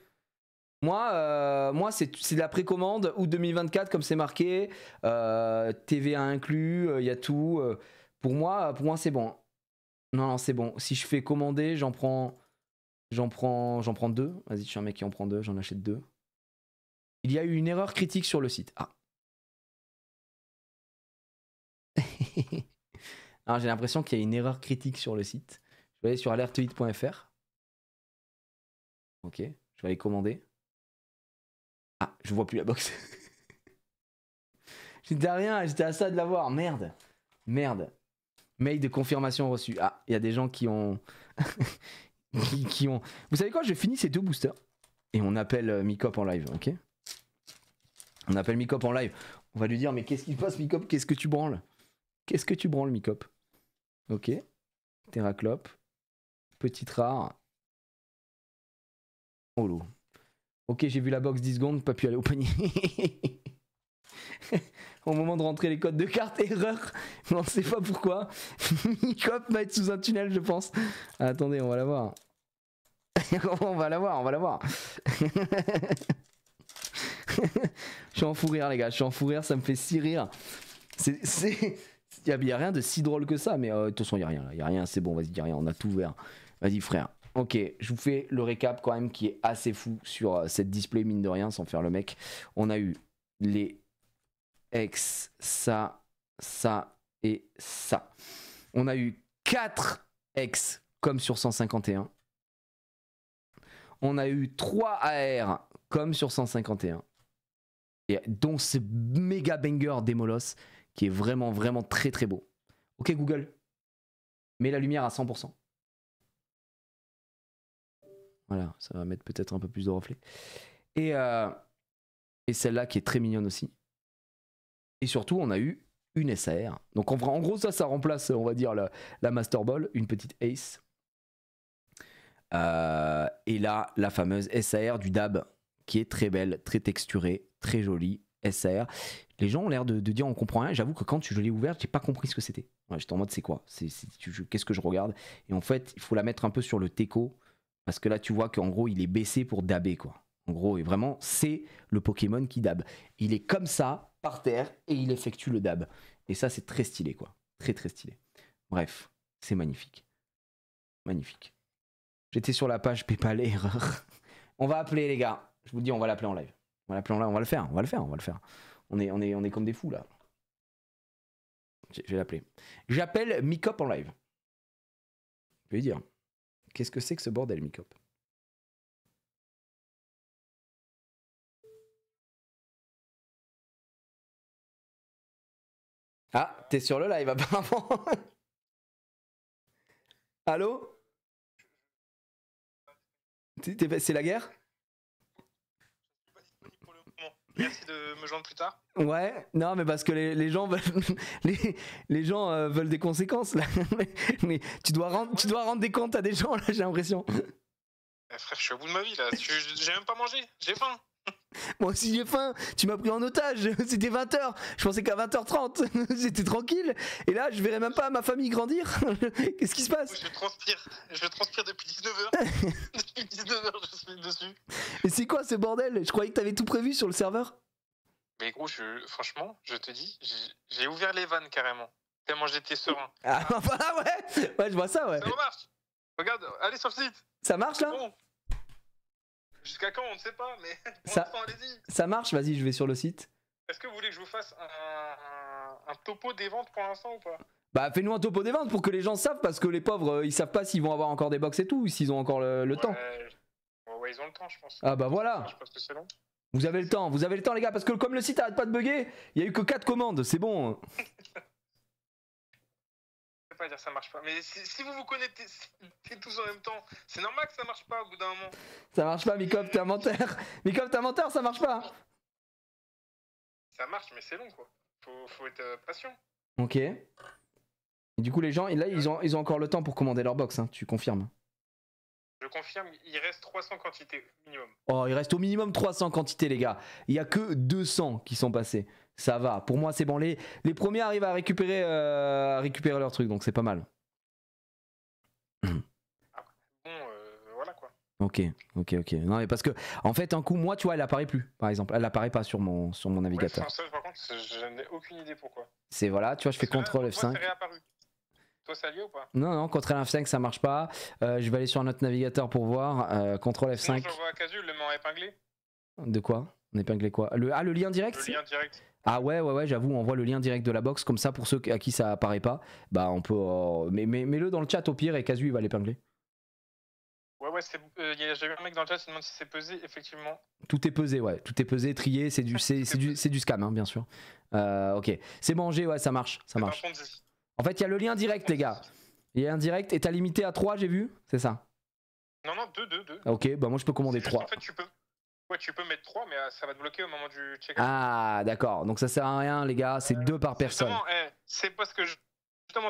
Moi, euh, moi c'est de la précommande ou 2024 comme c'est marqué. Euh, TVA inclus, il euh, y a tout. Euh. pour moi, pour moi c'est bon. Non, non, c'est bon. Si je fais commander, j'en prends, j'en prends, j'en prends deux. Vas-y, je suis un mec qui en prend deux, j'en achète deux. Il y a eu une erreur critique sur le site. Ah. j'ai l'impression qu'il y a une erreur critique sur le site. Je vais aller sur alerte.it.fr. Ok, je vais aller commander. Ah, je vois plus la box. j'étais à rien, j'étais à ça de la voir. Merde, merde. Mail de confirmation reçu. Ah, il y a des gens qui ont. qui, ont. Vous savez quoi Je finis ces deux boosters et on appelle euh, Micop en live, ok On appelle Micop en live. On va lui dire Mais qu'est-ce qui se passe, Micop Qu'est-ce que tu branles Qu'est-ce que tu branles, Micop Ok. Terraclop. Petite rare. Holo. Oh, ok, j'ai vu la box 10 secondes, pas pu aller au panier. au moment de rentrer les codes de carte, erreur. On ne sait pas pourquoi. Micop va être sous un tunnel, je pense. Ah, attendez, on va la voir. on va la voir, on va la voir. je suis en fou rire, les gars. Je suis en fou rire, ça me fait si rire. C'est. Il a rien de si drôle que ça, mais euh, de toute façon, il a rien là, y a rien, c'est bon, vas-y, n'y a rien, on a tout ouvert. Vas-y, frère. Ok, je vous fais le récap quand même qui est assez fou sur euh, cette display, mine de rien, sans faire le mec. On a eu les X, ça, ça et ça. On a eu 4 X comme sur 151. On a eu 3 AR comme sur 151. Et dont ce méga banger des Demolos qui est vraiment, vraiment très, très beau. Ok, Google, mets la lumière à 100%. Voilà, ça va mettre peut-être un peu plus de reflets. Et, euh, et celle-là qui est très mignonne aussi. Et surtout, on a eu une SAR. Donc en, gros, ça, ça remplace, on va dire, la, la Master Ball, une petite Ace. Euh, et là, la fameuse SAR du DAB, qui est très belle, très texturée, très jolie, les gens ont l'air de, dire on comprend rien. J'avoue que quand je l'ai ouvert, j'ai pas compris ce que c'était. J'étais en mode c'est quoi Qu'est-ce que je regarde Et en fait, il faut la mettre un peu sur le teco parce que là, tu vois qu'en gros, il est baissé pour daber quoi. En gros, et vraiment, c'est le Pokémon qui dab. Il est comme ça, par terre, et il effectue le dab. Et ça, c'est très stylé, quoi. Très, très stylé. Bref, c'est magnifique. Magnifique. J'étais sur la page PayPal On va appeler, les gars. Je vous dis, on va l'appeler en live là, on va le faire, on va le faire, on va le faire. On est, on est comme des fous là. Je vais l'appeler. J'appelle Micop en live. Je vais lui dire Qu'est-ce que c'est que ce bordel, Micop Ah, t'es sur le live apparemment. Allô C'est la guerre Merci de me joindre plus tard. Ouais, non, mais parce que les, gens veulent, les, gens euh, veulent des conséquences là. Mais tu dois rendre, tu dois rendre des comptes à des gens là, j'ai l'impression. Eh, frère, je suis au bout de ma vie là. J'ai même pas mangé, j'ai faim. Moi aussi j'ai faim, tu m'as pris en otage, c'était 20h, je pensais qu'à 20h30 j'étais tranquille, et là je verrais même pas ma famille grandir, qu'est-ce qui se passe Je transpire, je transpire depuis 19h, dessus. Mais c'est quoi ce bordel Je croyais que t'avais tout prévu sur le serveur. Mais gros, franchement, je te dis, j'ai ouvert les vannes carrément. Tellement j'étais serein. Ah, bah ouais Ouais, je vois ça, ouais. Ça marche Regarde, allez sur le site Ça marche là Jusqu'à quand, on ne sait pas, mais ça, marche, vas-y, je vais sur le site. Est-ce que vous voulez que je vous fasse un topo des ventes pour l'instant ou pas bah fais-nous un topo des ventes pour que les gens savent parce que les pauvres euh, ils savent pas s'ils vont avoir encore des box et tout, s'ils ont encore le, ouais, temps. Ouais, ils ont le temps, je pense. Ah bah voilà. Je pense que c'est long. Vous avez le temps, vous avez le temps les gars parce que comme le site arrête pas de bugger, il y a eu que 4 commandes, c'est bon. je vais pas dire ça marche pas mais si, vous vous connectez tous en même temps c'est normal que ça marche pas au bout d'un moment ça marche pas Mikov t'es un menteur Mikov t'es un menteur ça marche pas ça marche mais c'est long quoi faut, faut être euh, patient ok du coup, les gens, là, ils ont, ils ont encore le temps pour commander leur box, hein, tu confirmes Je confirme, il reste 300 quantités minimum. Oh, il reste au minimum 300 quantités, les gars. Il n'y a que 200 qui sont passés. Ça va, pour moi, c'est bon. Les, les premiers arrivent à récupérer, euh, récupérer leur truc, donc c'est pas mal. Ah, euh, ok, ok, ok. Non, mais parce que, en fait, un coup, moi, tu vois, elle apparaît plus, par exemple. Elle apparaît pas sur mon, sur mon navigateur. par contre, je n'ai aucune idée pourquoi. C'est voilà, tu vois, je fais CTRL F5. Non, non, Ctrl F5, ça marche pas. Euh, je vais aller sur notre navigateur pour voir. Euh, F5. le épinglé. De quoi On épingle quoi le, Ah, le lien direct Ah ouais, ouais, ouais, j'avoue, on voit le lien direct de la box, comme ça, pour ceux à qui ça apparaît pas, bah on peut. Euh, mais, mais le dans le chat au pire et Casu, il va l'épingler. Ouais, ouais, euh, j'ai vu un mec dans le chat qui demande si c'est pesé, effectivement. Tout est pesé, ouais. Tout est pesé, trié, c'est du, c'est, du, du, scam, hein, bien sûr. Euh, ok. C'est mangé, ouais, ça marche. Ça marche. En fait, il y a le lien direct, les gars. Il y a un direct et t'as limité à 3, j'ai vu C'est ça Non, non, 2, 2, 2. Ok, bah moi je peux commander 3. En fait, tu peux... Ouais, tu peux mettre 3, mais euh, ça va te bloquer au moment du check-out. Ah, d'accord. Donc ça sert à rien, les gars. C'est 2 euh, par personne. Eh, c'est parce que je... justement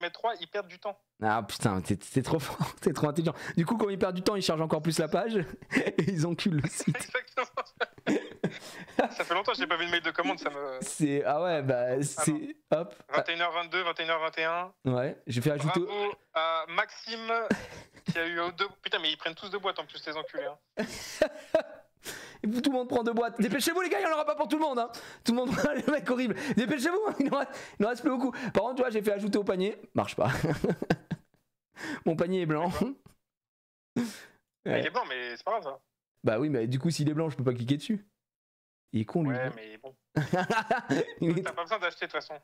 mais 3, ils perdent du temps. Ah putain, t'es trop fort, t'es trop intelligent. Du coup, quand ils perdent du temps, ils chargent encore plus la page et ils enculent le site. Exactement. ça fait longtemps que j'ai pas vu de mail de commande, ça me. C'est ah ouais bah ah c'est hop. 21h22, 21h21. Ah, ouais, j'ai fait ajouter. Bravo à Maxime qui a eu deux. Putain, mais ils prennent tous deux boîtes en plus les enculés. Hein tout le monde prend deux boîtes. Dépêchez-vous, les gars, il n'y en aura pas pour tout le monde. Hein. Tout le monde prend le mec horrible. Dépêchez-vous, hein, il n'en reste, plus beaucoup. Par contre, tu vois, j'ai fait ajouter au panier. Marche pas. Mon panier est blanc. Il est blanc, mais c'est pas grave ça. Hein. Bah oui, mais du coup, s'il est blanc, je peux pas cliquer dessus. Il est con, lui. Ouais, mais bon. T'as pas besoin d'acheter, de toute façon.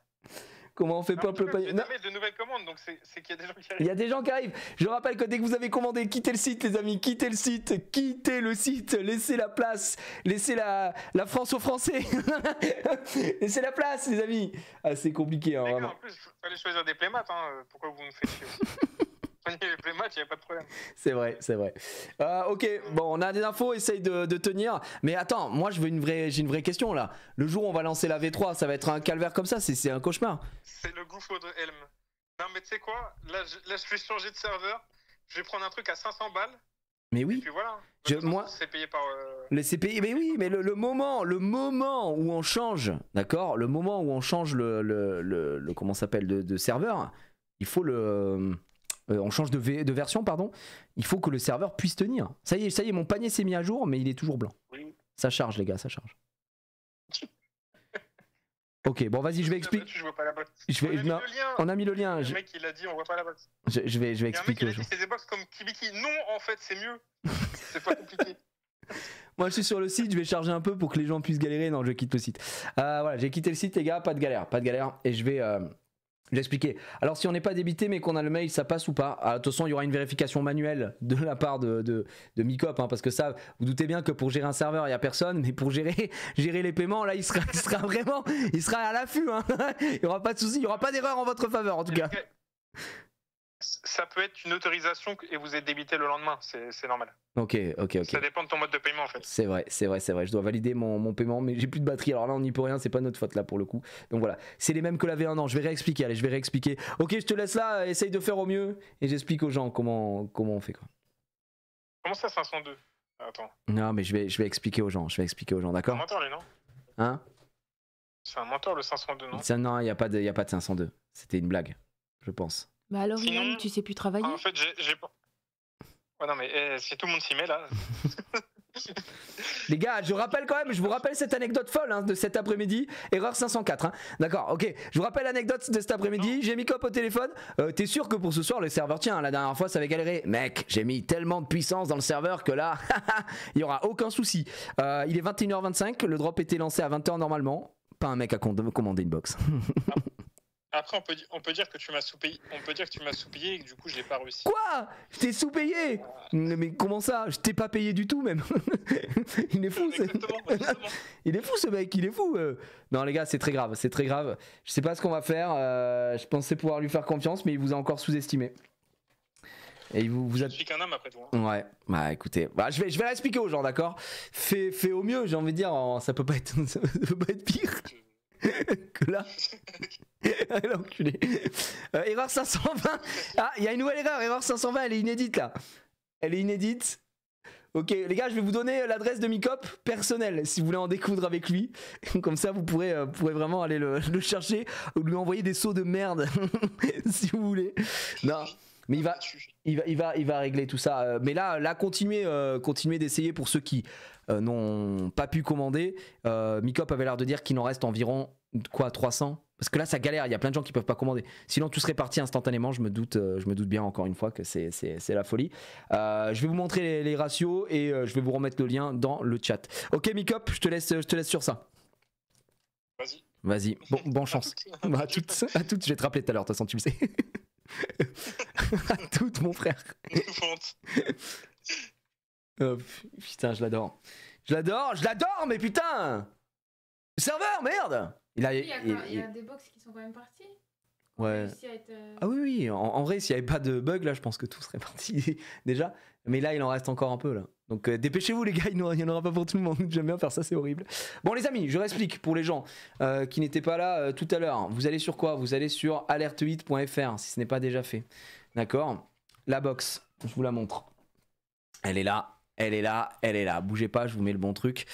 Comment on fait peuple panier de nouvelles commandes, donc c'est qu'il y a des gens qui arrivent. Il y a des gens qui arrivent. Je rappelle que dès que vous avez commandé, quittez le site, les amis, quittez le site, quittez le site, laissez la place, laissez la, la France aux Français, laissez la place, les amis. Ah, c'est compliqué. Hein, en plus, il fallait choisir des playmates. Hein, euh, pourquoi vous me faites chier C'est vrai, c'est vrai. Euh, ok, bon, on a des infos, essaye de, tenir. Mais attends, moi je veux une vraie, j'ai une vraie question là. Le jour où on va lancer la V3, ça va être un calvaire comme ça, c'est un cauchemar. C'est le gouffre de Helm. Non mais tu sais quoi, là je, là je vais changer de serveur, je vais prendre un truc à 500 balles. Mais oui. Et voilà. moi, c'est payé par. Euh, Les CPI, mais oui, mais le, moment, le moment où on change, d'accord, le moment où on change le, le, le, comment s'appelle de, serveur, il faut le, euh, on change de, version, pardon, il faut que le serveur puisse tenir. Ça y est, ça y est, mon panier s'est mis à jour, mais il est toujours blanc. Ça charge, les gars, ça charge. Ok, bon, vas-y, je vais expliquer. on, a mis le lien. Le je... mec, il l'a dit, on voit pas la box. Je, vais, je vais expliquer. C'est des box comme Kibiki. Non, en fait, c'est mieux. c'est pas compliqué. Moi, je suis sur le site, je vais charger un peu pour que les gens puissent galérer. Non, je quitte le site. Euh, voilà, j'ai quitté le site, les gars, pas de galère, pas de galère. Et je vais. Euh, j'ai expliqué. Alors si on n'est pas débité mais qu'on a le mail, ça passe ou pas ah, De toute façon, il y aura une vérification manuelle de la part de, de, Micop, hein, parce que ça, vous doutez bien que pour gérer un serveur, il n'y a personne, mais pour gérer, gérer les paiements, là, il sera, sera vraiment, il sera à l'affût. Hein. il n'y aura pas de souci, il n'y aura pas d'erreur en votre faveur en tout cas ça peut être une autorisation et vous êtes débité le lendemain, c'est normal. Ok, ok, ok. Ça dépend de ton mode de paiement en fait. C'est vrai, c'est vrai, c'est vrai. Je dois valider mon, mon paiement, mais j'ai plus de batterie. Alors là, on n'y peut rien, c'est pas notre faute là pour le coup. Donc voilà, c'est les mêmes que la V1. Non, je vais réexpliquer. Allez, je vais réexpliquer. Ok, je te laisse là, essaye de faire au mieux et j'explique aux gens comment, comment on fait quoi. Comment ça 502 Attends. Non, mais je vais, je vais expliquer aux gens, je vais expliquer aux gens, d'accord C'est un mentor, non Hein C'est un mentor, le 502, non Non, il n'y a, a pas de 502. C'était une blague, je pense. Mais bah, alors, Sinon, tu sais plus travailler En fait, j'ai pas. Ouais, non, mais eh, eh, si tout le monde s'y met là. Les gars, je rappelle quand même, je vous rappelle cette anecdote folle hein, de cet après-midi, erreur 504. Hein. D'accord, ok. Je vous rappelle l'anecdote de cet après-midi, j'ai mis Cop au téléphone. Euh, t'es sûr que pour ce soir, le serveur tient La dernière fois, ça avait galéré. Mec, j'ai mis tellement de puissance dans le serveur que là, il y aura aucun souci. Euh, il est 21h25, le drop était lancé à 20h normalement. Pas un mec à commander une box. Après, on peut, dire que tu m'as sous-payé. On peut dire que tu m'as et que du coup, je n'ai pas réussi. Quoi Je t'ai sous-payé Mais comment ça Je t'ai pas payé du tout, même. il est fou, ce... Il est fou, ce mec. Il est fou. Euh. Non, les gars, c'est très grave. C'est très grave. Je sais pas ce qu'on va faire. Euh, je pensais pouvoir lui faire confiance, mais il vous a encore sous-estimé. Et vous, vous un homme après hein. Ouais, bah écoutez, bah, je vais, je vais l'expliquer aux gens, d'accord fais, fais au mieux, j'ai envie de dire, ça peut pas être, ça peut pas être pire. que là. l'enculé. Ah, euh, erreur 520. Ah, il y a une nouvelle erreur. Erreur 520, elle est inédite là. Elle est inédite. Ok, les gars, je vais vous donner l'adresse de Micop personnelle si vous voulez en découdre avec lui. Comme ça, vous pourrez, euh, pourrez vraiment aller le, chercher ou lui envoyer des sauts de merde si vous voulez. Non. Mais il va, il va, il va, régler tout ça. Euh, mais là, là, continuez d'essayer pour ceux qui euh, n'ont pas pu commander. Euh, Micop avait l'air de dire qu'il en reste environ quoi 300 parce que là ça galère, il y a plein de gens qui peuvent pas commander. Sinon tout serait parti instantanément, je me doute, euh, je me doute bien encore une fois que c'est la folie. je vais vous montrer les, ratios et je vais vous remettre le lien dans le chat. Ok Micop, je te laisse, je te laisse sur ça. Vas-y. Vas-y, bon, bonne chance. Bah, à toutes, à toutes, je vais te rappeler tout à l'heure, de toute façon tu le sais. à toutes mon frère. Oh, putain, je l'adore. Je l'adore, je l'adore, mais putain Le serveur, merde il a, y a, y a, des box qui sont quand même partis. Ouais. Euh, ah oui, oui. En, vrai, s'il n'y avait pas de bug, là, je pense que tout serait parti déjà. Mais là, il en reste encore un peu, là. Donc euh, dépêchez-vous, les gars, il n'y en aura pas pour tout le monde. J'aime bien faire ça, c'est horrible. Bon, les amis, je réexplique pour les gens qui n'étaient pas là tout à l'heure. Vous allez sur quoi Vous allez sur alerte8.fr, si ce n'est pas déjà fait. D'accord La box, je vous la montre. Elle est là, elle est là, elle est là. Bougez pas, je vous mets le bon truc.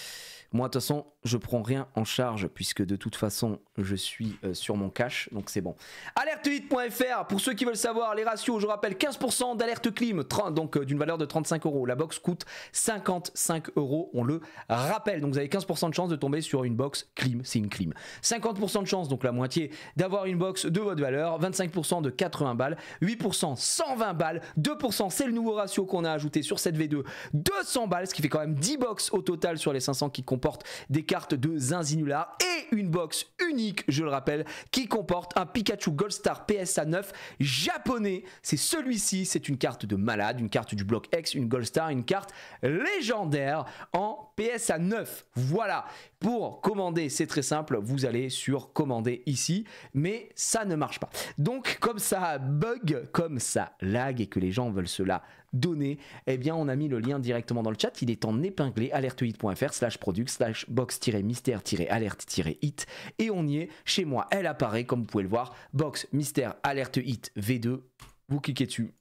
Moi, de toute façon, je prends rien en charge puisque de toute façon, je suis euh, sur mon cash, donc c'est bon. Alertehit.fr, pour ceux qui veulent savoir, les ratios, je rappelle 15% d'alerte clim, donc euh, d'une valeur de 35 euros. La box coûte 55 euros, on le rappelle. Donc vous avez 15% de chance de tomber sur une box clim, c'est une clim. 50% de chance, donc la moitié, d'avoir une box de votre valeur, 25% de 80 balles, 8% 120 balles, 2% c'est le nouveau ratio qu'on a ajouté sur cette V2, 200 balles, ce qui fait quand même 10 box au total sur les 500 qui comptent comporte des cartes de Zinzinula et une box unique, je le rappelle, qui comporte un Pikachu Gold Star PSA 9 japonais. C'est celui-ci, c'est une carte de malade, une carte du bloc X, une Gold Star, une carte légendaire en PSA 9. Voilà. Pour commander, c'est très simple, vous allez sur commander ici, mais ça ne marche pas. Donc comme ça bug, comme ça lag et que les gens veulent cela donné, eh bien on a mis le lien directement dans le chat, il est en épinglé alertehit.fr slash product slash box-mystère-alerte-hit et on y est, chez moi elle apparaît comme vous pouvez le voir, box mystère alerte hit V2, vous cliquez dessus,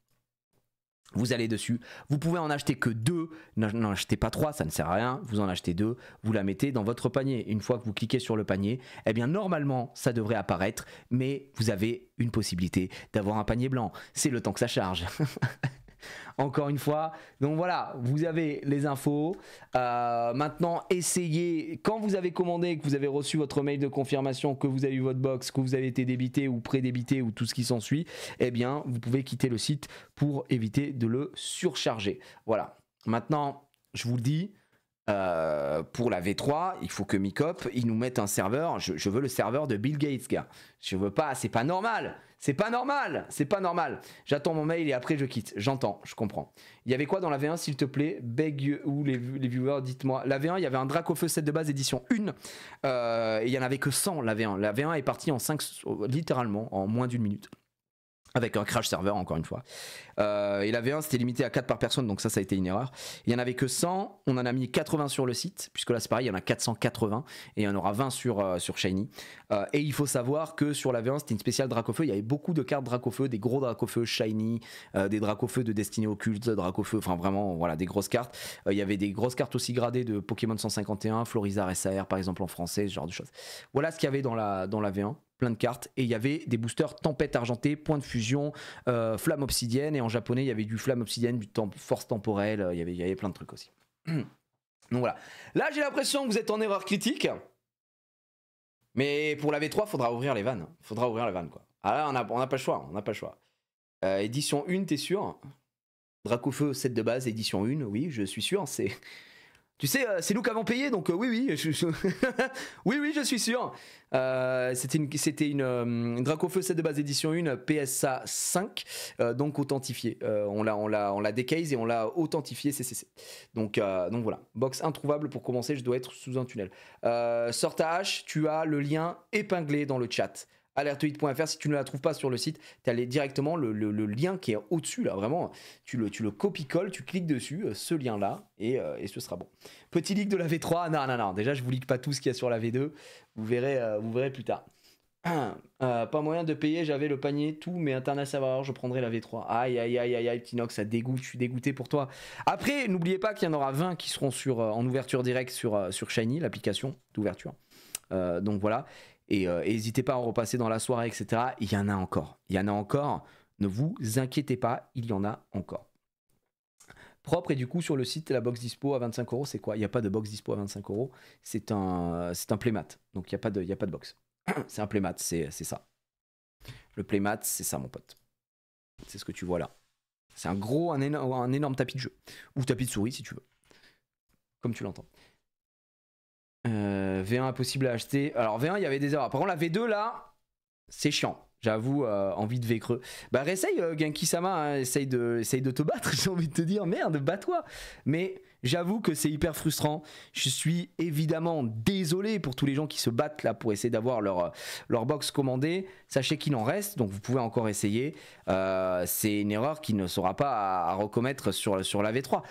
vous allez dessus, vous pouvez en acheter que deux, n'en achetez pas trois, ça ne sert à rien, vous en achetez deux, vous la mettez dans votre panier. Une fois que vous cliquez sur le panier, eh bien normalement ça devrait apparaître, mais vous avez une possibilité d'avoir un panier blanc. C'est le temps que ça charge. encore une fois. Donc voilà, vous avez les infos. Euh, maintenant, essayez, quand vous avez commandé, que vous avez reçu votre mail de confirmation, que vous avez eu votre box, que vous avez été débité ou prédébité ou tout ce qui s'ensuit, eh bien, vous pouvez quitter le site pour éviter de le surcharger. Voilà. Maintenant, je vous le dis, euh, pour la V3, il faut que Micop, il nous mette un serveur. Je, veux le serveur de Bill Gates, gars. Je veux pas, c'est pas normal. C'est pas normal. C'est pas normal. J'attends mon mail et après je quitte. J'entends, je comprends. Il y avait quoi dans la V1, s'il te plaît Beg ou les, les, viewers, dites-moi. La V1, il y avait un Draco 7 de base édition 1. Euh, il y en avait que 100, la V1. La V1 est partie en 5, littéralement, en moins d'une minute avec un crash serveur encore une fois. et la V1 c'était limité à 4 par personne donc ça ça a été une erreur. Il y en avait que 100, on en a mis 80 sur le site puisque là c'est pareil, il y en a 480 et il y en aura 20 sur, euh, sur Shiny. Euh, et il faut savoir que sur la V1 c'était une spéciale Dracofeu, il y avait beaucoup de cartes Dracofeu, des gros Dracofeu Shiny, euh, des Dracofeu de destinée occulte, Dracofeu, enfin vraiment voilà des grosses cartes. il y avait des grosses cartes aussi gradées de Pokémon 151, Florizar SAR par exemple en français, ce genre de choses. Voilà ce qu'il y avait dans la, dans la V1 plein de cartes et il y avait des boosters tempête argentée, point de fusion, euh, flamme obsidienne et en japonais il y avait du flamme obsidienne, du force temporelle, euh, il, y avait, y avait plein de trucs aussi. Donc voilà. Là j'ai l'impression que vous êtes en erreur critique. Mais pour la V3, faudra ouvrir les vannes. Faudra ouvrir les vannes quoi. Ah là on n'a a pas le choix, on n'a pas le choix. Euh, édition 1, t'es sûr Dracofeu 7 de base, édition 1, oui, je suis sûr, c'est tu sais, euh, c'est nous qui avons payé, donc euh, oui, oui, je, oui, oui, je suis sûr. Euh, c'était une, c'était Dracofeu 7 de base édition 1 PSA 5, donc authentifiée. on l'a, on l'a, on l'a décase et on l'a authentifié CCC. Donc, donc voilà, box introuvable pour commencer. Je dois être sous un tunnel. Sorte H, tu as le lien épinglé dans le chat alerteit.fr. Si tu ne la trouves pas sur le site, tu as directement le, lien qui est au-dessus, là, vraiment. Tu le, tu le copies-colles, tu cliques dessus, euh, ce lien-là, et, euh, et, ce sera bon. Petit leak de la V3, ah, non, non, non, déjà, je vous leak pas tout ce qu'il y a sur la V2, vous verrez, euh, vous verrez plus tard. pas moyen de payer, j'avais le panier, tout, mais Internet savoir, je prendrai la V3. Aïe, aïe, aïe, aïe, petit Nox, ça dégoûte, je suis dégoûté pour toi. Après, n'oubliez pas qu'il y en aura 20 qui seront sur, en ouverture directe sur, sur Shiny, l'application d'ouverture. donc voilà. Euh, et n'hésitez pas à en repasser dans la soirée, etc. Il y en a encore. Il y en a encore. Ne vous inquiétez pas, il y en a encore. Propre et du coup sur le site la box dispo à 25 euros, c'est quoi Il n'y a pas de box dispo à 25 euros. C'est un, euh, c'est un playmat. Donc il n'y a pas de, a pas de box. C'est un playmat, c'est, ça. Le playmat, c'est ça mon pote. C'est ce que tu vois là. C'est un gros, un énorme tapis de jeu. Ou tapis de souris si tu veux. Comme tu l'entends. Euh, V1 impossible à acheter. Alors V1, il y avait des erreurs. Par contre, la V2 là, c'est chiant. J'avoue, euh, envie de V creux. Bah réessaye euh, Genki-sama, hein. essaye, de, de te battre, j'ai envie de te dire, merde, bats-toi. Mais j'avoue que c'est hyper frustrant. Je suis évidemment désolé pour tous les gens qui se battent là pour essayer d'avoir leur, euh, leur box commandée. Sachez qu'il en reste, donc vous pouvez encore essayer. c'est une erreur qui ne sera pas à, à recommettre sur, sur la V3.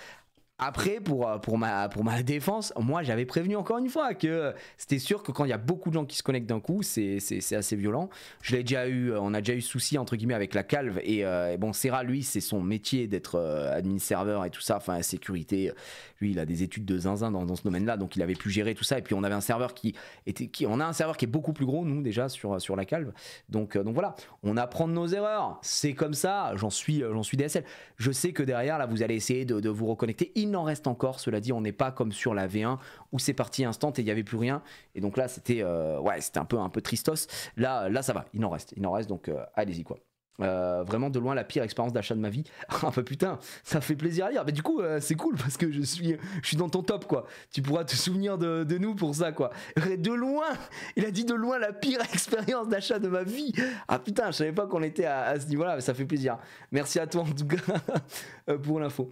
Après, pour, euh, pour, ma, pour ma défense, moi j'avais prévenu encore une fois que euh, c'était sûr que quand il y a beaucoup de gens qui se connectent d'un coup, c'est assez violent. Je l'ai déjà eu, euh, on a déjà eu souci entre guillemets avec la calve. Et, bon, Serra, lui, c'est son métier d'être admin serveur et tout ça, enfin sécurité. Lui, il a des études de zinzin dans, ce domaine-là, donc il avait pu gérer tout ça. Et puis on avait un serveur qui était, qui, on a un serveur qui est beaucoup plus gros, nous déjà, sur, sur la calve. Donc, donc voilà, on apprend de nos erreurs. C'est comme ça, j'en suis, j'en suis DSL. Je sais que derrière, là, vous allez essayer de, vous reconnecter il n'en reste encore. Cela dit, on n'est pas comme sur la V1 où c'est parti instant et il n'y avait plus rien. Et donc là, c'était euh, ouais, un peu un peu tristos. Là, là, ça va, il en reste, il en reste. Donc euh, allez-y quoi. Euh, vraiment de loin la pire expérience d'achat de ma vie. Ah bah putain, ça fait plaisir à lire. Mais du coup, c'est cool parce que je suis, je suis dans ton top quoi. Tu pourras te souvenir de, nous pour ça quoi. De loin, il a dit de loin la pire expérience d'achat de ma vie. Ah putain, je savais pas qu'on était à, à ce niveau-là, mais ça fait plaisir. Merci à toi en tout cas pour l'info.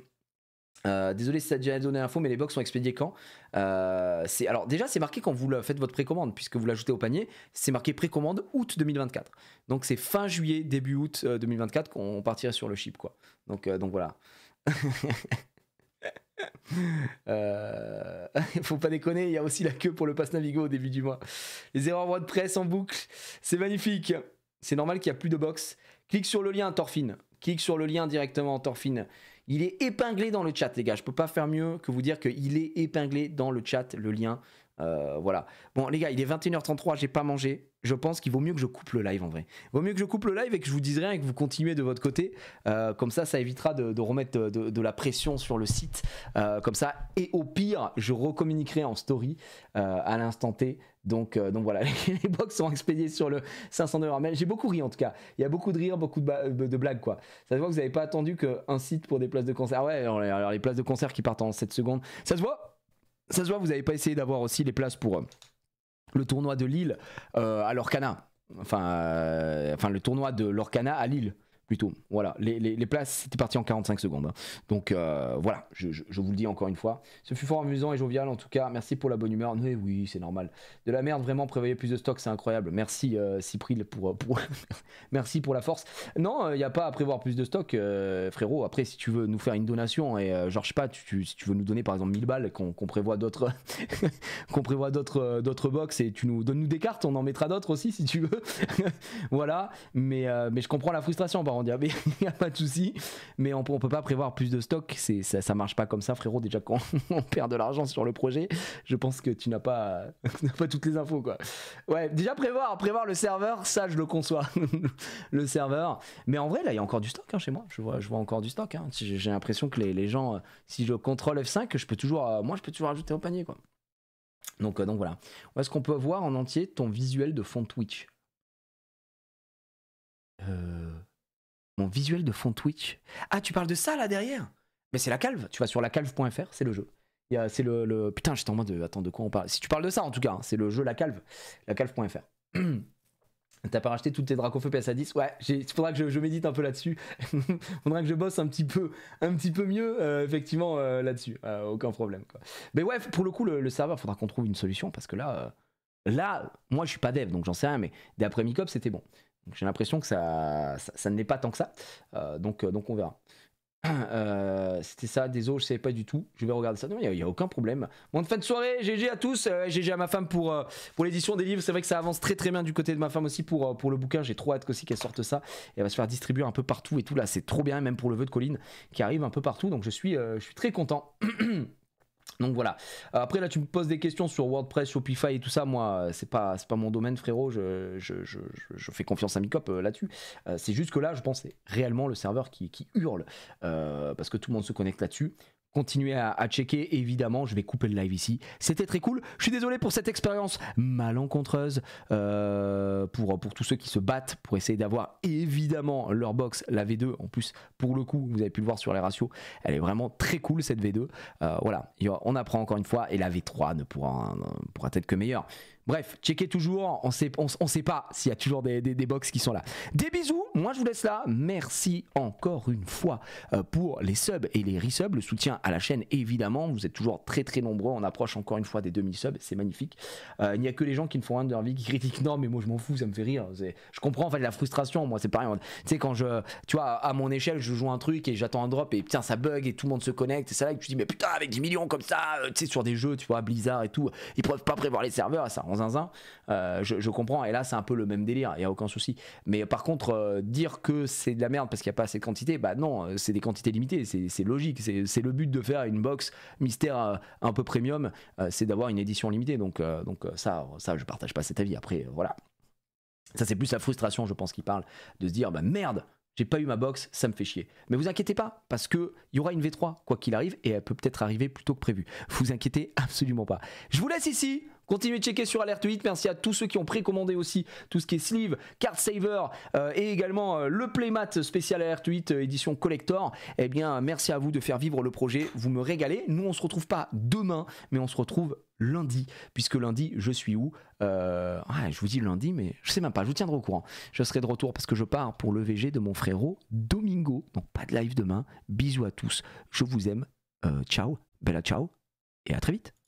Euh, désolé si ça a déjà donné l'info, mais les box sont expédiés quand euh, Alors déjà, c'est marqué quand vous faites votre précommande, puisque vous l'ajoutez au panier, c'est marqué précommande août 2024. Donc c'est fin juillet, début août 2024 euh, qu'on partirait sur le ship, quoi. Donc, donc voilà. Euh, faut pas déconner, il y a aussi la queue pour le pass Navigo au début du mois. Les erreurs WordPress en boucle, c'est magnifique. C'est normal qu'il n'y a plus de box. Clique sur le lien Torfin. Clique sur le lien directement Torfin. Il est épinglé dans le chat, les gars. Je peux pas faire mieux que vous dire qu'il est épinglé dans le chat, le lien. Euh, voilà. Bon, les gars, il est 21h33, j'ai pas mangé. Je pense qu'il vaut mieux que je coupe le live en vrai. vaut mieux que je coupe le live et que je vous dise rien et que vous continuez de votre côté. Euh, comme ça, ça évitera de, remettre de, la pression sur le site. Euh, comme ça, et au pire, je recommuniquerai en story à l'instant T donc, euh, donc voilà, les box sont expédiés sur le 500 Mais j'ai beaucoup ri en tout cas. Il y a beaucoup de rire, beaucoup euh, de, blagues quoi. Ça se voit que vous n'avez pas attendu qu'un site pour des places de concert. Ah ouais, alors, les places de concert qui partent en 7 secondes. Ça se voit Ça se voit, vous n'avez pas essayé d'avoir aussi les places pour euh, le tournoi de Lille à l'Orcana. Enfin, enfin, le tournoi de l'Orcana à Lille plutôt. Voilà, les, les, places, c'était parti en 45 secondes. Hein. Donc euh, voilà, je, je, vous le dis encore une fois. Ce fut fort amusant et jovial en tout cas. Merci pour la bonne humeur. Oui, oui, c'est normal. De la merde, vraiment, prévoir plus de stock, c'est incroyable. Merci euh, pour. Euh, pour merci pour la force. Non, il euh, n'y a pas à prévoir plus de stock, frérot. Après, si tu veux nous faire une donation et genre, je sais pas, si tu veux nous donner par exemple 1000 balles, qu'on prévoit d'autres qu'on prévoit d'autres d'autres box et tu nous donnes nous des cartes, on en mettra d'autres aussi si tu veux. voilà, mais, mais je comprends la frustration par en mais il n'y a pas de souci. Mais on, ne peut pas prévoir plus de stock. C'est, ça, ne marche pas comme ça, frérot. Déjà, quand on perd de l'argent sur le projet, je pense que tu n'as pas, pas toutes les infos, quoi. Ouais, déjà prévoir, prévoir le serveur, ça, je le conçois. le serveur. Mais en vrai, là, il y a encore du stock hein, chez moi. Je vois, je vois encore du stock. Hein. J'ai l'impression que les, gens, euh, si je contrôle F5, je peux toujours, euh, moi, je peux toujours ajouter au panier, quoi. Donc, euh, donc voilà. Où est-ce qu'on peut voir en entier ton visuel de fond Twitch euh, mon visuel de fond Twitch. Ah, tu parles de ça là derrière Mais c'est la calve. Tu vas sur la lacalve.fr, c'est le jeu. C'est le, Putain, j'étais en mode. De... Euh, attends, de quoi on parle Si tu parles de ça en tout cas, hein, c'est le jeu La Calve. La calve.fr. T'as pas racheté toutes tes Dracofeu PSA10 Ouais, il faudra que je, médite un peu là-dessus. faudra que je bosse un petit peu, un petit peu mieux, euh, effectivement, euh, là-dessus. aucun problème. Quoi. Mais ouais, pour le coup, le, serveur, serveur, faudra qu'on trouve une solution parce que là, là, moi, je suis pas dev, donc j'en sais rien, mais d'après Micop, c'était bon. J'ai l'impression que ça, ça, ne pas tant que ça. Euh, donc, euh, donc on verra. Euh, c'était ça, désolé, je ne savais pas du tout. Je vais regarder ça. Non, il n'y a, aucun problème. Bonne fin de soirée, GG à tous. GG à ma femme pour, pour l'édition des livres. C'est vrai que ça avance très très bien du côté de ma femme aussi pour, pour le bouquin. J'ai trop hâte aussi qu'elle sorte ça. elle va se faire distribuer un peu partout et tout. Là, c'est trop bien, même pour le vœu de Colline qui arrive un peu partout. Donc je suis, je suis très content. Donc voilà. Après là tu me poses des questions sur WordPress, Shopify et tout ça. Moi euh, c'est pas pas mon domaine frérot. Je, fais confiance à Micop euh, là-dessus. Euh, c'est juste que là je pense c'est réellement le serveur qui, hurle parce que tout le monde se connecte là-dessus continuer à, checker. Évidemment, je vais couper le live ici. C'était très cool. Je suis désolé pour cette expérience malencontreuse, euh, pour, pour tous ceux qui se battent pour essayer d'avoir évidemment leur box, la V2. En plus, pour le coup, vous avez pu le voir sur les ratios, elle est vraiment très cool cette V2. Euh, voilà, on apprend encore une fois, et la V3 ne pourra, ne pourra être que meilleure. Bref, checkez toujours, on sait, on, sait pas s'il y a toujours des, des, box qui sont là. Des bisous, moi je vous laisse là. Merci encore une fois euh, pour les subs et les resubs, le soutien à la chaîne évidemment. Vous êtes toujours très très nombreux, on approche encore une fois des demi-subs, c'est magnifique. Euh, il n'y a que les gens qui ne font rien de leur vie qui critiquent. Non, mais moi je m'en fous, ça me fait rire. Je comprends en fait la frustration, moi c'est pareil. Tu sais, quand je, tu vois, à mon échelle, je joue un truc et j'attends un drop et tiens, ça bug et tout le monde se connecte et ça là, tu dis, mais putain, avec 10 millions comme ça, euh, tu sais, sur des jeux, tu vois, Blizzard et tout, ils peuvent pas prévoir les serveurs, ça zinzin, euh, je, comprends. Et là, c'est un peu le même délire, il n'y a aucun souci. Mais par contre, euh, dire que c'est de la merde parce qu'il n'y a pas assez de quantité, bah non, euh, c'est des quantités limitées, c'est logique. C'est le but de faire une box mystère un peu premium, c'est d'avoir une édition limitée. Donc, donc ça, ça, je partage pas cet avis. Après, voilà. Ça, c'est plus la frustration, je pense, qu'il parle, de se dire, bah merde, j'ai pas eu ma box, ça me fait chier. Mais vous inquiétez pas, parce qu'il y aura une V3, quoi qu'il arrive, et elle peut peut-être arriver plus tôt que prévu. Vous inquiétez absolument pas. Je vous laisse ici, Continuez de checker sur alert 8. Merci à tous ceux qui ont précommandé aussi tout ce qui est sleeve, card saver euh, et également euh, le playmat spécial alert 8 euh, édition collector. Eh bien, merci à vous de faire vivre le projet. Vous me régalez. Nous, on se retrouve pas demain, mais on se retrouve lundi, puisque lundi, je suis où Je vous dis lundi, mais je sais même pas, je vous tiendrai au courant. Je serai de retour parce que je pars pour le VG de mon frérot Domingo. Donc pas de live demain. Bisous à tous. Je vous aime. ciao. Bella ciao. Et à très vite.